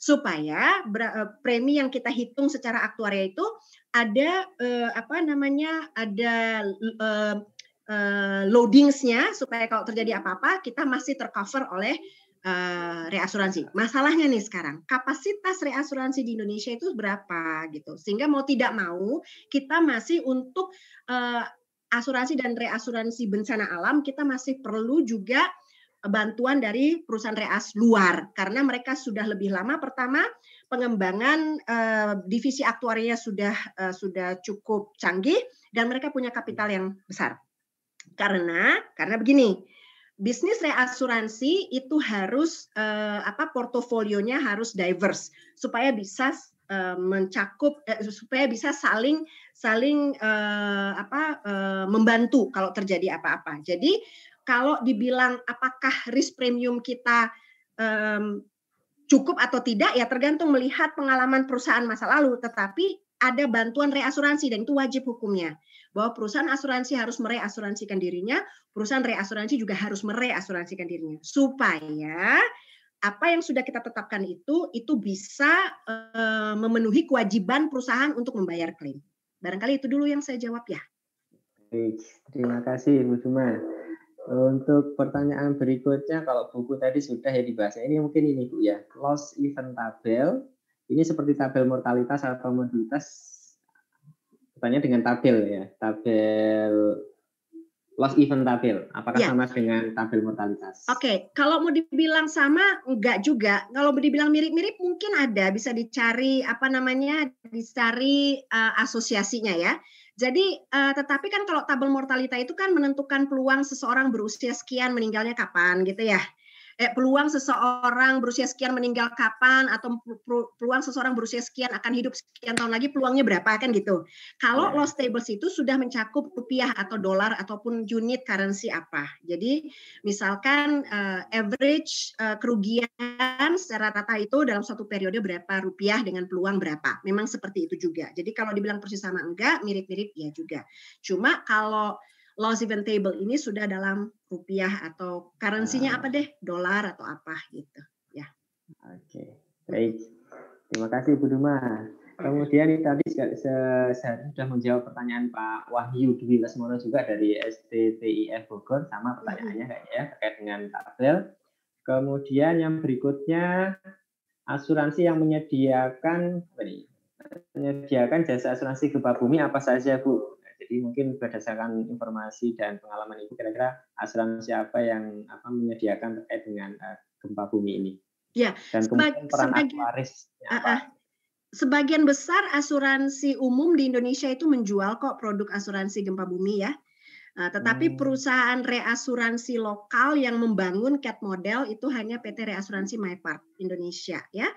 supaya eh, premi yang kita hitung secara aktuaria itu ada eh, apa namanya ada eh, eh, loadingsnya supaya kalau terjadi apa-apa kita masih tercover oleh uh, reasuransi. Masalahnya nih sekarang, kapasitas reasuransi di Indonesia itu berapa gitu. Sehingga mau tidak mau kita masih untuk uh, asuransi dan reasuransi bencana alam kita masih perlu juga bantuan dari perusahaan reas luar karena mereka sudah lebih lama pertama pengembangan uh, divisi aktuarinya sudah uh, sudah cukup canggih dan mereka punya kapital yang besar. Karena karena begini, bisnis reasuransi itu harus eh, apa portofolionya harus diverse supaya bisa eh, mencakup eh, supaya bisa saling saling eh, apa eh, membantu kalau terjadi apa-apa. Jadi kalau dibilang apakah risk premium kita eh, cukup atau tidak ya tergantung melihat pengalaman perusahaan masa lalu tetapi ada bantuan reasuransi dan itu wajib hukumnya bahwa perusahaan asuransi harus mereasuransikan dirinya, perusahaan reasuransi juga harus mereasuransikan dirinya supaya apa yang sudah kita tetapkan itu itu bisa e, memenuhi kewajiban perusahaan untuk membayar klaim. Barangkali itu dulu yang saya jawab ya. Baik, terima kasih Bu Suma. Untuk pertanyaan berikutnya, kalau buku tadi sudah ya dibahas, ini mungkin ini Bu ya, loss event tabel. Ini seperti tabel mortalitas atau modulitas Tanya dengan tabel ya, tabel loss event tabel. Apakah ya. sama dengan tabel mortalitas? Oke, okay. kalau mau dibilang sama enggak juga. Kalau mau dibilang mirip-mirip mungkin ada, bisa dicari apa namanya, dicari uh, asosiasinya ya. Jadi uh, tetapi kan kalau tabel mortalitas itu kan menentukan peluang seseorang berusia sekian meninggalnya kapan gitu ya eh, peluang seseorang berusia sekian meninggal kapan atau peluang seseorang berusia sekian akan hidup sekian tahun lagi peluangnya berapa kan gitu. Kalau iya. loss tables itu sudah mencakup rupiah atau dolar ataupun unit currency apa. Jadi misalkan uh, average uh, kerugian secara rata itu dalam satu periode berapa rupiah dengan peluang berapa. Memang seperti itu juga. Jadi kalau dibilang persis sama enggak, mirip-mirip ya juga. Cuma kalau loss event table ini sudah dalam rupiah atau currency-nya ah. apa deh, dolar atau apa gitu, ya. Oke, baik. Terima kasih Bu Duma. Kemudian tadi sudah menjawab pertanyaan Pak Wahyu Dwi Lesmono juga dari STTIF Bogor sama pertanyaannya mm-hmm. kayaknya ya terkait dengan tabel. Kemudian yang berikutnya asuransi yang menyediakan menyediakan jasa asuransi gempa bumi apa saja Bu? Jadi mungkin berdasarkan informasi dan pengalaman Ibu kira-kira asuransi apa yang apa menyediakan terkait dengan uh, gempa bumi ini? Ya, dan kemudian peran sebagi, aktuaris uh, uh, sebagian besar asuransi umum di Indonesia itu menjual kok produk asuransi gempa bumi ya. Eh, tetapi hmm. perusahaan reasuransi lokal yang membangun cat model itu hanya PT Reasuransi MyPart. Indonesia ya.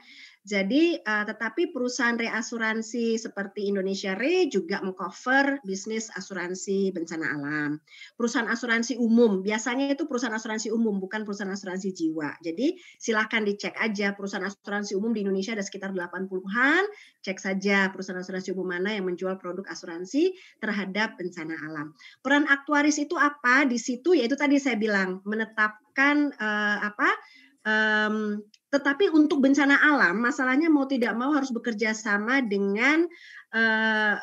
Jadi uh, tetapi perusahaan reasuransi seperti Indonesia Re juga mengcover bisnis asuransi bencana alam. Perusahaan asuransi umum biasanya itu perusahaan asuransi umum bukan perusahaan asuransi jiwa. Jadi silahkan dicek aja perusahaan asuransi umum di Indonesia ada sekitar 80-an. Cek saja perusahaan asuransi umum mana yang menjual produk asuransi terhadap bencana alam. Peran aktuaris itu apa? Di situ yaitu tadi saya bilang menetapkan uh, apa Um, tetapi untuk bencana alam, masalahnya mau tidak mau harus bekerja sama dengan, uh,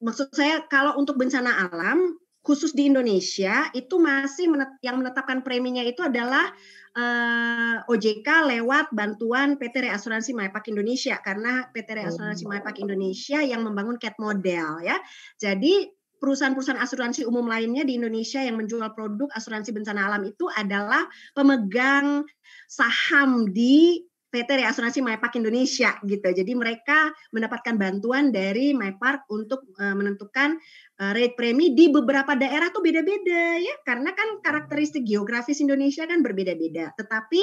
maksud saya kalau untuk bencana alam khusus di Indonesia itu masih menet, yang menetapkan preminya itu adalah uh, eh, OJK lewat bantuan PT Reasuransi Maipak Indonesia karena PT Reasuransi oh. Maipak Indonesia yang membangun CAT model ya. Jadi perusahaan-perusahaan asuransi umum lainnya di Indonesia yang menjual produk asuransi bencana alam itu adalah pemegang saham di PT Reasuransi MyPark Indonesia gitu. Jadi mereka mendapatkan bantuan dari MyPark untuk eh, menentukan eh, rate premi di beberapa daerah tuh beda-beda ya karena kan karakteristik geografis Indonesia kan berbeda-beda. Tetapi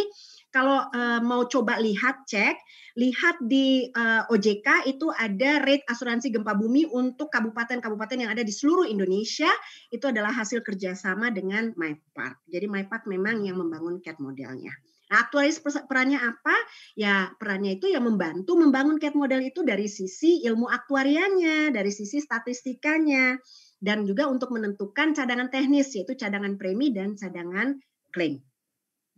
kalau uh, mau coba lihat cek, lihat di uh, eh, OJK itu ada rate asuransi gempa bumi untuk kabupaten-kabupaten yang ada di seluruh Indonesia itu adalah hasil kerjasama dengan MyPark. Jadi MyPark memang yang membangun CAT modelnya. Nah, aktualis perannya apa? Ya, perannya itu yang membantu membangun CAT model itu dari sisi ilmu aktuariannya, dari sisi statistikanya, dan juga untuk menentukan cadangan teknis, yaitu cadangan premi dan cadangan klaim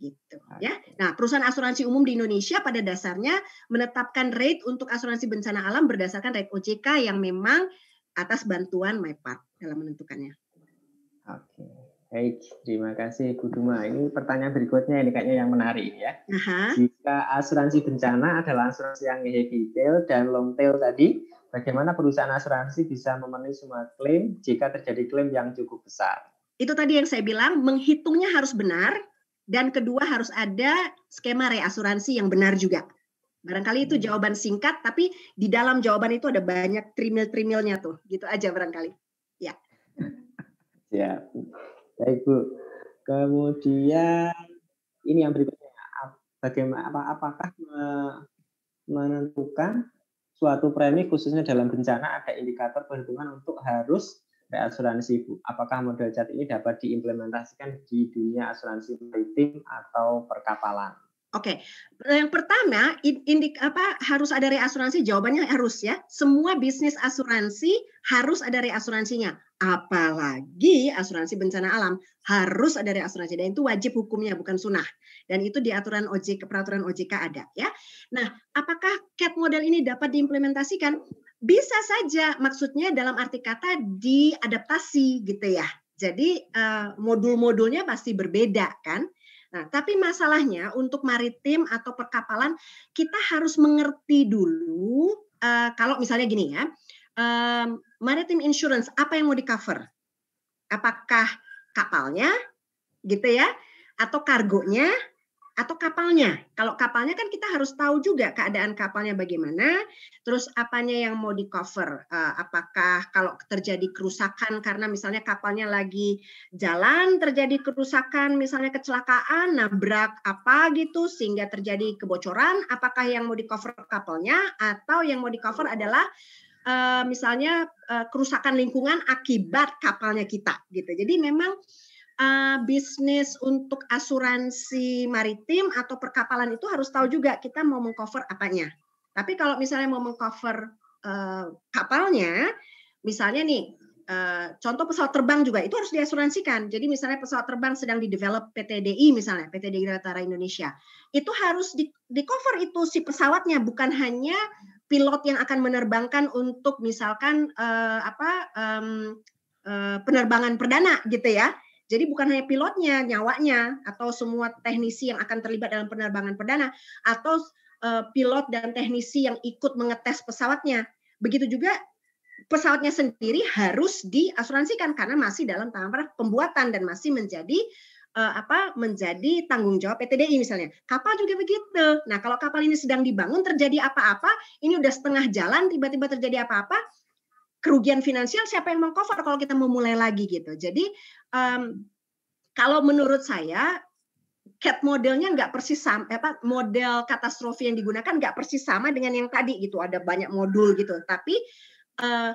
gitu ya. Nah, perusahaan asuransi umum di Indonesia pada dasarnya menetapkan rate untuk asuransi bencana alam berdasarkan rate OJK yang memang atas bantuan MyPart dalam menentukannya. Oke. Baik, terima kasih Duma. Ini pertanyaan berikutnya ini kayaknya yang menarik ya. Aha. Jika asuransi bencana adalah asuransi yang heavy detail dan long tail tadi, bagaimana perusahaan asuransi bisa memenuhi semua klaim jika terjadi klaim yang cukup besar? Itu tadi yang saya bilang, menghitungnya harus benar, dan kedua harus ada skema reasuransi yang benar juga. Barangkali itu hmm. jawaban singkat, tapi di dalam jawaban itu ada banyak trimil-trimilnya tuh. Gitu aja barangkali. Ya. Ya. [laughs] Baik, Bu. Kemudian ini yang berikutnya bagaimana apa apakah menentukan suatu premi khususnya dalam bencana ada indikator perhitungan untuk harus asuransi Bu, Apakah model cat ini dapat diimplementasikan di dunia asuransi maritim atau perkapalan? Oke, okay. yang pertama indik apa harus ada reasuransi? Jawabannya harus ya. Semua bisnis asuransi harus ada reasuransinya. Apalagi asuransi bencana alam harus ada reasuransi dan itu wajib hukumnya bukan sunnah. Dan itu di aturan OJK peraturan OJK ada ya. Nah, apakah CAT model ini dapat diimplementasikan? Bisa saja, maksudnya dalam arti kata diadaptasi gitu ya. Jadi eh, modul-modulnya pasti berbeda kan. Nah, tapi masalahnya untuk maritim atau perkapalan kita harus mengerti dulu eh, kalau misalnya gini ya, eh, maritim insurance apa yang mau di cover? Apakah kapalnya, gitu ya, atau kargonya, atau kapalnya. Kalau kapalnya kan kita harus tahu juga keadaan kapalnya bagaimana, terus apanya yang mau di cover. Eh, apakah kalau terjadi kerusakan karena misalnya kapalnya lagi jalan, terjadi kerusakan misalnya kecelakaan, nabrak apa gitu sehingga terjadi kebocoran, apakah yang mau di cover kapalnya atau yang mau di cover adalah eh, misalnya eh, kerusakan lingkungan akibat kapalnya kita gitu. Jadi memang uh, bisnis untuk asuransi maritim atau perkapalan itu harus tahu juga kita mau mengcover apanya. Tapi kalau misalnya mau mengcover uh, kapalnya, misalnya nih Uh, contoh pesawat terbang juga itu harus diasuransikan. Jadi misalnya pesawat terbang sedang di develop PTDI misalnya PT DI Ratara Indonesia itu harus di, di cover itu si pesawatnya bukan hanya pilot yang akan menerbangkan untuk misalkan uh, apa um, uh, penerbangan perdana gitu ya. Jadi bukan hanya pilotnya, nyawanya atau semua teknisi yang akan terlibat dalam penerbangan perdana atau uh, pilot dan teknisi yang ikut mengetes pesawatnya. Begitu juga pesawatnya sendiri harus diasuransikan karena masih dalam tahap pembuatan dan masih menjadi uh, apa menjadi tanggung jawab PTDI misalnya. Kapal juga begitu. Nah, kalau kapal ini sedang dibangun terjadi apa-apa, ini udah setengah jalan tiba-tiba terjadi apa-apa, kerugian finansial siapa yang mengcover kalau kita mau mulai lagi gitu. Jadi um, kalau menurut saya cat modelnya nggak persis sama apa model katastrofi yang digunakan nggak persis sama dengan yang tadi gitu ada banyak modul gitu tapi uh,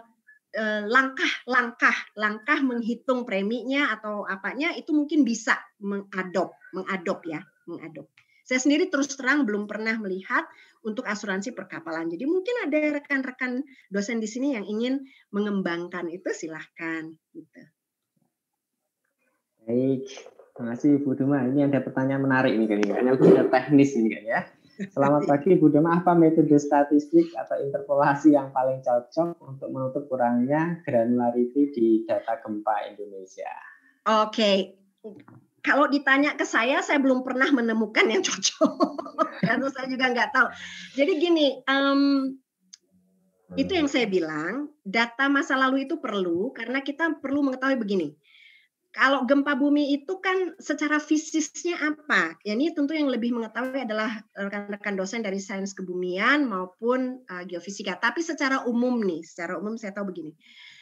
uh, langkah langkah langkah menghitung preminya atau apanya itu mungkin bisa mengadop mengadop ya mengadop saya sendiri terus terang belum pernah melihat untuk asuransi perkapalan. Jadi mungkin ada rekan-rekan dosen di sini yang ingin mengembangkan itu silahkan. Gitu. Baik, terima kasih Bu Duma. Ini ada pertanyaan menarik ini kan, ini punya teknis ini kan ya. Selamat iya. pagi Bu Duma. apa metode statistik atau interpolasi yang paling cocok untuk menutup kurangnya granularity di data gempa Indonesia? Oke, okay kalau ditanya ke saya, saya belum pernah menemukan yang [laughs] cocok. Karena saya juga nggak tahu. Jadi gini, um, itu yang saya bilang, data masa lalu itu perlu karena kita perlu mengetahui begini. Kalau gempa bumi itu kan secara fisiknya apa? Ya ini tentu yang lebih mengetahui adalah rekan-rekan dosen dari sains kebumian maupun uh, geofisika. Tapi secara umum nih, secara umum saya tahu begini.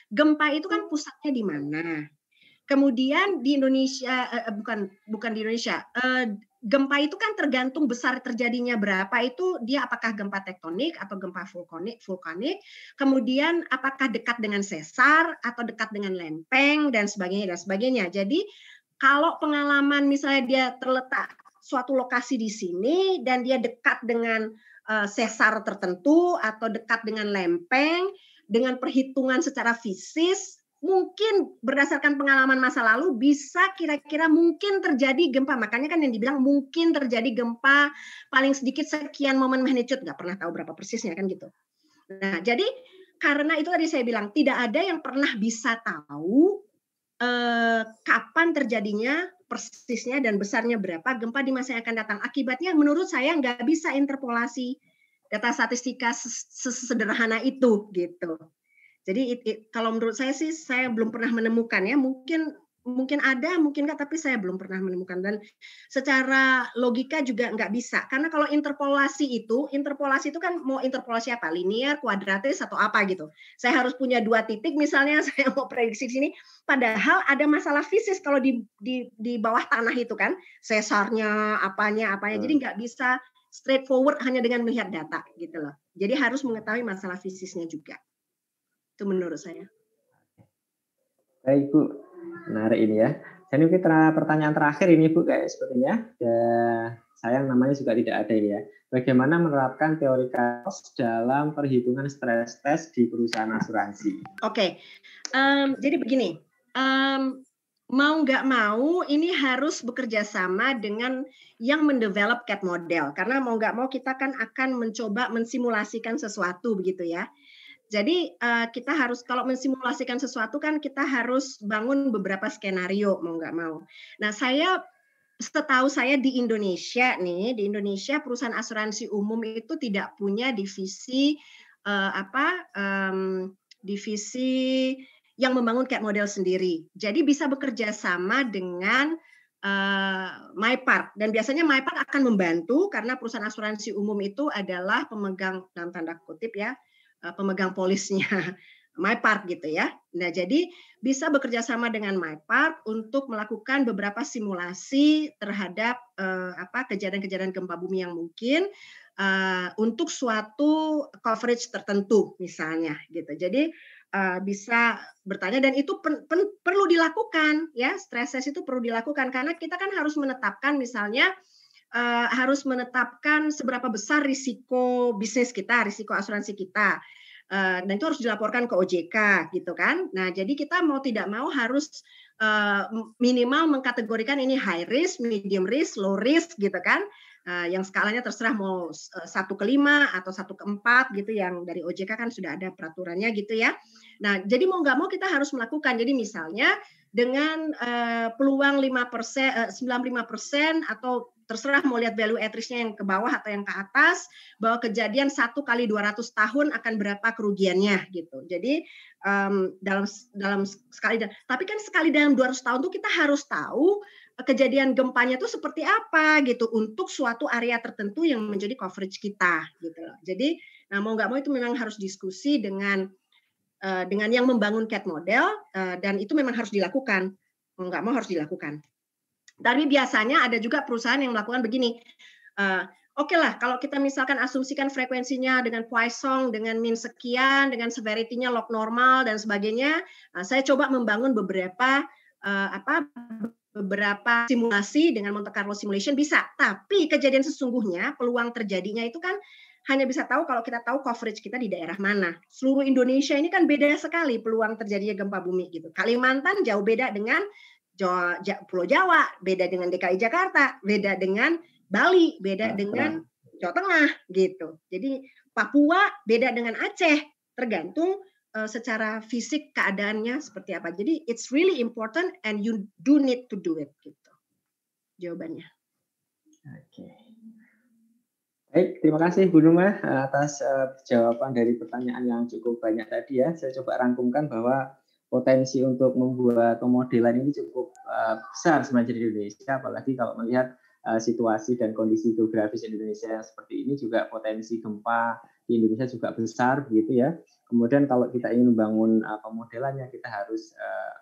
Gempa itu kan pusatnya di mana? Kemudian di Indonesia uh, bukan bukan di Indonesia uh, gempa itu kan tergantung besar terjadinya berapa itu dia apakah gempa tektonik atau gempa vulkanik vulkanik kemudian apakah dekat dengan sesar atau dekat dengan lempeng dan sebagainya dan sebagainya jadi kalau pengalaman misalnya dia terletak suatu lokasi di sini dan dia dekat dengan uh, sesar tertentu atau dekat dengan lempeng dengan perhitungan secara fisik mungkin berdasarkan pengalaman masa lalu bisa kira-kira mungkin terjadi gempa. Makanya kan yang dibilang mungkin terjadi gempa paling sedikit sekian momen magnitude, nggak pernah tahu berapa persisnya kan gitu. Nah, jadi karena itu tadi saya bilang tidak ada yang pernah bisa tahu eh, kapan terjadinya persisnya dan besarnya berapa gempa di masa yang akan datang. Akibatnya menurut saya nggak bisa interpolasi data statistika sesederhana itu gitu. Jadi it, it, kalau menurut saya sih saya belum pernah menemukan ya mungkin mungkin ada mungkin enggak tapi saya belum pernah menemukan dan secara logika juga enggak bisa karena kalau interpolasi itu interpolasi itu kan mau interpolasi apa linear kuadratis atau apa gitu saya harus punya dua titik misalnya [laughs] saya mau prediksi di sini padahal ada masalah fisik kalau di, di di bawah tanah itu kan sesarnya apanya apanya hmm. jadi enggak bisa straightforward hanya dengan melihat data gitu loh jadi harus mengetahui masalah fisiknya juga itu menurut saya. Baik Bu, menarik ini ya. Dan mungkin pertanyaan terakhir ini Bu, kayak sepertinya ya, sayang namanya juga tidak ada ini ya. Bagaimana menerapkan teori kaos dalam perhitungan stres test di perusahaan asuransi? Oke, okay. um, jadi begini, um, mau nggak mau ini harus bekerja sama dengan yang mendevelop cat model karena mau nggak mau kita kan akan mencoba mensimulasikan sesuatu begitu ya. Jadi uh, kita harus kalau mensimulasikan sesuatu kan kita harus bangun beberapa skenario mau nggak mau. Nah saya setahu saya di Indonesia nih di Indonesia perusahaan asuransi umum itu tidak punya divisi uh, apa um, divisi yang membangun kayak model sendiri. Jadi bisa bekerja sama dengan uh, eh, MyPark dan biasanya MyPark akan membantu karena perusahaan asuransi umum itu adalah pemegang dalam tanda kutip ya Eh, pemegang polisnya [laughs] Part gitu ya. Nah, jadi bisa bekerja sama dengan Part untuk melakukan beberapa simulasi terhadap uh, apa kejadian-kejadian gempa bumi yang mungkin uh, untuk suatu coverage tertentu misalnya gitu. Jadi uh, bisa bertanya dan itu pen, pen, perlu dilakukan ya. Stress test itu perlu dilakukan karena kita kan harus menetapkan misalnya Eh, harus menetapkan seberapa besar risiko bisnis kita, risiko asuransi kita. Eh, dan itu harus dilaporkan ke OJK gitu kan. Nah, jadi kita mau tidak mau harus eh, minimal mengkategorikan ini high risk, medium risk, low risk gitu kan. yang skalanya terserah mau satu ke lima atau satu ke empat gitu yang dari OJK kan sudah ada peraturannya gitu ya. Nah, jadi mau nggak mau kita harus melakukan. Jadi misalnya dengan peluang lima persen, sembilan lima persen atau terserah mau lihat value at risk-nya yang ke bawah atau yang ke atas bahwa kejadian satu kali 200 tahun akan berapa kerugiannya gitu. Jadi um, dalam dalam sekali tapi kan sekali dalam 200 tahun tuh kita harus tahu eh, kejadian gempanya tuh seperti apa gitu untuk suatu area tertentu yang menjadi coverage kita gitu loh. Jadi nah mau nggak mau itu memang harus diskusi dengan uh, dengan yang membangun cat model uh, dan itu memang harus dilakukan. Mau nggak mau harus dilakukan. Tapi biasanya ada juga perusahaan yang melakukan begini. Uh, Oke okay lah, kalau kita misalkan asumsikan frekuensinya dengan Poisson, dengan min sekian, dengan severity-nya log normal dan sebagainya, nah, saya coba membangun beberapa uh, apa beberapa simulasi dengan Monte Carlo simulation bisa. Tapi kejadian sesungguhnya, peluang terjadinya itu kan hanya bisa tahu kalau kita tahu coverage kita di daerah mana. Seluruh Indonesia ini kan beda sekali peluang terjadinya gempa bumi gitu. Kalimantan jauh beda dengan Jawa, Pulau Jawa, beda dengan DKI Jakarta, beda dengan Bali, beda dengan Jawa Tengah gitu. Jadi Papua beda dengan Aceh, tergantung uh, secara fisik keadaannya seperti apa. Jadi it's really important and you do need to do it gitu. Jawabannya. Oke. Okay. Baik, terima kasih Bu Numa eh, atas uh, jawaban dari pertanyaan yang cukup banyak tadi ya. Saya coba rangkumkan bahwa potensi untuk membuat pemodelan ini cukup uh, besar sebenarnya di Indonesia, apalagi kalau melihat uh, situasi dan kondisi geografis Indonesia yang seperti ini juga potensi gempa di Indonesia juga besar, gitu ya. Kemudian kalau kita ingin membangun uh, pemodelannya, kita harus uh,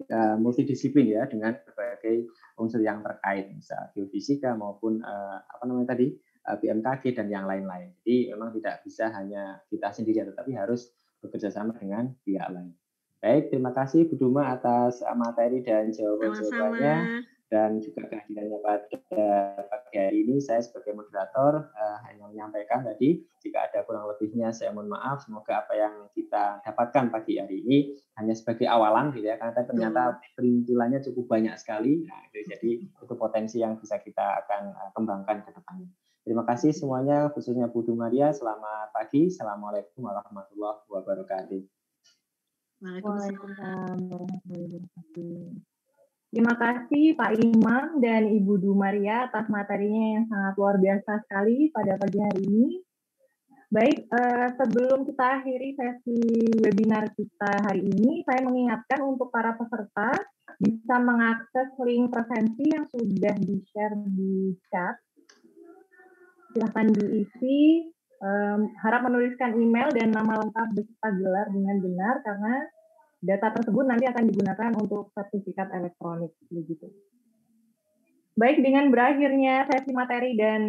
uh, multidisiplin ya dengan berbagai unsur yang terkait, misal geofisika maupun apa namanya tadi BMKG dan yang lain-lain. Jadi memang tidak bisa hanya kita sendiri, tetapi harus bekerja sama dengan pihak lain. Baik, terima kasih Bu Duma atas eh, materi dan jawaban-jawabannya dan juga kehadirannya pada pagi hari ini. Saya sebagai moderator uh, hanya menyampaikan tadi jika ada kurang lebihnya saya mohon maaf. Semoga apa yang kita dapatkan pagi hari ini hanya sebagai awalan gitu ya karena ternyata perintilannya cukup banyak sekali. Nah, itu jadi itu potensi yang bisa kita akan uh, kembangkan ke depannya. Terima kasih semuanya khususnya Bu Maria. Selamat pagi. Assalamualaikum warahmatullahi wabarakatuh. Waalaikumsalam warahmatullahi wabarakatuh. Terima kasih Pak Imam dan Ibu Dumaria atas materinya yang sangat luar biasa sekali pada pagi hari ini. Baik, eh, sebelum kita akhiri sesi webinar kita hari ini, saya mengingatkan untuk para peserta bisa mengakses link presensi yang sudah di-share di chat. Silahkan diisi Um, harap menuliskan email dan nama lengkap beserta gelar dengan benar karena data tersebut nanti akan digunakan untuk sertifikat elektronik begitu. Baik, dengan berakhirnya sesi materi dan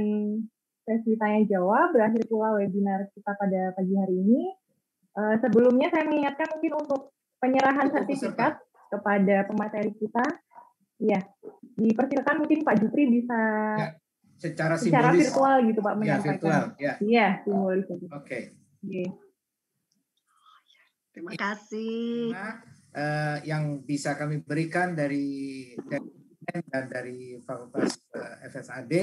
sesi tanya jawab, berakhir pula webinar kita pada pagi hari ini. Uh, sebelumnya saya mengingatkan mungkin untuk penyerahan sertifikat kepada pemateri kita. Ya, dipersilakan mungkin Pak Jupri bisa ya secara, secara virtual gitu Pak ya, menyampaikan. Ya, virtual, ya. Iya, simbolis. Oke. Okay. Iya. Yeah. Terima kasih. Nah, uh, yang bisa kami berikan dari dan dari Fakultas eh, FSAD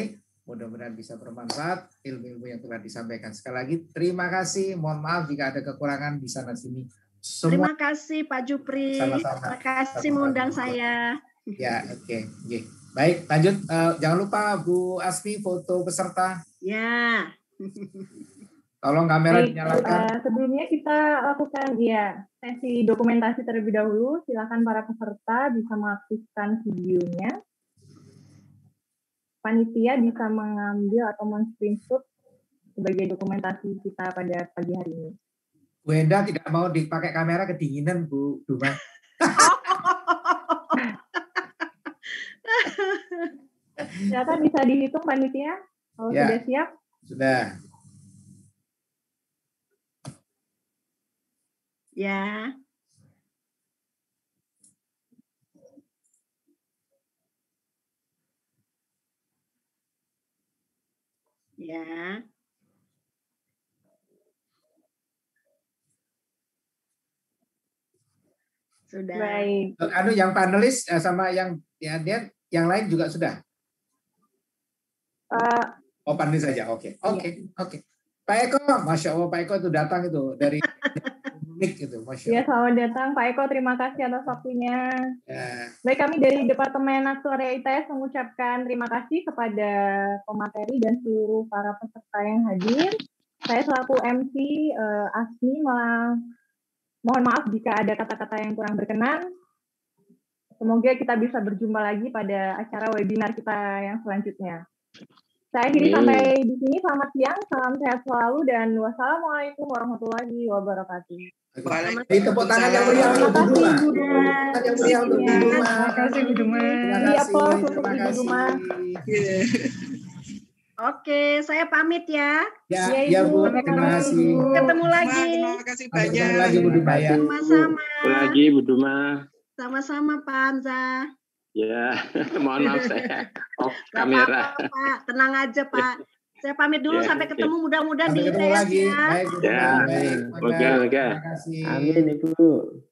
mudah-mudahan bisa bermanfaat ilmu-ilmu yang telah disampaikan. Sekali lagi terima kasih. Mohon maaf jika ada kekurangan di sana sini. Semua... Terima kasih Pak Jupri. Sama-sama. Terima kasih mengundang saya. Ya, oke. Okay. Yeah. Baik, lanjut. Uh, jangan lupa Bu Asmi foto peserta. Ya. Tolong kamera Baik, dinyalakan. Uh, sebelumnya kita lakukan ya sesi dokumentasi terlebih dahulu. Silakan para peserta bisa mengaktifkan videonya. Panitia bisa mengambil atau men-screenshot sebagai dokumentasi kita pada pagi hari ini. Bu Enda tidak mau dipakai kamera kedinginan, Bu Duma. [laughs] [laughs] Ternyata bisa dihitung panitia. Kalau oh, ya. sudah siap? Sudah. Ya. Ya. Sudah. Baik. Anu yang panelis eh, sama yang ya dia yang lain juga sudah uh, oh Pandu saja oke okay. Iya. oke okay. oke okay. Pak Eko masya Allah Pak Eko itu datang itu dari unik gitu masya iya, Allah. ya selamat datang Pak Eko terima kasih atas waktunya ya. baik kami dari Departemen Aktuaria ITS mengucapkan terima kasih kepada pemateri dan seluruh para peserta yang hadir saya selaku MC uh, eh, Asmi malah mohon maaf jika ada kata-kata yang kurang berkenan Semoga kita bisa berjumpa lagi pada acara webinar kita yang selanjutnya. Saya akhiri sampai di sini. Selamat siang, salam sehat selalu, dan wassalamualaikum warahmatullahi wabarakatuh. tepuk tangan yang meriah untuk Terima kasih Bu Terima kasih Bu Duma. Bu Duma. Oke, saya pamit ya. Ya, ya, ya Bu. Terima, kasih. Ketemu lagi. Terima kasih banyak. Ketemu lagi Bu Duma ya. Sama-sama. Ketemu lagi Bu Duma. Sama-sama Pak Hamza. Ya, [laughs] mohon maaf saya [laughs] off oh, kamera. Apa, Pak, tenang aja Pak. Ya. Saya pamit dulu ya, sampai ketemu mudah-mudahan di ITS ya. Baik, ya. Baik, baik. Oke, oke. Amin Ibu.